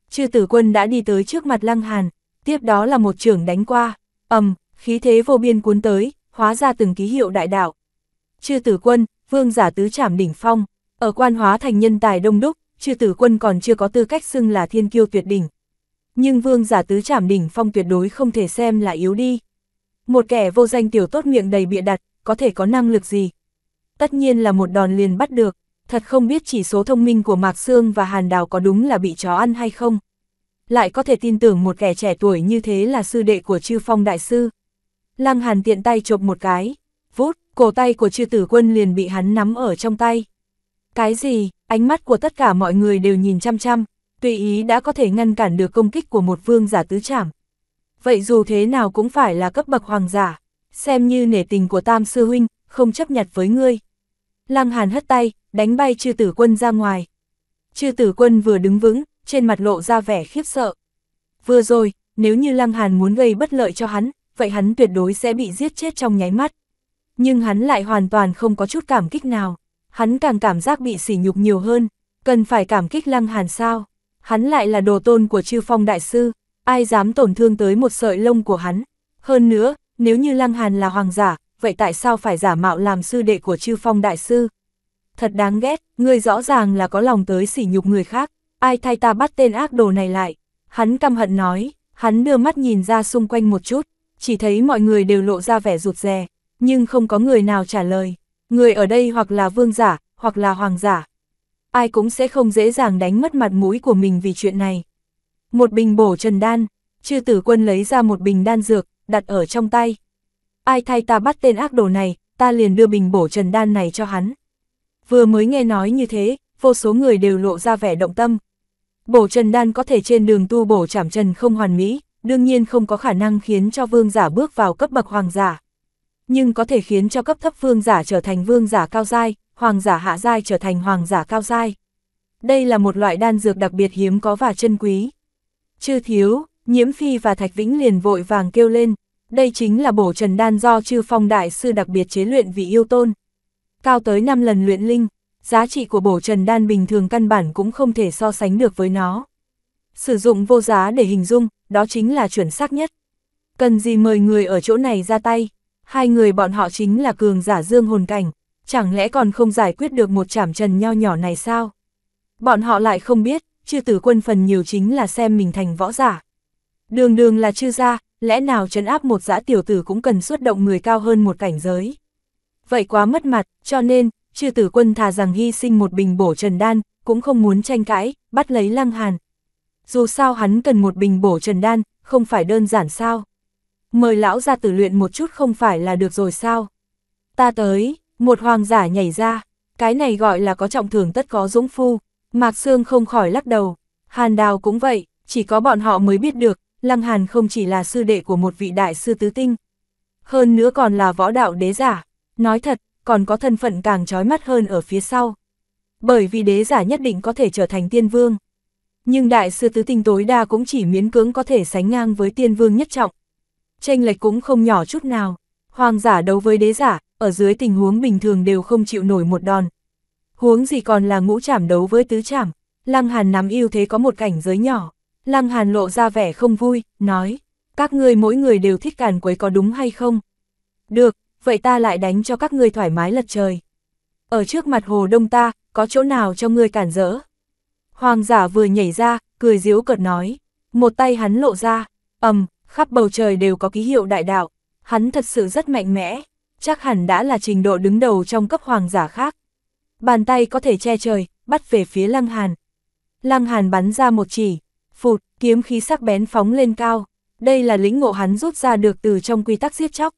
Chư tử quân đã đi tới trước mặt Lăng Hàn, tiếp đó là một trưởng đánh qua, ầm, khí thế vô biên cuốn tới, hóa ra từng ký hiệu đại đạo. Chư tử quân, vương giả tứ trảm đỉnh phong, ở quan hóa thành nhân tài đông đúc, chư tử quân còn chưa có tư cách xưng là thiên kiêu tuyệt đỉnh. Nhưng vương giả tứ trảm đỉnh phong tuyệt đối không thể xem là yếu đi. Một kẻ vô danh tiểu tốt miệng đầy bịa đặt, có thể có năng lực gì? Tất nhiên là một đòn liền bắt được, thật không biết chỉ số thông minh của Mạc Sương và Hàn Đào có đúng là bị chó ăn hay không. Lại có thể tin tưởng một kẻ trẻ tuổi như thế là sư đệ của chư phong đại sư. Lăng Hàn tiện tay chộp một cái, vút, cổ tay của chư tử quân liền bị hắn nắm ở trong tay. Cái gì, ánh mắt của tất cả mọi người đều nhìn chăm chăm, tùy ý đã có thể ngăn cản được công kích của một vương giả tứ trảm. Vậy dù thế nào cũng phải là cấp bậc hoàng giả, xem như nể tình của tam sư huynh, không chấp nhặt với ngươi. Lăng hàn hất tay, đánh bay chư tử quân ra ngoài. Chư tử quân vừa đứng vững, trên mặt lộ ra vẻ khiếp sợ. Vừa rồi, nếu như lăng hàn muốn gây bất lợi cho hắn, vậy hắn tuyệt đối sẽ bị giết chết trong nháy mắt. Nhưng hắn lại hoàn toàn không có chút cảm kích nào hắn càng cảm giác bị sỉ nhục nhiều hơn, cần phải cảm kích lăng hàn sao. Hắn lại là đồ tôn của chư phong đại sư, ai dám tổn thương tới một sợi lông của hắn. Hơn nữa, nếu như lăng hàn là hoàng giả, vậy tại sao phải giả mạo làm sư đệ của chư phong đại sư? Thật đáng ghét, ngươi rõ ràng là có lòng tới sỉ nhục người khác, ai thay ta bắt tên ác đồ này lại. Hắn căm hận nói, hắn đưa mắt nhìn ra xung quanh một chút, chỉ thấy mọi người đều lộ ra vẻ rụt rè, nhưng không có người nào trả lời. Người ở đây hoặc là vương giả, hoặc là hoàng giả. Ai cũng sẽ không dễ dàng đánh mất mặt mũi của mình vì chuyện này. Một bình bổ trần đan, chư tử quân lấy ra một bình đan dược, đặt ở trong tay. Ai thay ta bắt tên ác đồ này, ta liền đưa bình bổ trần đan này cho hắn. Vừa mới nghe nói như thế, vô số người đều lộ ra vẻ động tâm. Bổ trần đan có thể trên đường tu bổ chảm trần không hoàn mỹ, đương nhiên không có khả năng khiến cho vương giả bước vào cấp bậc hoàng giả nhưng có thể khiến cho cấp thấp vương giả trở thành vương giả cao giai, hoàng giả hạ giai trở thành hoàng giả cao giai. Đây là một loại đan dược đặc biệt hiếm có và chân quý. Chư thiếu, nhiễm phi và thạch vĩnh liền vội vàng kêu lên, đây chính là bổ trần đan do chư phong đại sư đặc biệt chế luyện vì yêu tôn. Cao tới 5 lần luyện linh, giá trị của bổ trần đan bình thường căn bản cũng không thể so sánh được với nó. Sử dụng vô giá để hình dung, đó chính là chuẩn xác nhất. Cần gì mời người ở chỗ này ra tay? Hai người bọn họ chính là cường giả dương hồn cảnh, chẳng lẽ còn không giải quyết được một chảm trần nho nhỏ này sao? Bọn họ lại không biết, chư tử quân phần nhiều chính là xem mình thành võ giả. Đường đường là chư gia, lẽ nào trấn áp một giã tiểu tử cũng cần xuất động người cao hơn một cảnh giới. Vậy quá mất mặt, cho nên, chư tử quân thà rằng hy sinh một bình bổ trần đan, cũng không muốn tranh cãi, bắt lấy lăng hàn. Dù sao hắn cần một bình bổ trần đan, không phải đơn giản sao mời lão ra tử luyện một chút không phải là được rồi sao? Ta tới, một hoàng giả nhảy ra, cái này gọi là có trọng thưởng tất có dũng phu, Mạc Sương không khỏi lắc đầu, Hàn Đào cũng vậy, chỉ có bọn họ mới biết được, Lăng Hàn không chỉ là sư đệ của một vị đại sư tứ tinh, hơn nữa còn là võ đạo đế giả, nói thật, còn có thân phận càng trói mắt hơn ở phía sau. Bởi vì đế giả nhất định có thể trở thành tiên vương. Nhưng đại sư tứ tinh tối đa cũng chỉ miễn cưỡng có thể sánh ngang với tiên vương nhất trọng tranh lệch cũng không nhỏ chút nào. Hoàng giả đấu với đế giả, ở dưới tình huống bình thường đều không chịu nổi một đòn. Huống gì còn là ngũ trảm đấu với tứ trảm, Lăng Hàn nắm yêu thế có một cảnh giới nhỏ. Lăng Hàn lộ ra vẻ không vui, nói, các ngươi mỗi người đều thích càn quấy có đúng hay không? Được, vậy ta lại đánh cho các ngươi thoải mái lật trời. Ở trước mặt hồ đông ta, có chỗ nào cho ngươi cản rỡ? Hoàng giả vừa nhảy ra, cười diếu cợt nói, một tay hắn lộ ra, ầm, khắp bầu trời đều có ký hiệu đại đạo, hắn thật sự rất mạnh mẽ, chắc hẳn đã là trình độ đứng đầu trong cấp hoàng giả khác. Bàn tay có thể che trời, bắt về phía Lăng Hàn. Lăng Hàn bắn ra một chỉ, phụt, kiếm khí sắc bén phóng lên cao. Đây là lĩnh ngộ hắn rút ra được từ trong quy tắc giết chóc.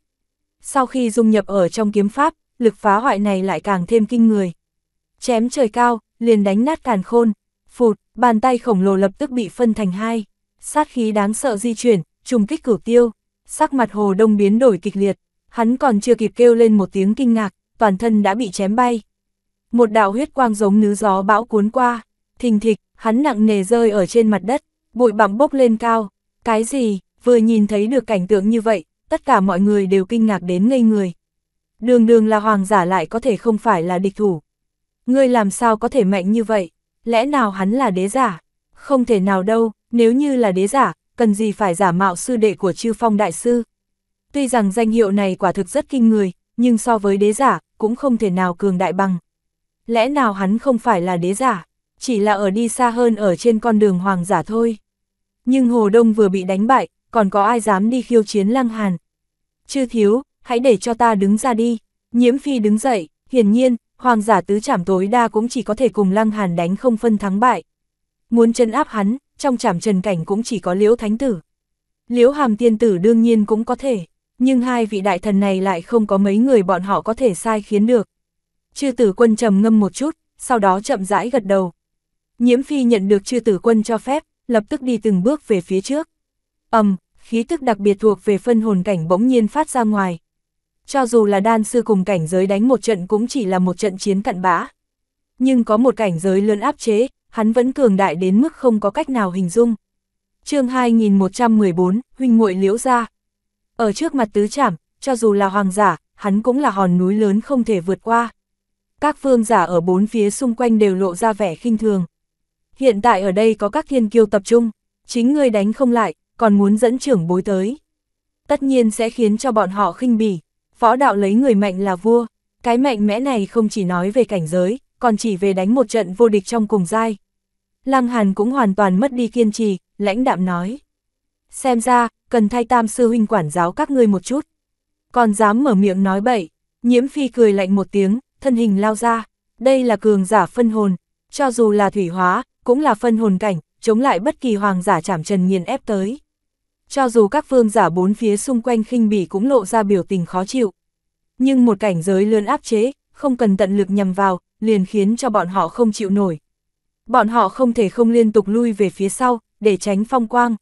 Sau khi dung nhập ở trong kiếm pháp, lực phá hoại này lại càng thêm kinh người. Chém trời cao, liền đánh nát càn khôn, phụt, bàn tay khổng lồ lập tức bị phân thành hai. Sát khí đáng sợ di chuyển, trùng kích cửu tiêu, sắc mặt hồ đông biến đổi kịch liệt, hắn còn chưa kịp kêu lên một tiếng kinh ngạc, toàn thân đã bị chém bay. Một đạo huyết quang giống nứ gió bão cuốn qua, thình thịch, hắn nặng nề rơi ở trên mặt đất, bụi bặm bốc lên cao, cái gì, vừa nhìn thấy được cảnh tượng như vậy, tất cả mọi người đều kinh ngạc đến ngây người. Đường đường là hoàng giả lại có thể không phải là địch thủ. Ngươi làm sao có thể mạnh như vậy, lẽ nào hắn là đế giả? Không thể nào đâu, nếu như là đế giả, cần gì phải giả mạo sư đệ của chư phong đại sư. Tuy rằng danh hiệu này quả thực rất kinh người, nhưng so với đế giả, cũng không thể nào cường đại bằng. Lẽ nào hắn không phải là đế giả, chỉ là ở đi xa hơn ở trên con đường hoàng giả thôi. Nhưng Hồ Đông vừa bị đánh bại, còn có ai dám đi khiêu chiến lăng hàn. Chư thiếu, hãy để cho ta đứng ra đi. Nhiễm phi đứng dậy, hiển nhiên, hoàng giả tứ trảm tối đa cũng chỉ có thể cùng lăng hàn đánh không phân thắng bại. Muốn chân áp hắn, trong trảm trần cảnh cũng chỉ có liễu thánh tử. Liễu hàm tiên tử đương nhiên cũng có thể, nhưng hai vị đại thần này lại không có mấy người bọn họ có thể sai khiến được. Chư tử quân trầm ngâm một chút, sau đó chậm rãi gật đầu. Nhiễm phi nhận được chư tử quân cho phép, lập tức đi từng bước về phía trước. ầm, khí tức đặc biệt thuộc về phân hồn cảnh bỗng nhiên phát ra ngoài. Cho dù là đan sư cùng cảnh giới đánh một trận cũng chỉ là một trận chiến cận bã. Nhưng có một cảnh giới lớn áp chế, hắn vẫn cường đại đến mức không có cách nào hình dung. chương 2114, huynh muội liễu ra. Ở trước mặt tứ trảm, cho dù là hoàng giả, hắn cũng là hòn núi lớn không thể vượt qua. Các phương giả ở bốn phía xung quanh đều lộ ra vẻ khinh thường. Hiện tại ở đây có các thiên kiêu tập trung, chính ngươi đánh không lại, còn muốn dẫn trưởng bối tới. Tất nhiên sẽ khiến cho bọn họ khinh bỉ, phó đạo lấy người mạnh là vua, cái mạnh mẽ này không chỉ nói về cảnh giới, còn chỉ về đánh một trận vô địch trong cùng giai. Lăng Hàn cũng hoàn toàn mất đi kiên trì, lãnh đạm nói. Xem ra, cần thay tam sư huynh quản giáo các ngươi một chút. Còn dám mở miệng nói bậy, nhiễm phi cười lạnh một tiếng, thân hình lao ra. Đây là cường giả phân hồn, cho dù là thủy hóa, cũng là phân hồn cảnh, chống lại bất kỳ hoàng giả chảm trần nghiền ép tới. Cho dù các phương giả bốn phía xung quanh khinh bỉ cũng lộ ra biểu tình khó chịu. Nhưng một cảnh giới lươn áp chế, không cần tận lực nhằm vào, liền khiến cho bọn họ không chịu nổi. Bọn họ không thể không liên tục lui về phía sau, để tránh phong quang.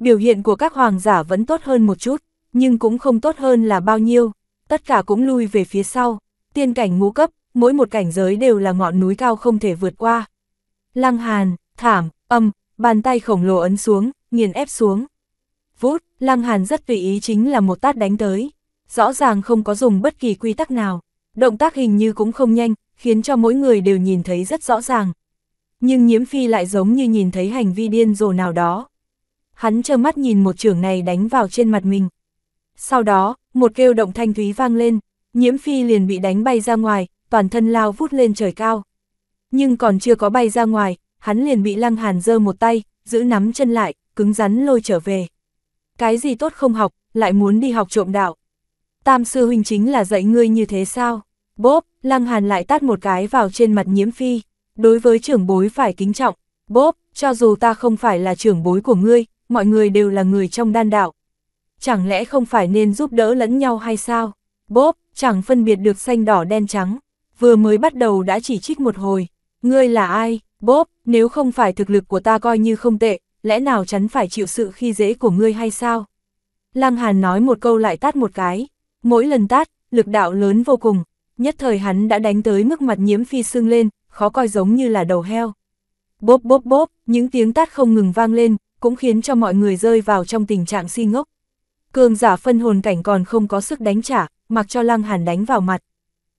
Biểu hiện của các hoàng giả vẫn tốt hơn một chút, nhưng cũng không tốt hơn là bao nhiêu, tất cả cũng lui về phía sau. Tiên cảnh ngũ cấp, mỗi một cảnh giới đều là ngọn núi cao không thể vượt qua. Lăng hàn, thảm, âm, bàn tay khổng lồ ấn xuống, nghiền ép xuống. Vút, lăng hàn rất tùy ý chính là một tát đánh tới. Rõ ràng không có dùng bất kỳ quy tắc nào. Động tác hình như cũng không nhanh, khiến cho mỗi người đều nhìn thấy rất rõ ràng. Nhưng nhiễm phi lại giống như nhìn thấy hành vi điên rồ nào đó. Hắn trơ mắt nhìn một trưởng này đánh vào trên mặt mình. Sau đó, một kêu động thanh thúy vang lên, nhiễm phi liền bị đánh bay ra ngoài, toàn thân lao vút lên trời cao. Nhưng còn chưa có bay ra ngoài, hắn liền bị lăng hàn giơ một tay, giữ nắm chân lại, cứng rắn lôi trở về. Cái gì tốt không học, lại muốn đi học trộm đạo. Tam sư huynh chính là dạy ngươi như thế sao? Bốp, Lăng Hàn lại tát một cái vào trên mặt nhiễm phi. Đối với trưởng bối phải kính trọng. Bốp, cho dù ta không phải là trưởng bối của ngươi, mọi người đều là người trong đan đạo. Chẳng lẽ không phải nên giúp đỡ lẫn nhau hay sao? Bốp, chẳng phân biệt được xanh đỏ đen trắng. Vừa mới bắt đầu đã chỉ trích một hồi. Ngươi là ai? Bốp, nếu không phải thực lực của ta coi như không tệ, lẽ nào chắn phải chịu sự khi dễ của ngươi hay sao? Lăng Hàn nói một câu lại tát một cái. Mỗi lần tát, lực đạo lớn vô cùng, nhất thời hắn đã đánh tới mức mặt nhiễm phi sưng lên, khó coi giống như là đầu heo. Bốp bốp bốp, những tiếng tát không ngừng vang lên, cũng khiến cho mọi người rơi vào trong tình trạng si ngốc. Cường giả phân hồn cảnh còn không có sức đánh trả, mặc cho lăng hàn đánh vào mặt.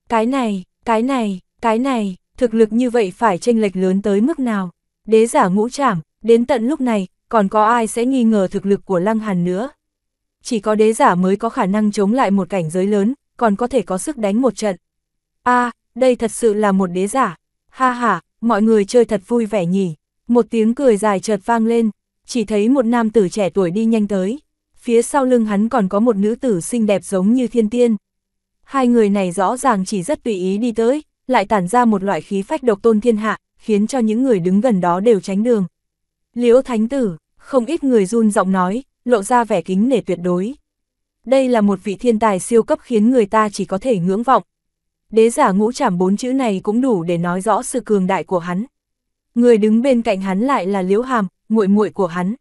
Cái này, cái này, cái này, thực lực như vậy phải tranh lệch lớn tới mức nào? Đế giả ngũ trảm, đến tận lúc này, còn có ai sẽ nghi ngờ thực lực của lăng hàn nữa? Chỉ có đế giả mới có khả năng chống lại một cảnh giới lớn, còn có thể có sức đánh một trận a à, đây thật sự là một đế giả. Ha ha, mọi người chơi thật vui vẻ nhỉ. Một tiếng cười dài chợt vang lên, chỉ thấy một nam tử trẻ tuổi đi nhanh tới. Phía sau lưng hắn còn có một nữ tử xinh đẹp giống như thiên tiên. Hai người này rõ ràng chỉ rất tùy ý đi tới, lại tản ra một loại khí phách độc tôn thiên hạ, khiến cho những người đứng gần đó đều tránh đường. Liễu Thánh Tử, không ít người run giọng nói, lộ ra vẻ kính nể tuyệt đối. Đây là một vị thiên tài siêu cấp khiến người ta chỉ có thể ngưỡng vọng, đế giả ngũ trảm bốn chữ này cũng đủ để nói rõ sự cường đại của hắn. Người đứng bên cạnh hắn lại là Liễu Hàm, muội muội của hắn.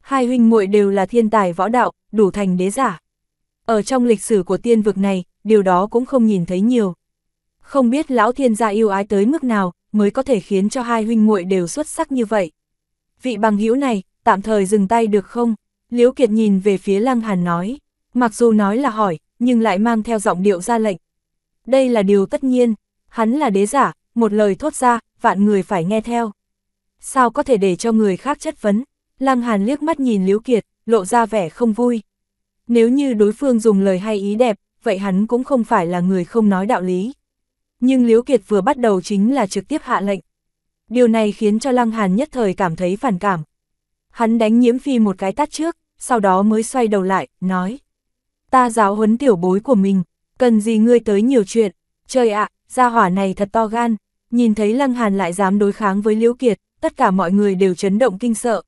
Hai huynh muội đều là thiên tài võ đạo, đủ thành đế giả. Ở trong lịch sử của tiên vực này, điều đó cũng không nhìn thấy nhiều. Không biết lão thiên gia yêu ái tới mức nào mới có thể khiến cho hai huynh muội đều xuất sắc như vậy. Vị bằng hữu này, tạm thời dừng tay được không? Liễu Kiệt nhìn về phía Lăng Hàn nói, mặc dù nói là hỏi, nhưng lại mang theo giọng điệu ra lệnh, đây là điều tất nhiên, hắn là đế giả, một lời thốt ra, vạn người phải nghe theo. Sao có thể để cho người khác chất vấn? Lăng Hàn liếc mắt nhìn Liễu Kiệt, lộ ra vẻ không vui. Nếu như đối phương dùng lời hay ý đẹp, vậy hắn cũng không phải là người không nói đạo lý. Nhưng Liễu Kiệt vừa bắt đầu chính là trực tiếp hạ lệnh. Điều này khiến cho Lăng Hàn nhất thời cảm thấy phản cảm. Hắn đánh nhiễm phi một cái tắt trước, sau đó mới xoay đầu lại, nói. Ta giáo huấn tiểu bối của mình, cần gì ngươi tới nhiều chuyện, trời ạ, gia hỏa này thật to gan, nhìn thấy Lăng Hàn lại dám đối kháng với Liễu Kiệt, tất cả mọi người đều chấn động kinh sợ.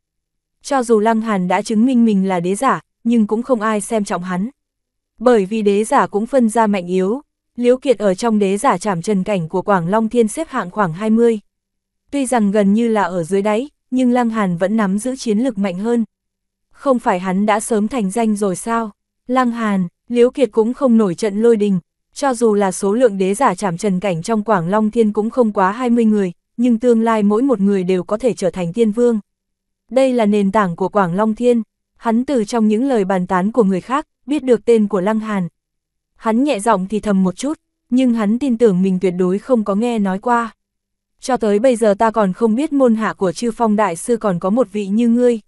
Cho dù Lăng Hàn đã chứng minh mình là đế giả, nhưng cũng không ai xem trọng hắn. Bởi vì đế giả cũng phân ra mạnh yếu, Liễu Kiệt ở trong đế giả chảm trần cảnh của Quảng Long Thiên xếp hạng khoảng 20. Tuy rằng gần như là ở dưới đáy, nhưng Lăng Hàn vẫn nắm giữ chiến lực mạnh hơn. Không phải hắn đã sớm thành danh rồi sao? Lăng Hàn, Liễu Kiệt cũng không nổi trận lôi đình, cho dù là số lượng đế giả chạm trần cảnh trong Quảng Long Thiên cũng không quá 20 người, nhưng tương lai mỗi một người đều có thể trở thành tiên vương. Đây là nền tảng của Quảng Long Thiên, hắn từ trong những lời bàn tán của người khác, biết được tên của Lăng Hàn. Hắn nhẹ giọng thì thầm một chút, nhưng hắn tin tưởng mình tuyệt đối không có nghe nói qua. Cho tới bây giờ ta còn không biết môn hạ của chư phong đại sư còn có một vị như ngươi.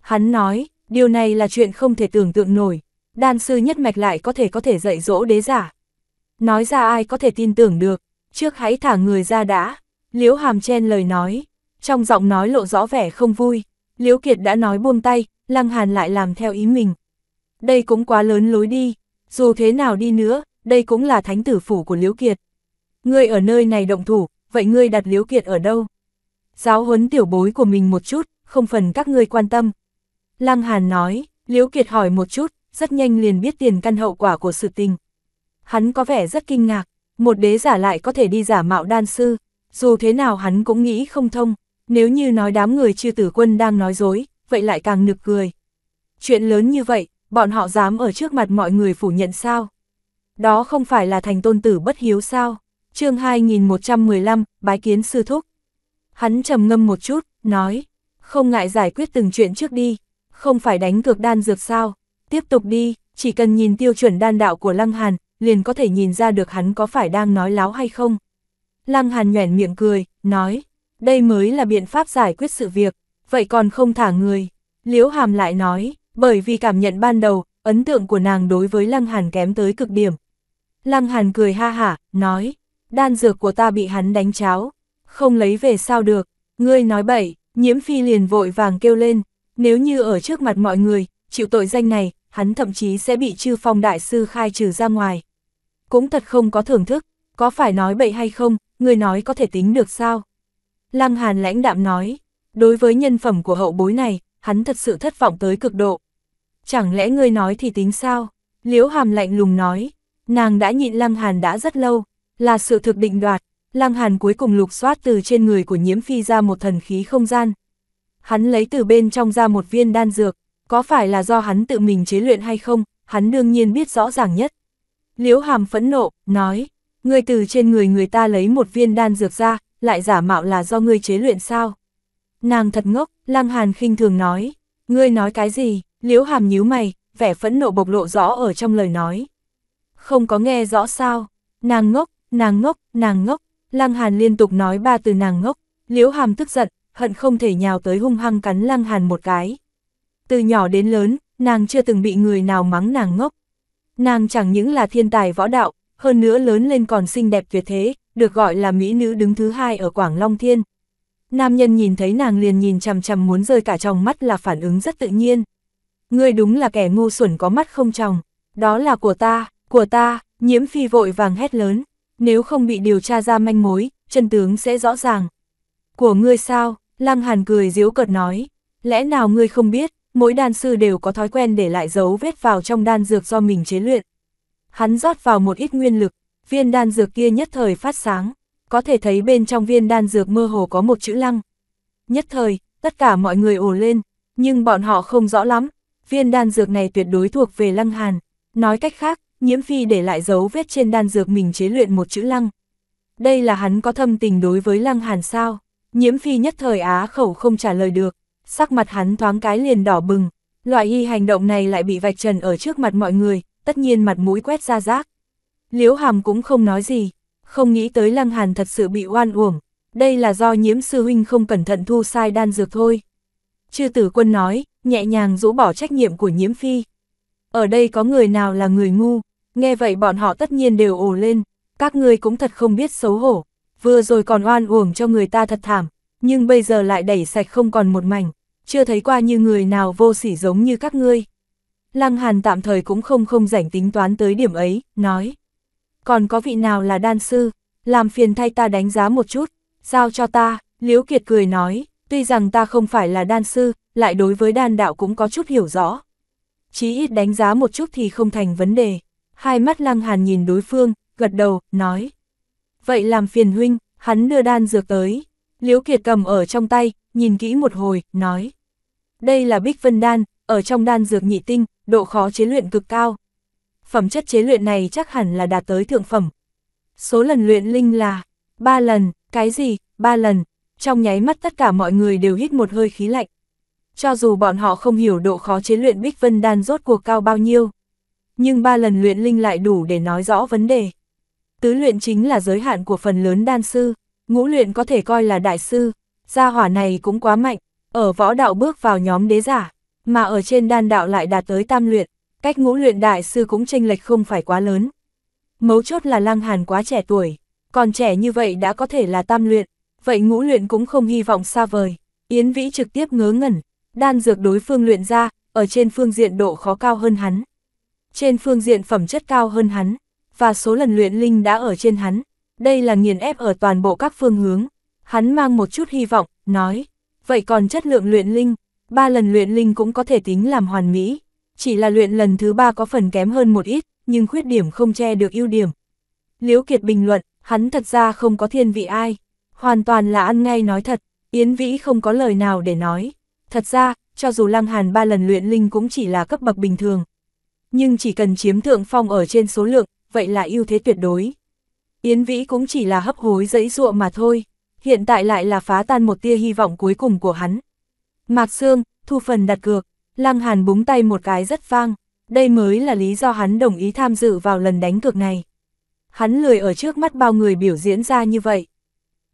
Hắn nói, điều này là chuyện không thể tưởng tượng nổi, đan sư nhất mạch lại có thể có thể dạy dỗ đế giả. Nói ra ai có thể tin tưởng được, trước hãy thả người ra đã, Liễu Hàm chen lời nói, trong giọng nói lộ rõ vẻ không vui, Liễu Kiệt đã nói buông tay, Lăng Hàn lại làm theo ý mình. Đây cũng quá lớn lối đi, dù thế nào đi nữa, đây cũng là thánh tử phủ của Liễu Kiệt. Ngươi ở nơi này động thủ, vậy ngươi đặt Liễu Kiệt ở đâu? Giáo huấn tiểu bối của mình một chút, không phần các ngươi quan tâm. Lăng Hàn nói, Liễu Kiệt hỏi một chút, rất nhanh liền biết tiền căn hậu quả của sự tình. Hắn có vẻ rất kinh ngạc, một đế giả lại có thể đi giả mạo đan sư, dù thế nào hắn cũng nghĩ không thông, nếu như nói đám người chư tử quân đang nói dối, vậy lại càng nực cười. Chuyện lớn như vậy, bọn họ dám ở trước mặt mọi người phủ nhận sao? Đó không phải là thành tôn tử bất hiếu sao? chương 2115, bái kiến sư thúc. Hắn trầm ngâm một chút, nói, không ngại giải quyết từng chuyện trước đi, không phải đánh cược đan dược sao, Tiếp tục đi, chỉ cần nhìn tiêu chuẩn đan đạo của Lăng Hàn, liền có thể nhìn ra được hắn có phải đang nói láo hay không. Lăng Hàn nhoẻn miệng cười, nói, đây mới là biện pháp giải quyết sự việc, vậy còn không thả người. Liễu Hàm lại nói, bởi vì cảm nhận ban đầu, ấn tượng của nàng đối với Lăng Hàn kém tới cực điểm. Lăng Hàn cười ha hả, nói, đan dược của ta bị hắn đánh cháo, không lấy về sao được, ngươi nói bậy, nhiễm phi liền vội vàng kêu lên, nếu như ở trước mặt mọi người, chịu tội danh này, hắn thậm chí sẽ bị chư phong đại sư khai trừ ra ngoài. Cũng thật không có thưởng thức, có phải nói bậy hay không, người nói có thể tính được sao? Lăng Hàn lãnh đạm nói, đối với nhân phẩm của hậu bối này, hắn thật sự thất vọng tới cực độ. Chẳng lẽ ngươi nói thì tính sao? Liễu Hàm lạnh lùng nói, nàng đã nhịn Lăng Hàn đã rất lâu, là sự thực định đoạt, Lăng Hàn cuối cùng lục soát từ trên người của nhiễm phi ra một thần khí không gian. Hắn lấy từ bên trong ra một viên đan dược, có phải là do hắn tự mình chế luyện hay không, hắn đương nhiên biết rõ ràng nhất. Liễu hàm phẫn nộ, nói, ngươi từ trên người người ta lấy một viên đan dược ra, lại giả mạo là do ngươi chế luyện sao? Nàng thật ngốc, Lăng Hàn khinh thường nói, ngươi nói cái gì, Liễu hàm nhíu mày, vẻ phẫn nộ bộc lộ rõ ở trong lời nói. Không có nghe rõ sao, nàng ngốc, nàng ngốc, nàng ngốc, Lăng Hàn liên tục nói ba từ nàng ngốc, Liễu hàm tức giận, hận không thể nhào tới hung hăng cắn Lăng Hàn một cái. Từ nhỏ đến lớn, nàng chưa từng bị người nào mắng nàng ngốc. Nàng chẳng những là thiên tài võ đạo, hơn nữa lớn lên còn xinh đẹp tuyệt thế, được gọi là mỹ nữ đứng thứ hai ở Quảng Long Thiên. Nam nhân nhìn thấy nàng liền nhìn chằm chằm muốn rơi cả trong mắt là phản ứng rất tự nhiên. Ngươi đúng là kẻ ngu xuẩn có mắt không tròng, đó là của ta, của ta, nhiễm phi vội vàng hét lớn, nếu không bị điều tra ra manh mối, chân tướng sẽ rõ ràng. Của ngươi sao, Lăng Hàn cười diếu cợt nói, lẽ nào ngươi không biết, mỗi đan sư đều có thói quen để lại dấu vết vào trong đan dược do mình chế luyện. Hắn rót vào một ít nguyên lực, viên đan dược kia nhất thời phát sáng, có thể thấy bên trong viên đan dược mơ hồ có một chữ lăng. Nhất thời, tất cả mọi người ồ lên, nhưng bọn họ không rõ lắm, viên đan dược này tuyệt đối thuộc về lăng hàn. Nói cách khác, nhiễm phi để lại dấu vết trên đan dược mình chế luyện một chữ lăng. Đây là hắn có thâm tình đối với lăng hàn sao? Nhiễm phi nhất thời á khẩu không trả lời được, sắc mặt hắn thoáng cái liền đỏ bừng, loại y hành động này lại bị vạch trần ở trước mặt mọi người, tất nhiên mặt mũi quét ra rác. Liễu Hàm cũng không nói gì, không nghĩ tới Lăng Hàn thật sự bị oan uổng, đây là do nhiễm sư huynh không cẩn thận thu sai đan dược thôi. Chư tử quân nói, nhẹ nhàng rũ bỏ trách nhiệm của nhiễm phi. Ở đây có người nào là người ngu, nghe vậy bọn họ tất nhiên đều ồ lên, các ngươi cũng thật không biết xấu hổ, vừa rồi còn oan uổng cho người ta thật thảm, nhưng bây giờ lại đẩy sạch không còn một mảnh, chưa thấy qua như người nào vô sỉ giống như các ngươi. Lăng Hàn tạm thời cũng không không rảnh tính toán tới điểm ấy, nói. Còn có vị nào là đan sư, làm phiền thay ta đánh giá một chút, giao cho ta, Liễu Kiệt cười nói, tuy rằng ta không phải là đan sư, lại đối với đan đạo cũng có chút hiểu rõ. Chí ít đánh giá một chút thì không thành vấn đề. Hai mắt Lăng Hàn nhìn đối phương, gật đầu, nói. Vậy làm phiền huynh, hắn đưa đan dược tới. Liễu Kiệt cầm ở trong tay, nhìn kỹ một hồi, nói. Đây là Bích Vân Đan, ở trong đan dược nhị tinh, độ khó chế luyện cực cao. Phẩm chất chế luyện này chắc hẳn là đạt tới thượng phẩm. Số lần luyện linh là ba lần, cái gì, ba lần. Trong nháy mắt tất cả mọi người đều hít một hơi khí lạnh. Cho dù bọn họ không hiểu độ khó chế luyện Bích Vân Đan rốt cuộc cao bao nhiêu, nhưng ba lần luyện linh lại đủ để nói rõ vấn đề. Tứ luyện chính là giới hạn của phần lớn đan sư. Ngũ luyện có thể coi là đại sư, gia hỏa này cũng quá mạnh, ở võ đạo bước vào nhóm đế giả, mà ở trên đan đạo lại đạt tới tam luyện, cách ngũ luyện đại sư cũng chênh lệch không phải quá lớn. Mấu chốt là Lăng Hàn quá trẻ tuổi, còn trẻ như vậy đã có thể là tam luyện, vậy ngũ luyện cũng không hy vọng xa vời. Yến Vĩ trực tiếp ngớ ngẩn, đan dược đối phương luyện ra, ở trên phương diện độ khó cao hơn hắn. Trên phương diện phẩm chất cao hơn hắn, và số lần luyện linh đã ở trên hắn, đây là nghiền ép ở toàn bộ các phương hướng. Hắn mang một chút hy vọng, nói, vậy còn chất lượng luyện linh, ba lần luyện linh cũng có thể tính làm hoàn mỹ, chỉ là luyện lần thứ ba có phần kém hơn một ít, nhưng khuyết điểm không che được ưu điểm. Liễu Kiệt bình luận, hắn thật ra không có thiên vị ai, hoàn toàn là ăn ngay nói thật, Yến Vĩ không có lời nào để nói. Thật ra, cho dù Lăng Hàn ba lần luyện linh cũng chỉ là cấp bậc bình thường, nhưng chỉ cần chiếm thượng phong ở trên số lượng, vậy là ưu thế tuyệt đối. Yến Vĩ cũng chỉ là hấp hối dẫy dụa mà thôi, hiện tại lại là phá tan một tia hy vọng cuối cùng của hắn. Mạc Sương, thu phần đặt cược, Lăng Hàn búng tay một cái rất vang, đây mới là lý do hắn đồng ý tham dự vào lần đánh cược này. Hắn lười ở trước mắt bao người biểu diễn ra như vậy.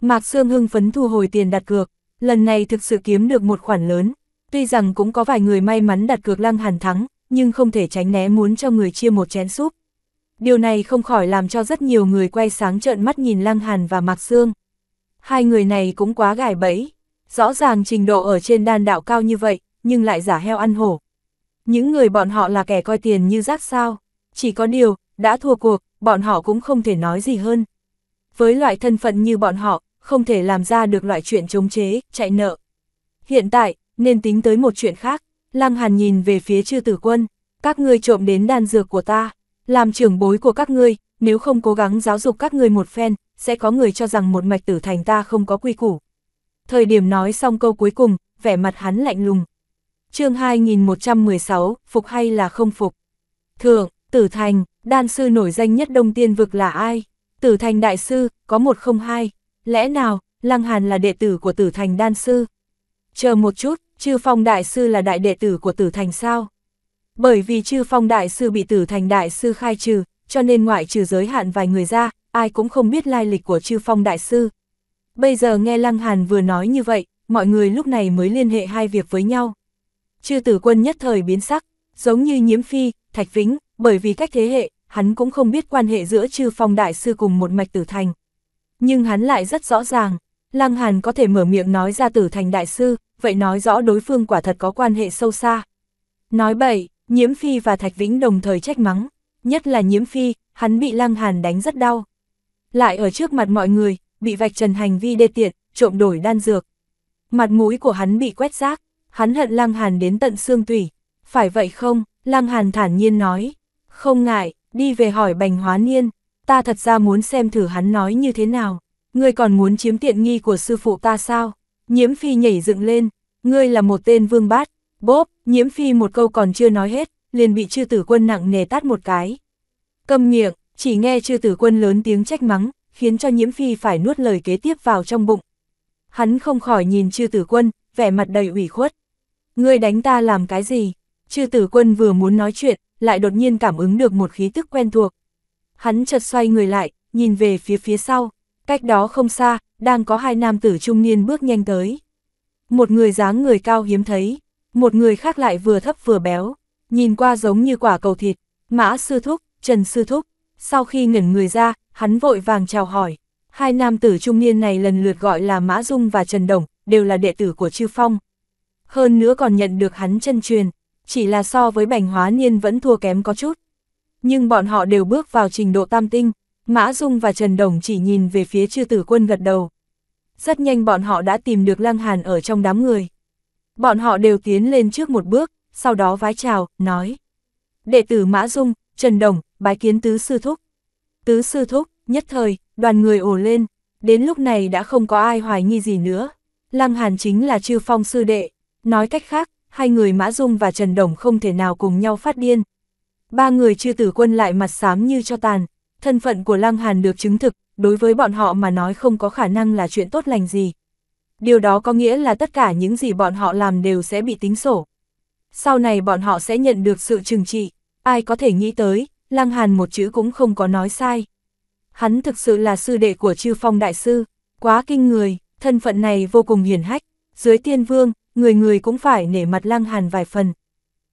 Mạc Sương hưng phấn thu hồi tiền đặt cược, lần này thực sự kiếm được một khoản lớn, tuy rằng cũng có vài người may mắn đặt cược Lăng Hàn thắng, nhưng không thể tránh né muốn cho người chia một chén súp. Điều này không khỏi làm cho rất nhiều người quay sáng trợn mắt nhìn Lăng Hàn và Mạc Sương. Hai người này cũng quá gài bẫy. Rõ ràng trình độ ở trên đan đạo cao như vậy, nhưng lại giả heo ăn hổ. Những người bọn họ là kẻ coi tiền như rác sao. Chỉ có điều, đã thua cuộc, bọn họ cũng không thể nói gì hơn. Với loại thân phận như bọn họ, không thể làm ra được loại chuyện chống chế, chạy nợ. Hiện tại, nên tính tới một chuyện khác. Lăng Hàn nhìn về phía chư tử quân. Các ngươi trộm đến đan dược của ta. Làm trưởng bối của các ngươi, nếu không cố gắng giáo dục các ngươi một phen, sẽ có người cho rằng một mạch tử thành ta không có quy củ. Thời điểm nói xong câu cuối cùng, vẻ mặt hắn lạnh lùng. chương 2116, phục hay là không phục? Thượng, tử thành, đan sư nổi danh nhất đông tiên vực là ai? Tử thành đại sư, có một không hai. Lẽ nào, Lăng Hàn là đệ tử của tử thành đan sư? Chờ một chút, chư phong đại sư là đại đệ tử của tử thành sao? Bởi vì chư phong đại sư bị tử thành đại sư khai trừ, cho nên ngoại trừ giới hạn vài người ra, ai cũng không biết lai lịch của chư phong đại sư. Bây giờ nghe Lăng Hàn vừa nói như vậy, mọi người lúc này mới liên hệ hai việc với nhau. Chư tử quân nhất thời biến sắc, giống như nhiễm phi, thạch vĩnh, bởi vì cách thế hệ, hắn cũng không biết quan hệ giữa chư phong đại sư cùng một mạch tử thành. Nhưng hắn lại rất rõ ràng, Lăng Hàn có thể mở miệng nói ra tử thành đại sư, vậy nói rõ đối phương quả thật có quan hệ sâu xa. Nói bậy, Nhiễm Phi và Thạch Vĩnh đồng thời trách mắng, nhất là Nhiễm Phi, hắn bị Lăng Hàn đánh rất đau. Lại ở trước mặt mọi người, bị vạch trần hành vi đê tiện, trộm đổi đan dược. Mặt mũi của hắn bị quét rác, hắn hận Lăng Hàn đến tận xương tủy. Phải vậy không? Lăng Hàn thản nhiên nói. Không ngại, đi về hỏi Bành Hóa Niên, ta thật ra muốn xem thử hắn nói như thế nào. Ngươi còn muốn chiếm tiện nghi của sư phụ ta sao? Nhiễm Phi nhảy dựng lên, ngươi là một tên vương bát, Bốp, nhiễm phi một câu còn chưa nói hết, liền bị chư tử quân nặng nề tát một cái. Câm miệng, chỉ nghe chư tử quân lớn tiếng trách mắng, khiến cho nhiễm phi phải nuốt lời kế tiếp vào trong bụng. Hắn không khỏi nhìn chư tử quân, vẻ mặt đầy ủy khuất. Ngươi đánh ta làm cái gì? Chư tử quân vừa muốn nói chuyện, lại đột nhiên cảm ứng được một khí tức quen thuộc. Hắn chợt xoay người lại, nhìn về phía phía sau, cách đó không xa, đang có hai nam tử trung niên bước nhanh tới. Một người dáng người cao hiếm thấy, một người khác lại vừa thấp vừa béo, nhìn qua giống như quả cầu thịt, mã sư thúc, trần sư thúc. Sau khi ngẩn người ra, hắn vội vàng chào hỏi. Hai nam tử trung niên này lần lượt gọi là Mã Dung và Trần Đồng, đều là đệ tử của Chư Phong. Hơn nữa còn nhận được hắn chân truyền, chỉ là so với bành hóa niên vẫn thua kém có chút. Nhưng bọn họ đều bước vào trình độ tam tinh, Mã Dung và Trần Đồng chỉ nhìn về phía chư tử quân gật đầu. Rất nhanh bọn họ đã tìm được Lăng Hàn ở trong đám người. Bọn họ đều tiến lên trước một bước, sau đó vái chào, nói. Đệ tử Mã Dung, Trần Đồng, bái kiến tứ sư thúc. Tứ sư thúc, nhất thời, đoàn người ồ lên, đến lúc này đã không có ai hoài nghi gì nữa. Lăng Hàn chính là Trư Phong sư đệ, nói cách khác, hai người Mã Dung và Trần Đồng không thể nào cùng nhau phát điên. Ba người Trư Tử Quân lại mặt xám như cho tàn, thân phận của Lăng Hàn được chứng thực, đối với bọn họ mà nói không có khả năng là chuyện tốt lành gì. Điều đó có nghĩa là tất cả những gì bọn họ làm đều sẽ bị tính sổ. Sau này bọn họ sẽ nhận được sự trừng trị, ai có thể nghĩ tới, Lăng Hàn một chữ cũng không có nói sai. Hắn thực sự là sư đệ của Trư Phong Đại Sư, quá kinh người, thân phận này vô cùng hiền hách, dưới tiên vương, người người cũng phải nể mặt Lăng Hàn vài phần.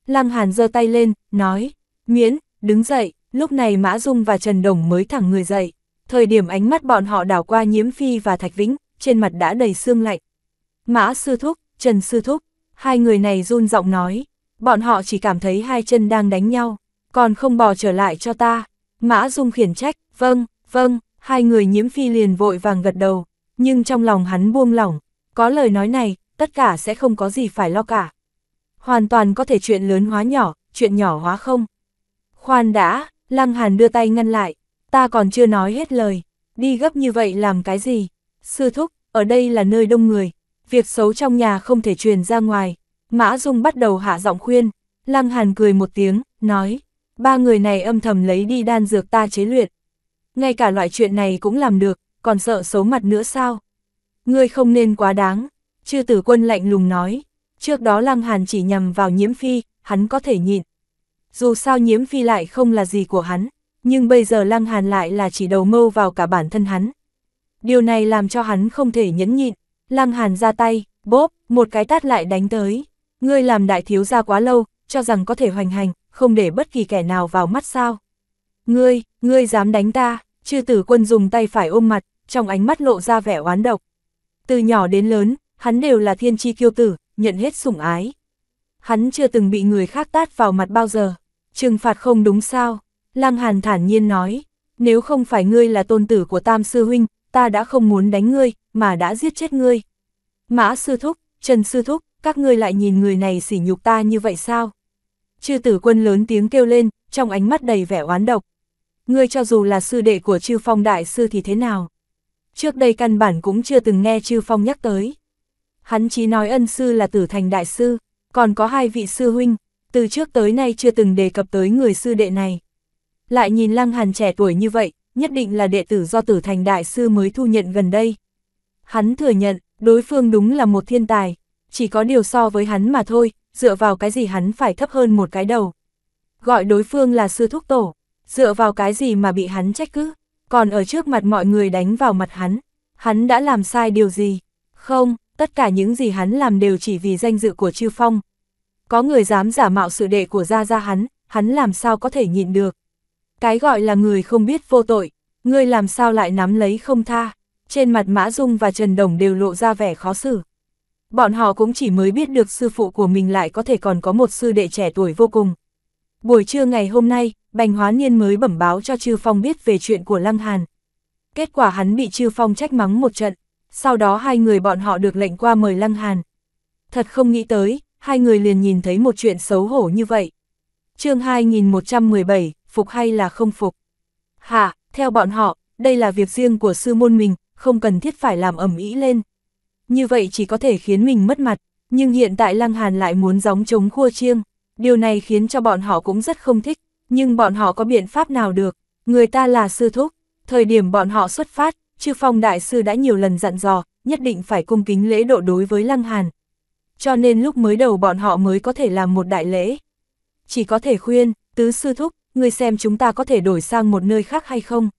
Lăng Hàn giơ tay lên, nói, miễn, đứng dậy, lúc này Mã Dung và Trần Đồng mới thẳng người dậy, thời điểm ánh mắt bọn họ đảo qua nhiễm phi và Thạch Vĩnh, trên mặt đã đầy xương lạnh. Mã Sư Thúc, Trần Sư Thúc, hai người này run giọng nói, bọn họ chỉ cảm thấy hai chân đang đánh nhau, còn không bỏ trở lại cho ta. Mã Dung khiển trách, vâng, vâng, hai người nhiễm phi liền vội vàng gật đầu, nhưng trong lòng hắn buông lỏng, có lời nói này, tất cả sẽ không có gì phải lo cả. Hoàn toàn có thể chuyện lớn hóa nhỏ, chuyện nhỏ hóa không. Khoan đã, Lăng Hàn đưa tay ngăn lại, ta còn chưa nói hết lời, đi gấp như vậy làm cái gì? Sư thúc, ở đây là nơi đông người, việc xấu trong nhà không thể truyền ra ngoài. Mã Dung bắt đầu hạ giọng khuyên, Lăng Hàn cười một tiếng, nói, ba người này âm thầm lấy đi đan dược ta chế luyện. Ngay cả loại chuyện này cũng làm được, còn sợ xấu mặt nữa sao? Ngươi không nên quá đáng, chư tử quân lạnh lùng nói, trước đó Lăng Hàn chỉ nhầm vào nhiễm phi, hắn có thể nhịn. Dù sao nhiễm phi lại không là gì của hắn, nhưng bây giờ Lăng Hàn lại là chỉ đầu mâu vào cả bản thân hắn, điều này làm cho hắn không thể nhẫn nhịn. Lăng Hàn ra tay, bóp, một cái tát lại đánh tới. Ngươi làm đại thiếu gia quá lâu, cho rằng có thể hoành hành, không để bất kỳ kẻ nào vào mắt sao. Ngươi, ngươi dám đánh ta, chư tử quân dùng tay phải ôm mặt, trong ánh mắt lộ ra vẻ oán độc. Từ nhỏ đến lớn, hắn đều là thiên chi kiêu tử, nhận hết sủng ái. Hắn chưa từng bị người khác tát vào mặt bao giờ. Trừng phạt không đúng sao? Lăng Hàn thản nhiên nói, nếu không phải ngươi là tôn tử của Tam Sư Huynh, ta đã không muốn đánh ngươi, mà đã giết chết ngươi. Mã Sư Thúc, Trần Sư Thúc, các ngươi lại nhìn người này sỉ nhục ta như vậy sao? Chư tử quân lớn tiếng kêu lên, trong ánh mắt đầy vẻ oán độc. Ngươi cho dù là sư đệ của chư phong đại sư thì thế nào? Trước đây căn bản cũng chưa từng nghe chư phong nhắc tới. Hắn chỉ nói ân sư là tử thành đại sư, còn có hai vị sư huynh, từ trước tới nay chưa từng đề cập tới người sư đệ này. Lại nhìn lăng hàn trẻ tuổi như vậy, nhất định là đệ tử do tử thành đại sư mới thu nhận gần đây. Hắn thừa nhận, đối phương đúng là một thiên tài, chỉ có điều so với hắn mà thôi, dựa vào cái gì hắn phải thấp hơn một cái đầu. Gọi đối phương là sư thúc tổ, dựa vào cái gì mà bị hắn trách cứ, còn ở trước mặt mọi người đánh vào mặt hắn, hắn đã làm sai điều gì? Không, tất cả những gì hắn làm đều chỉ vì danh dự của Chư Phong. Có người dám giả mạo sự đệ của gia gia hắn, hắn làm sao có thể nhịn được. Cái gọi là người không biết vô tội, ngươi làm sao lại nắm lấy không tha. Trên mặt Mã Dung và Trần Đồng đều lộ ra vẻ khó xử. Bọn họ cũng chỉ mới biết được sư phụ của mình lại có thể còn có một sư đệ trẻ tuổi vô cùng. Buổi trưa ngày hôm nay, Bành Hóa Niên mới bẩm báo cho Trư Phong biết về chuyện của Lăng Hàn. Kết quả hắn bị Trư Phong trách mắng một trận, sau đó hai người bọn họ được lệnh qua mời Lăng Hàn. Thật không nghĩ tới, hai người liền nhìn thấy một chuyện xấu hổ như vậy. chương 2117, phục hay là không phục. Hạ, theo bọn họ, đây là việc riêng của sư môn mình, không cần thiết phải làm ẩm ý lên. Như vậy chỉ có thể khiến mình mất mặt, nhưng hiện tại Lăng Hàn lại muốn gióng trống khua chiêng. Điều này khiến cho bọn họ cũng rất không thích, nhưng bọn họ có biện pháp nào được. Người ta là sư thúc, thời điểm bọn họ xuất phát, chư phong đại sư đã nhiều lần dặn dò, nhất định phải cung kính lễ độ đối với Lăng Hàn. Cho nên lúc mới đầu bọn họ mới có thể làm một đại lễ. Chỉ có thể khuyên, tứ sư thúc, Ngươi xem chúng ta có thể đổi sang một nơi khác hay không?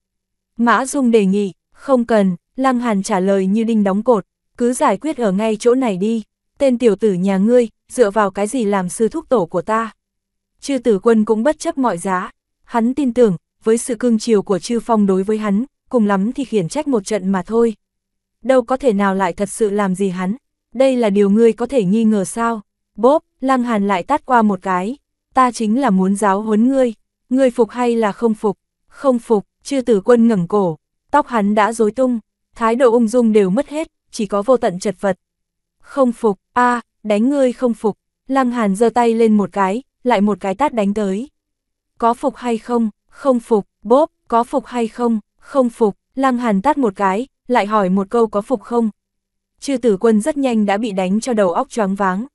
Mã Dung đề nghị, không cần, Lăng Hàn trả lời như đinh đóng cột, cứ giải quyết ở ngay chỗ này đi, tên tiểu tử nhà ngươi, dựa vào cái gì làm sư thúc tổ của ta? Chư tử quân cũng bất chấp mọi giá, hắn tin tưởng, với sự cương chiều của chư phong đối với hắn, cùng lắm thì khiển trách một trận mà thôi. Đâu có thể nào lại thật sự làm gì hắn, đây là điều ngươi có thể nghi ngờ sao? Bốp, Lăng Hàn lại tát qua một cái, ta chính là muốn giáo huấn ngươi, người phục hay là không phục? Không phục, chưa tử quân ngẩng cổ, tóc hắn đã rối tung, thái độ ung dung đều mất hết, chỉ có vô tận chật vật. Không phục, a đánh ngươi không phục, Lăng Hàn giơ tay lên một cái, lại một cái tát đánh tới. Có phục hay không? Không phục, bốp, có phục hay không? Không phục, Lăng Hàn tát một cái, lại hỏi một câu có phục không? Chư tử quân rất nhanh đã bị đánh cho đầu óc choáng váng.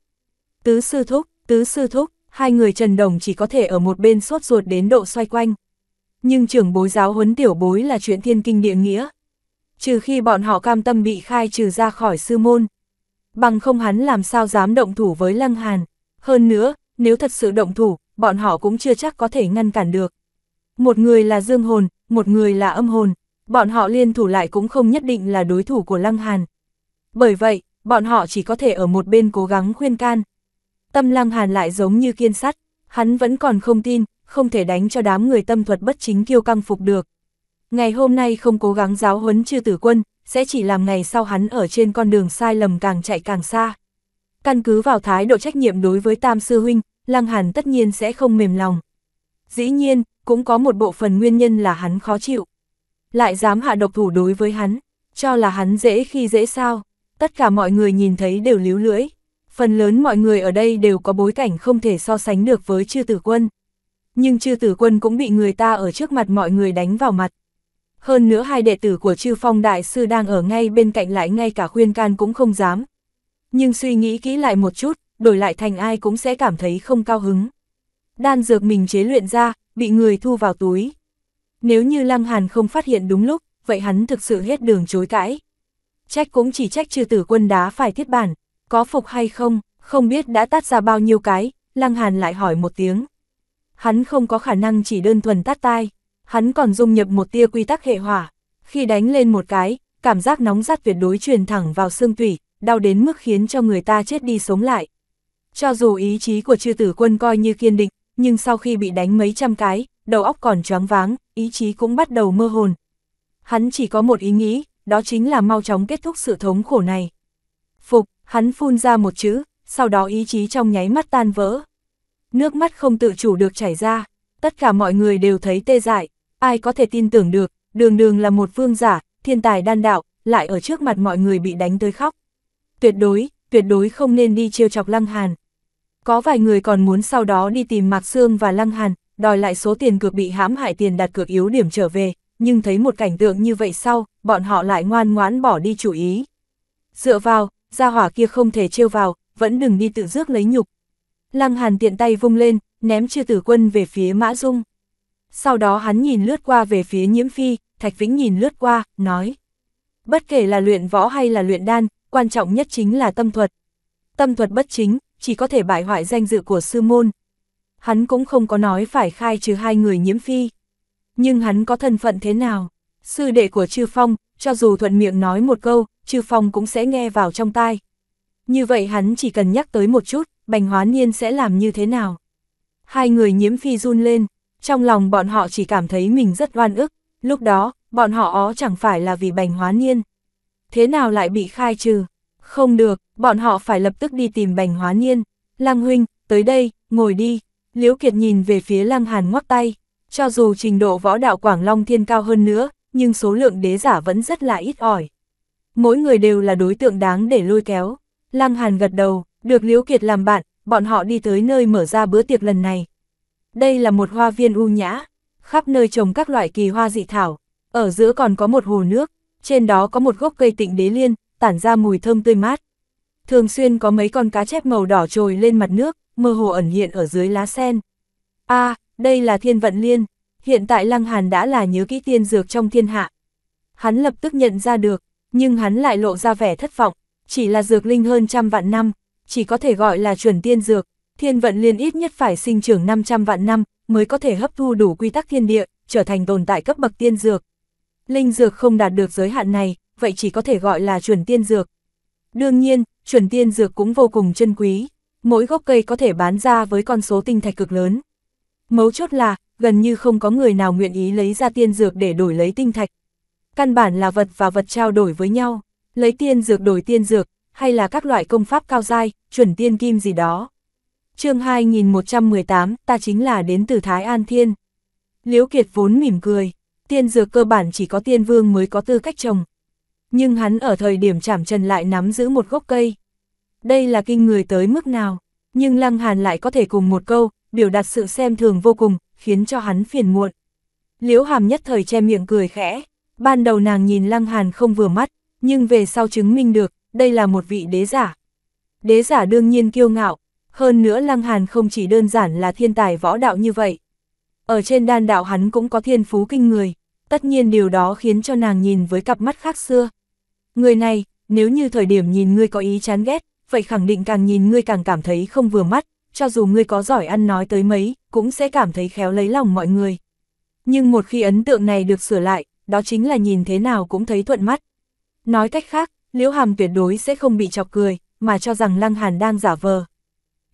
Tứ sư thúc, tứ sư thúc, hai người Trần Đồng chỉ có thể ở một bên sốt ruột đến độ xoay quanh. Nhưng trưởng bối giáo huấn tiểu bối là chuyện thiên kinh địa nghĩa. Trừ khi bọn họ cam tâm bị khai trừ ra khỏi sư môn. Bằng không hắn làm sao dám động thủ với Lăng Hàn. Hơn nữa, nếu thật sự động thủ, bọn họ cũng chưa chắc có thể ngăn cản được. Một người là dương hồn, một người là âm hồn, bọn họ liên thủ lại cũng không nhất định là đối thủ của Lăng Hàn. Bởi vậy, bọn họ chỉ có thể ở một bên cố gắng khuyên can, Tâm Lăng Hàn lại giống như kiên sắt, hắn vẫn còn không tin, không thể đánh cho đám người tâm thuật bất chính kiêu căng phục được. Ngày hôm nay không cố gắng giáo huấn chư tử quân, sẽ chỉ làm ngày sau hắn ở trên con đường sai lầm càng chạy càng xa. Căn cứ vào thái độ trách nhiệm đối với Tam Sư Huynh, Lăng Hàn tất nhiên sẽ không mềm lòng. Dĩ nhiên, cũng có một bộ phần nguyên nhân là hắn khó chịu. Lại dám hạ độc thủ đối với hắn, cho là hắn dễ khi dễ sao, tất cả mọi người nhìn thấy đều líu lưỡi phần lớn mọi người ở đây đều có bối cảnh không thể so sánh được với chư tử quân. Nhưng chư tử quân cũng bị người ta ở trước mặt mọi người đánh vào mặt. Hơn nữa hai đệ tử của chư phong đại sư đang ở ngay bên cạnh lại ngay cả khuyên can cũng không dám. Nhưng suy nghĩ kỹ lại một chút, đổi lại thành ai cũng sẽ cảm thấy không cao hứng. Đan dược mình chế luyện ra, bị người thu vào túi. Nếu như Lăng Hàn không phát hiện đúng lúc, vậy hắn thực sự hết đường chối cãi. Trách cũng chỉ trách trừ tử quân đá phải thiết bản, có phục hay không, không biết đã tát ra bao nhiêu cái, Lăng Hàn lại hỏi một tiếng. Hắn không có khả năng chỉ đơn thuần tát tai, hắn còn dung nhập một tia quy tắc hệ hỏa. Khi đánh lên một cái, cảm giác nóng rát tuyệt đối truyền thẳng vào xương tủy, đau đến mức khiến cho người ta chết đi sống lại. Cho dù ý chí của chư tử quân coi như kiên định, nhưng sau khi bị đánh mấy trăm cái, đầu óc còn choáng váng, ý chí cũng bắt đầu mơ hồn. Hắn chỉ có một ý nghĩ, đó chính là mau chóng kết thúc sự thống khổ này. Phục, hắn phun ra một chữ, sau đó ý chí trong nháy mắt tan vỡ. Nước mắt không tự chủ được chảy ra, tất cả mọi người đều thấy tê dại, ai có thể tin tưởng được, đường đường là một vương giả, thiên tài đan đạo, lại ở trước mặt mọi người bị đánh tới khóc. Tuyệt đối, tuyệt đối không nên đi trêu chọc Lăng Hàn. Có vài người còn muốn sau đó đi tìm Mạc Sương và Lăng Hàn, đòi lại số tiền cược bị hãm hại tiền đặt cược yếu điểm trở về, nhưng thấy một cảnh tượng như vậy sau, bọn họ lại ngoan ngoãn bỏ đi chủ ý. Dựa vào, gia hỏa kia không thể trêu vào, vẫn đừng đi tự rước lấy nhục. Lăng Hàn tiện tay vung lên, ném chư tử quân về phía Mã Dung. Sau đó hắn nhìn lướt qua về phía nhiễm phi, Thạch Vĩnh nhìn lướt qua, nói. Bất kể là luyện võ hay là luyện đan, quan trọng nhất chính là tâm thuật. Tâm thuật bất chính, chỉ có thể bại hoại danh dự của sư môn. Hắn cũng không có nói phải khai trừ hai người nhiễm phi. Nhưng hắn có thân phận thế nào? Sư đệ của Trư Phong, cho dù thuận miệng nói một câu, Trừ Phong cũng sẽ nghe vào trong tai. Như vậy hắn chỉ cần nhắc tới một chút, Bành Hóa Niên sẽ làm như thế nào. Hai người nhiễm phi run lên, trong lòng bọn họ chỉ cảm thấy mình rất oan ức, lúc đó, bọn họ ó chẳng phải là vì Bành Hóa Niên. Thế nào lại bị khai trừ? Không được, bọn họ phải lập tức đi tìm Bành Hóa Niên. Lăng Huynh, tới đây, ngồi đi. Liễu Kiệt nhìn về phía Lăng Hàn ngoắc tay. Cho dù trình độ võ đạo Quảng Long Thiên cao hơn nữa, nhưng số lượng đế giả vẫn rất là ít ỏi. Mỗi người đều là đối tượng đáng để lôi kéo. Lăng Hàn gật đầu, được Liễu Kiệt làm bạn, bọn họ đi tới nơi mở ra bữa tiệc lần này. Đây là một hoa viên u nhã, khắp nơi trồng các loại kỳ hoa dị thảo, ở giữa còn có một hồ nước, trên đó có một gốc cây tịnh đế liên, tản ra mùi thơm tươi mát. Thường xuyên có mấy con cá chép màu đỏ trồi lên mặt nước, mơ hồ ẩn hiện ở dưới lá sen. A, à, đây là thiên vận liên hiện tại Lăng Hàn đã là nhớ kỹ tiên dược trong thiên hạ. Hắn lập tức nhận ra được, nhưng hắn lại lộ ra vẻ thất vọng, chỉ là dược linh hơn trăm vạn năm, chỉ có thể gọi là chuẩn tiên dược, thiên vận liên ít nhất phải sinh trưởng 500 vạn năm, mới có thể hấp thu đủ quy tắc thiên địa, trở thành tồn tại cấp bậc tiên dược. Linh dược không đạt được giới hạn này, vậy chỉ có thể gọi là chuẩn tiên dược. Đương nhiên, chuẩn tiên dược cũng vô cùng chân quý, mỗi gốc cây có thể bán ra với con số tinh thạch cực lớn. Mấu chốt là, gần như không có người nào nguyện ý lấy ra tiên dược để đổi lấy tinh thạch. Căn bản là vật và vật trao đổi với nhau, lấy tiên dược đổi tiên dược, hay là các loại công pháp cao dai, chuẩn tiên kim gì đó. chương 2118, ta chính là đến từ Thái An Thiên. Liễu Kiệt vốn mỉm cười, tiên dược cơ bản chỉ có tiên vương mới có tư cách trồng. Nhưng hắn ở thời điểm chảm trần lại nắm giữ một gốc cây. Đây là kinh người tới mức nào, nhưng Lăng Hàn lại có thể cùng một câu, biểu đạt sự xem thường vô cùng, khiến cho hắn phiền muộn. Liễu Hàm nhất thời che miệng cười khẽ, ban đầu nàng nhìn Lăng Hàn không vừa mắt, nhưng về sau chứng minh được, đây là một vị đế giả. Đế giả đương nhiên kiêu ngạo, hơn nữa Lăng Hàn không chỉ đơn giản là thiên tài võ đạo như vậy. Ở trên đan đạo hắn cũng có thiên phú kinh người, tất nhiên điều đó khiến cho nàng nhìn với cặp mắt khác xưa. Người này, nếu như thời điểm nhìn ngươi có ý chán ghét, vậy khẳng định càng nhìn ngươi càng cảm thấy không vừa mắt, cho dù ngươi có giỏi ăn nói tới mấy, cũng sẽ cảm thấy khéo lấy lòng mọi người. Nhưng một khi ấn tượng này được sửa lại, đó chính là nhìn thế nào cũng thấy thuận mắt. Nói cách khác, Liễu Hàm tuyệt đối sẽ không bị chọc cười, mà cho rằng Lăng Hàn đang giả vờ.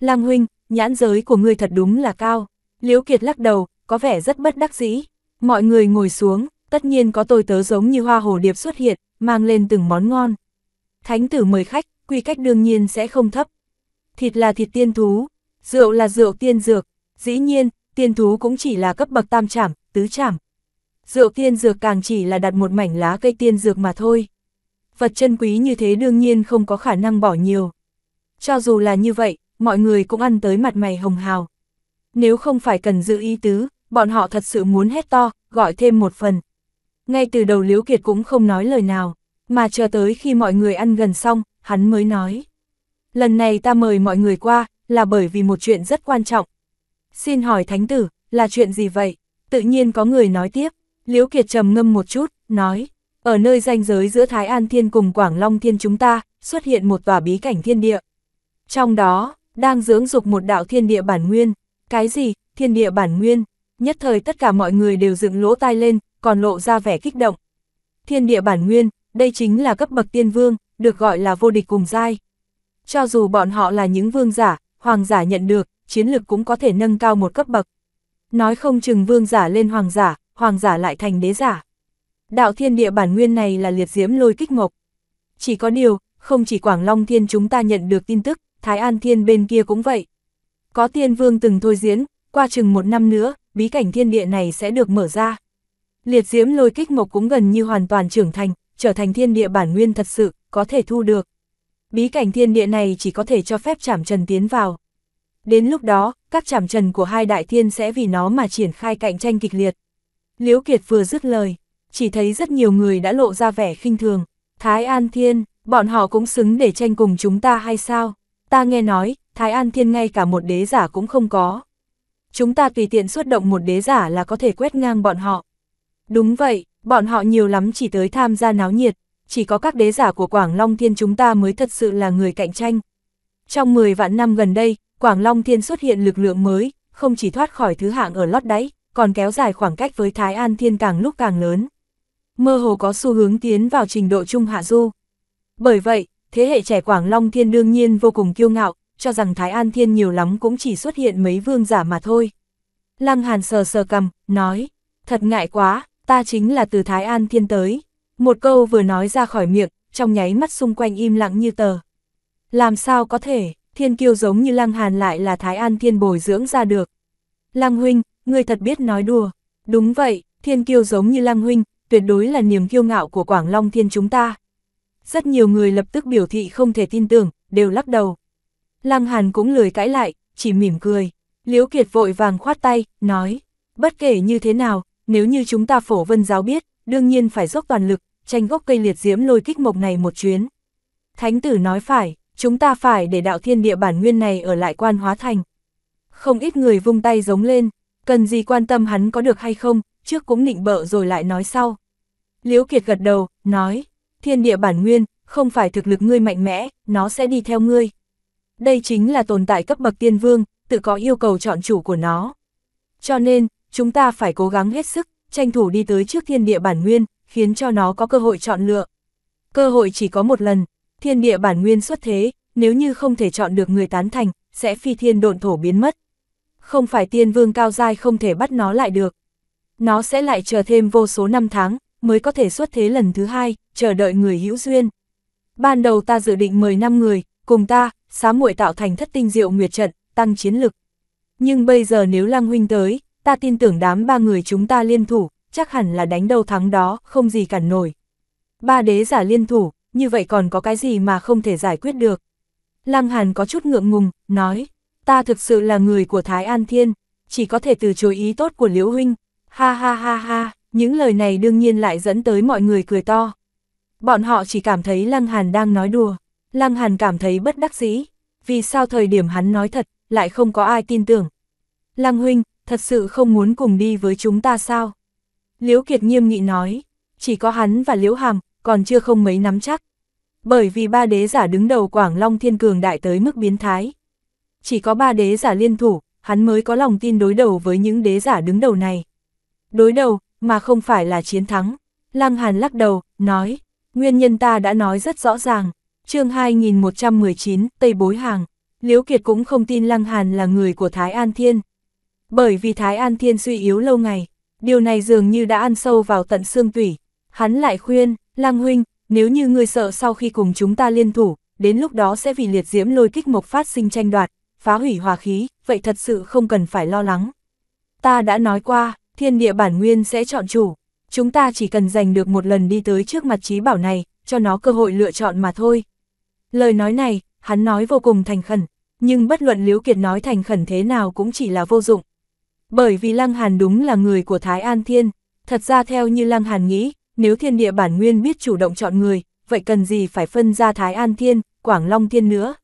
Lăng huynh, nhãn giới của ngươi thật đúng là cao. Liễu Kiệt lắc đầu, có vẻ rất bất đắc dĩ. Mọi người ngồi xuống, tất nhiên có tôi tớ giống như hoa hồ điệp xuất hiện, mang lên từng món ngon. Thánh tử mời khách, quy cách đương nhiên sẽ không thấp. Thịt là thịt tiên thú, Rượu là rượu tiên dược, dĩ nhiên, tiên thú cũng chỉ là cấp bậc tam trảm, tứ trảm. Rượu tiên dược càng chỉ là đặt một mảnh lá cây tiên dược mà thôi. Vật chân quý như thế đương nhiên không có khả năng bỏ nhiều. Cho dù là như vậy, mọi người cũng ăn tới mặt mày hồng hào. Nếu không phải cần giữ ý tứ, bọn họ thật sự muốn hét to, gọi thêm một phần. Ngay từ đầu Liễu Kiệt cũng không nói lời nào, mà chờ tới khi mọi người ăn gần xong, hắn mới nói. Lần này ta mời mọi người qua, là bởi vì một chuyện rất quan trọng. Xin hỏi thánh tử, là chuyện gì vậy? Tự nhiên có người nói tiếp, Liễu Kiệt trầm ngâm một chút, nói, ở nơi ranh giới giữa Thái An Thiên cùng Quảng Long Thiên chúng ta, xuất hiện một tòa bí cảnh thiên địa. Trong đó, đang dưỡng dục một đạo thiên địa bản nguyên. Cái gì, thiên địa bản nguyên? Nhất thời tất cả mọi người đều dựng lỗ tai lên, còn lộ ra vẻ kích động. Thiên địa bản nguyên, đây chính là cấp bậc tiên vương, được gọi là vô địch cùng giai. Cho dù bọn họ là những vương giả, hoàng giả nhận được, chiến lực cũng có thể nâng cao một cấp bậc. Nói không chừng vương giả lên hoàng giả, hoàng giả lại thành đế giả. Đạo thiên địa bản nguyên này là liệt diễm lôi kích ngộc. Chỉ có điều, không chỉ Quảng Long Thiên chúng ta nhận được tin tức, Thái An Thiên bên kia cũng vậy. Có tiên vương từng thôi diễn, qua chừng một năm nữa, bí cảnh thiên địa này sẽ được mở ra. Liệt diễm lôi kích mộc cũng gần như hoàn toàn trưởng thành, trở thành thiên địa bản nguyên thật sự, có thể thu được bí cảnh thiên địa này chỉ có thể cho phép chảm trần tiến vào. Đến lúc đó, các chảm trần của hai đại thiên sẽ vì nó mà triển khai cạnh tranh kịch liệt. Liễu Kiệt vừa dứt lời, chỉ thấy rất nhiều người đã lộ ra vẻ khinh thường. Thái An Thiên, bọn họ cũng xứng để tranh cùng chúng ta hay sao? Ta nghe nói, Thái An Thiên ngay cả một đế giả cũng không có. Chúng ta tùy tiện xuất động một đế giả là có thể quét ngang bọn họ. Đúng vậy, bọn họ nhiều lắm chỉ tới tham gia náo nhiệt, chỉ có các đế giả của Quảng Long Thiên chúng ta mới thật sự là người cạnh tranh. Trong 10 vạn năm gần đây, Quảng Long Thiên xuất hiện lực lượng mới, không chỉ thoát khỏi thứ hạng ở lót đáy, còn kéo dài khoảng cách với Thái An Thiên càng lúc càng lớn. Mơ hồ có xu hướng tiến vào trình độ trung hạ du. Bởi vậy, thế hệ trẻ Quảng Long Thiên đương nhiên vô cùng kiêu ngạo, cho rằng Thái An Thiên nhiều lắm cũng chỉ xuất hiện mấy vương giả mà thôi. Lăng Hàn sờ sờ cầm, nói, thật ngại quá, ta chính là từ Thái An Thiên tới. Một câu vừa nói ra khỏi miệng, trong nháy mắt xung quanh im lặng như tờ. Làm sao có thể, thiên kiêu giống như Lăng Hàn lại là Thái An Thiên bồi dưỡng ra được. Lăng Huynh, người thật biết nói đùa. Đúng vậy, thiên kiêu giống như Lăng Huynh, tuyệt đối là niềm kiêu ngạo của Quảng Long Thiên chúng ta. Rất nhiều người lập tức biểu thị không thể tin tưởng, đều lắc đầu. Lăng Hàn cũng lười cãi lại, chỉ mỉm cười. Liễu Kiệt vội vàng khoát tay, nói, bất kể như thế nào, nếu như chúng ta phổ vân giáo biết, đương nhiên phải dốc toàn lực, tranh gốc cây liệt diễm lôi kích mộc này một chuyến. Thánh tử nói phải, chúng ta phải để đạo thiên địa bản nguyên này ở lại quan hóa thành. Không ít người vung tay giống lên, cần gì quan tâm hắn có được hay không, trước cũng định bợ rồi lại nói sau. Liễu Kiệt gật đầu, nói, thiên địa bản nguyên, không phải thực lực ngươi mạnh mẽ, nó sẽ đi theo ngươi. Đây chính là tồn tại cấp bậc tiên vương, tự có yêu cầu chọn chủ của nó. Cho nên, chúng ta phải cố gắng hết sức, tranh thủ đi tới trước thiên địa bản nguyên, khiến cho nó có cơ hội chọn lựa. Cơ hội chỉ có một lần, thiên địa bản nguyên xuất thế, nếu như không thể chọn được người tán thành, sẽ phi thiên độn thổ biến mất. Không phải tiên vương cao dai không thể bắt nó lại được. Nó sẽ lại chờ thêm vô số năm tháng, mới có thể xuất thế lần thứ hai, chờ đợi người hữu duyên. Ban đầu ta dự định mời năm người, cùng ta, xá muội tạo thành thất tinh diệu nguyệt trận, tăng chiến lực. Nhưng bây giờ nếu Lăng Huynh tới, ta tin tưởng đám ba người chúng ta liên thủ, chắc hẳn là đánh đầu thắng đó, không gì cản nổi. Ba đế giả liên thủ, như vậy còn có cái gì mà không thể giải quyết được. Lăng Hàn có chút ngượng ngùng, nói, ta thực sự là người của Thái An Thiên, chỉ có thể từ chối ý tốt của Liễu Huynh. Ha ha ha ha, những lời này đương nhiên lại dẫn tới mọi người cười to. Bọn họ chỉ cảm thấy Lăng Hàn đang nói đùa. Lăng Hàn cảm thấy bất đắc dĩ, vì sao thời điểm hắn nói thật, lại không có ai tin tưởng. Lăng Huynh, thật sự không muốn cùng đi với chúng ta sao? Liễu Kiệt nghiêm nghị nói, chỉ có hắn và Liễu Hàm, còn chưa không mấy nắm chắc. Bởi vì ba đế giả đứng đầu Quảng Long Thiên Cường đại tới mức biến thái. Chỉ có ba đế giả liên thủ, hắn mới có lòng tin đối đầu với những đế giả đứng đầu này. Đối đầu, mà không phải là chiến thắng. Lăng Hàn lắc đầu, nói, nguyên nhân ta đã nói rất rõ ràng. chương 2119, Tây Bối Hàng, Liễu Kiệt cũng không tin Lăng Hàn là người của Thái An Thiên. Bởi vì Thái An Thiên suy yếu lâu ngày, Điều này dường như đã ăn sâu vào tận xương tủy. Hắn lại khuyên, Lang Huynh, nếu như ngươi sợ sau khi cùng chúng ta liên thủ, đến lúc đó sẽ vì liệt diễm lôi kích mộc phát sinh tranh đoạt, phá hủy hòa khí, vậy thật sự không cần phải lo lắng. Ta đã nói qua, thiên địa bản nguyên sẽ chọn chủ, chúng ta chỉ cần giành được một lần đi tới trước mặt trí bảo này, cho nó cơ hội lựa chọn mà thôi. Lời nói này, hắn nói vô cùng thành khẩn, nhưng bất luận Liễu Kiệt nói thành khẩn thế nào cũng chỉ là vô dụng, bởi vì Lăng Hàn đúng là người của Thái An Thiên, thật ra theo như Lăng Hàn nghĩ, nếu thiên địa bản nguyên biết chủ động chọn người, vậy cần gì phải phân ra Thái An Thiên, Quảng Long Thiên nữa.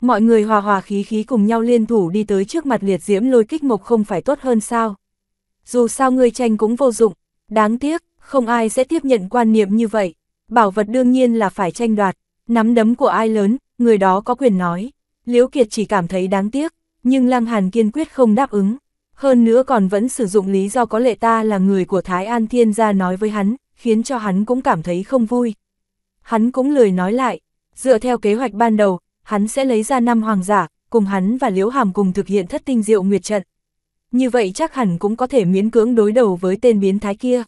Mọi người hòa hòa khí khí cùng nhau liên thủ đi tới trước mặt liệt diễm lôi kích mộc không phải tốt hơn sao. Dù sao người tranh cũng vô dụng, đáng tiếc, không ai sẽ tiếp nhận quan niệm như vậy. Bảo vật đương nhiên là phải tranh đoạt, nắm đấm của ai lớn, người đó có quyền nói. Liễu Kiệt chỉ cảm thấy đáng tiếc, nhưng Lăng Hàn kiên quyết không đáp ứng hơn nữa còn vẫn sử dụng lý do có lệ ta là người của Thái An Thiên gia nói với hắn, khiến cho hắn cũng cảm thấy không vui. Hắn cũng lười nói lại, dựa theo kế hoạch ban đầu, hắn sẽ lấy ra năm hoàng giả, cùng hắn và Liễu Hàm cùng thực hiện thất tinh diệu nguyệt trận. Như vậy chắc hẳn cũng có thể miễn cưỡng đối đầu với tên biến thái kia.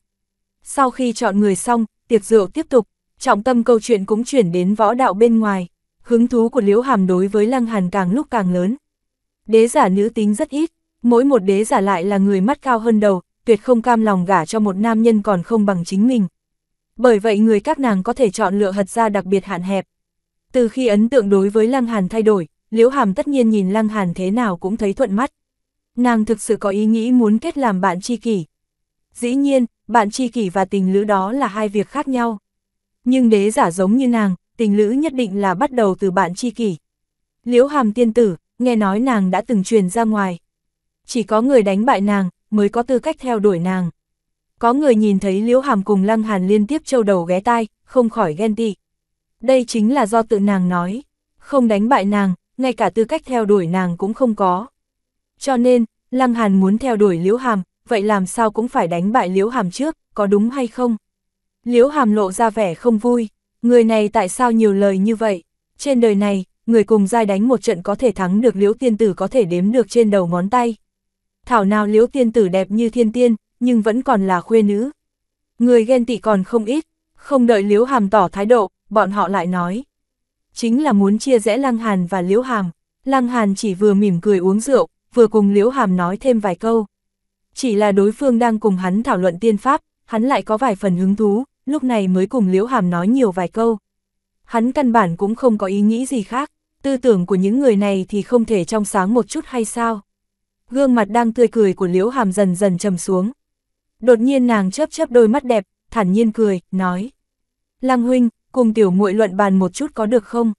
Sau khi chọn người xong, tiệc rượu tiếp tục, trọng tâm câu chuyện cũng chuyển đến võ đạo bên ngoài. Hứng thú của Liễu Hàm đối với Lăng Hàn càng lúc càng lớn. Đế giả nữ tính rất ít, mỗi một đế giả lại là người mắt cao hơn đầu, tuyệt không cam lòng gả cho một nam nhân còn không bằng chính mình. Bởi vậy người các nàng có thể chọn lựa hật ra đặc biệt hạn hẹp. Từ khi ấn tượng đối với Lăng Hàn thay đổi, Liễu Hàm tất nhiên nhìn Lăng Hàn thế nào cũng thấy thuận mắt. Nàng thực sự có ý nghĩ muốn kết làm bạn tri kỷ. Dĩ nhiên, bạn tri kỷ và tình lữ đó là hai việc khác nhau. Nhưng đế giả giống như nàng, tình lữ nhất định là bắt đầu từ bạn tri kỷ. Liễu Hàm tiên tử, nghe nói nàng đã từng truyền ra ngoài chỉ có người đánh bại nàng, mới có tư cách theo đuổi nàng. Có người nhìn thấy Liễu Hàm cùng Lăng Hàn liên tiếp trâu đầu ghé tai, không khỏi ghen tị. Đây chính là do tự nàng nói, không đánh bại nàng, ngay cả tư cách theo đuổi nàng cũng không có. Cho nên, Lăng Hàn muốn theo đuổi Liễu Hàm, vậy làm sao cũng phải đánh bại Liễu Hàm trước, có đúng hay không? Liễu Hàm lộ ra vẻ không vui, người này tại sao nhiều lời như vậy? Trên đời này, người cùng giai đánh một trận có thể thắng được Liễu Tiên Tử có thể đếm được trên đầu ngón tay thảo nào liễu tiên tử đẹp như thiên tiên, nhưng vẫn còn là khuê nữ. Người ghen tị còn không ít, không đợi liễu hàm tỏ thái độ, bọn họ lại nói. Chính là muốn chia rẽ Lăng Hàn và liễu hàm, Lăng Hàn chỉ vừa mỉm cười uống rượu, vừa cùng liễu hàm nói thêm vài câu. Chỉ là đối phương đang cùng hắn thảo luận tiên pháp, hắn lại có vài phần hứng thú, lúc này mới cùng liễu hàm nói nhiều vài câu. Hắn căn bản cũng không có ý nghĩ gì khác, tư tưởng của những người này thì không thể trong sáng một chút hay sao gương mặt đang tươi cười của Liễu Hàm dần dần trầm xuống. Đột nhiên nàng chớp chớp đôi mắt đẹp, thản nhiên cười, nói. Lăng huynh, cùng tiểu muội luận bàn một chút có được không?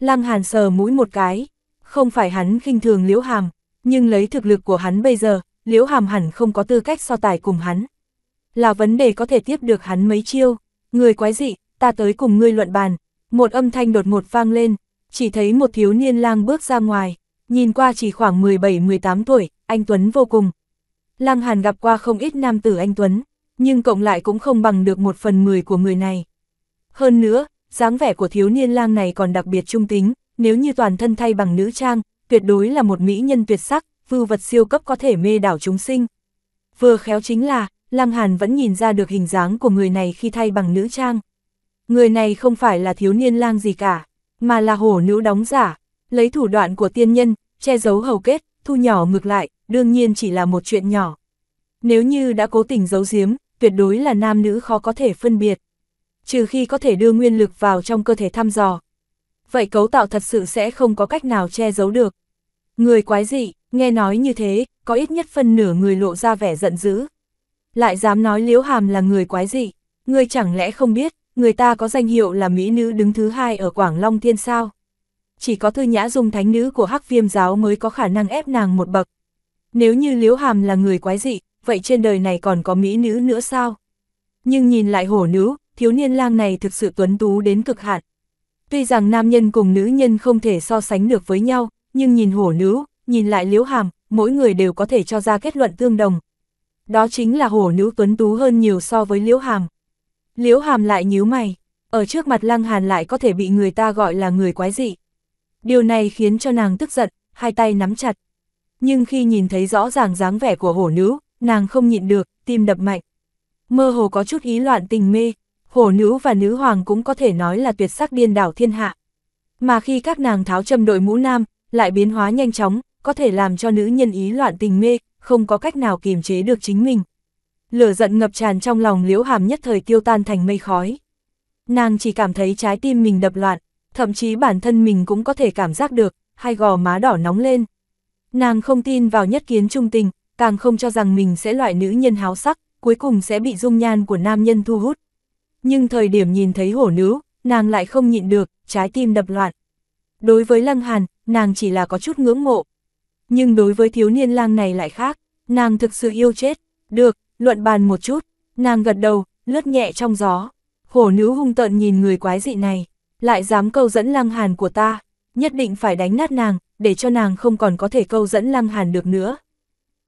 Lăng Hàn sờ mũi một cái, không phải hắn khinh thường Liễu Hàm, nhưng lấy thực lực của hắn bây giờ, Liễu Hàm hẳn không có tư cách so tài cùng hắn. Là vấn đề có thể tiếp được hắn mấy chiêu, người quái dị, ta tới cùng ngươi luận bàn. Một âm thanh đột ngột vang lên, chỉ thấy một thiếu niên lang bước ra ngoài, nhìn qua chỉ khoảng 17-18 tuổi, anh Tuấn vô cùng. Lăng Hàn gặp qua không ít nam tử anh Tuấn, nhưng cộng lại cũng không bằng được một phần mười của người này. Hơn nữa, dáng vẻ của thiếu niên lang này còn đặc biệt trung tính, nếu như toàn thân thay bằng nữ trang, tuyệt đối là một mỹ nhân tuyệt sắc, vư vật siêu cấp có thể mê đảo chúng sinh. Vừa khéo chính là, Lăng Hàn vẫn nhìn ra được hình dáng của người này khi thay bằng nữ trang. Người này không phải là thiếu niên lang gì cả, mà là hổ nữ đóng giả, lấy thủ đoạn của tiên nhân, che giấu hầu kết, thu nhỏ ngược lại, đương nhiên chỉ là một chuyện nhỏ. Nếu như đã cố tình giấu giếm, tuyệt đối là nam nữ khó có thể phân biệt. Trừ khi có thể đưa nguyên lực vào trong cơ thể thăm dò. Vậy cấu tạo thật sự sẽ không có cách nào che giấu được. Người quái dị, nghe nói như thế, có ít nhất phân nửa người lộ ra vẻ giận dữ. Lại dám nói Liễu Hàm là người quái dị, người chẳng lẽ không biết, người ta có danh hiệu là Mỹ nữ đứng thứ hai ở Quảng Long Thiên sao? chỉ có thư nhã dung thánh nữ của hắc viêm giáo mới có khả năng ép nàng một bậc. Nếu như Liễu Hàm là người quái dị, vậy trên đời này còn có mỹ nữ nữa sao? Nhưng nhìn lại hổ nữ, thiếu niên lang này thực sự tuấn tú đến cực hạn. Tuy rằng nam nhân cùng nữ nhân không thể so sánh được với nhau, nhưng nhìn hổ nữ, nhìn lại Liễu Hàm, mỗi người đều có thể cho ra kết luận tương đồng. Đó chính là hổ nữ tuấn tú hơn nhiều so với Liễu Hàm. Liễu Hàm lại nhíu mày, ở trước mặt Lăng Hàn lại có thể bị người ta gọi là người quái dị. Điều này khiến cho nàng tức giận, hai tay nắm chặt. Nhưng khi nhìn thấy rõ ràng dáng vẻ của hổ nữ, nàng không nhịn được, tim đập mạnh. Mơ hồ có chút ý loạn tình mê, hổ nữ và nữ hoàng cũng có thể nói là tuyệt sắc điên đảo thiên hạ. Mà khi các nàng tháo châm đội mũ nam, lại biến hóa nhanh chóng, có thể làm cho nữ nhân ý loạn tình mê, không có cách nào kiềm chế được chính mình. Lửa giận ngập tràn trong lòng liễu hàm nhất thời tiêu tan thành mây khói. Nàng chỉ cảm thấy trái tim mình đập loạn, thậm chí bản thân mình cũng có thể cảm giác được, hai gò má đỏ nóng lên. Nàng không tin vào nhất kiến trung tình, càng không cho rằng mình sẽ loại nữ nhân háo sắc, cuối cùng sẽ bị dung nhan của nam nhân thu hút. Nhưng thời điểm nhìn thấy hổ nữ, nàng lại không nhịn được, trái tim đập loạn. Đối với Lăng Hàn, nàng chỉ là có chút ngưỡng mộ. Nhưng đối với thiếu niên lang này lại khác, nàng thực sự yêu chết. Được, luận bàn một chút, nàng gật đầu, lướt nhẹ trong gió. Hổ nữ hung tợn nhìn người quái dị này lại dám câu dẫn Lăng Hàn của ta, nhất định phải đánh nát nàng, để cho nàng không còn có thể câu dẫn Lăng Hàn được nữa.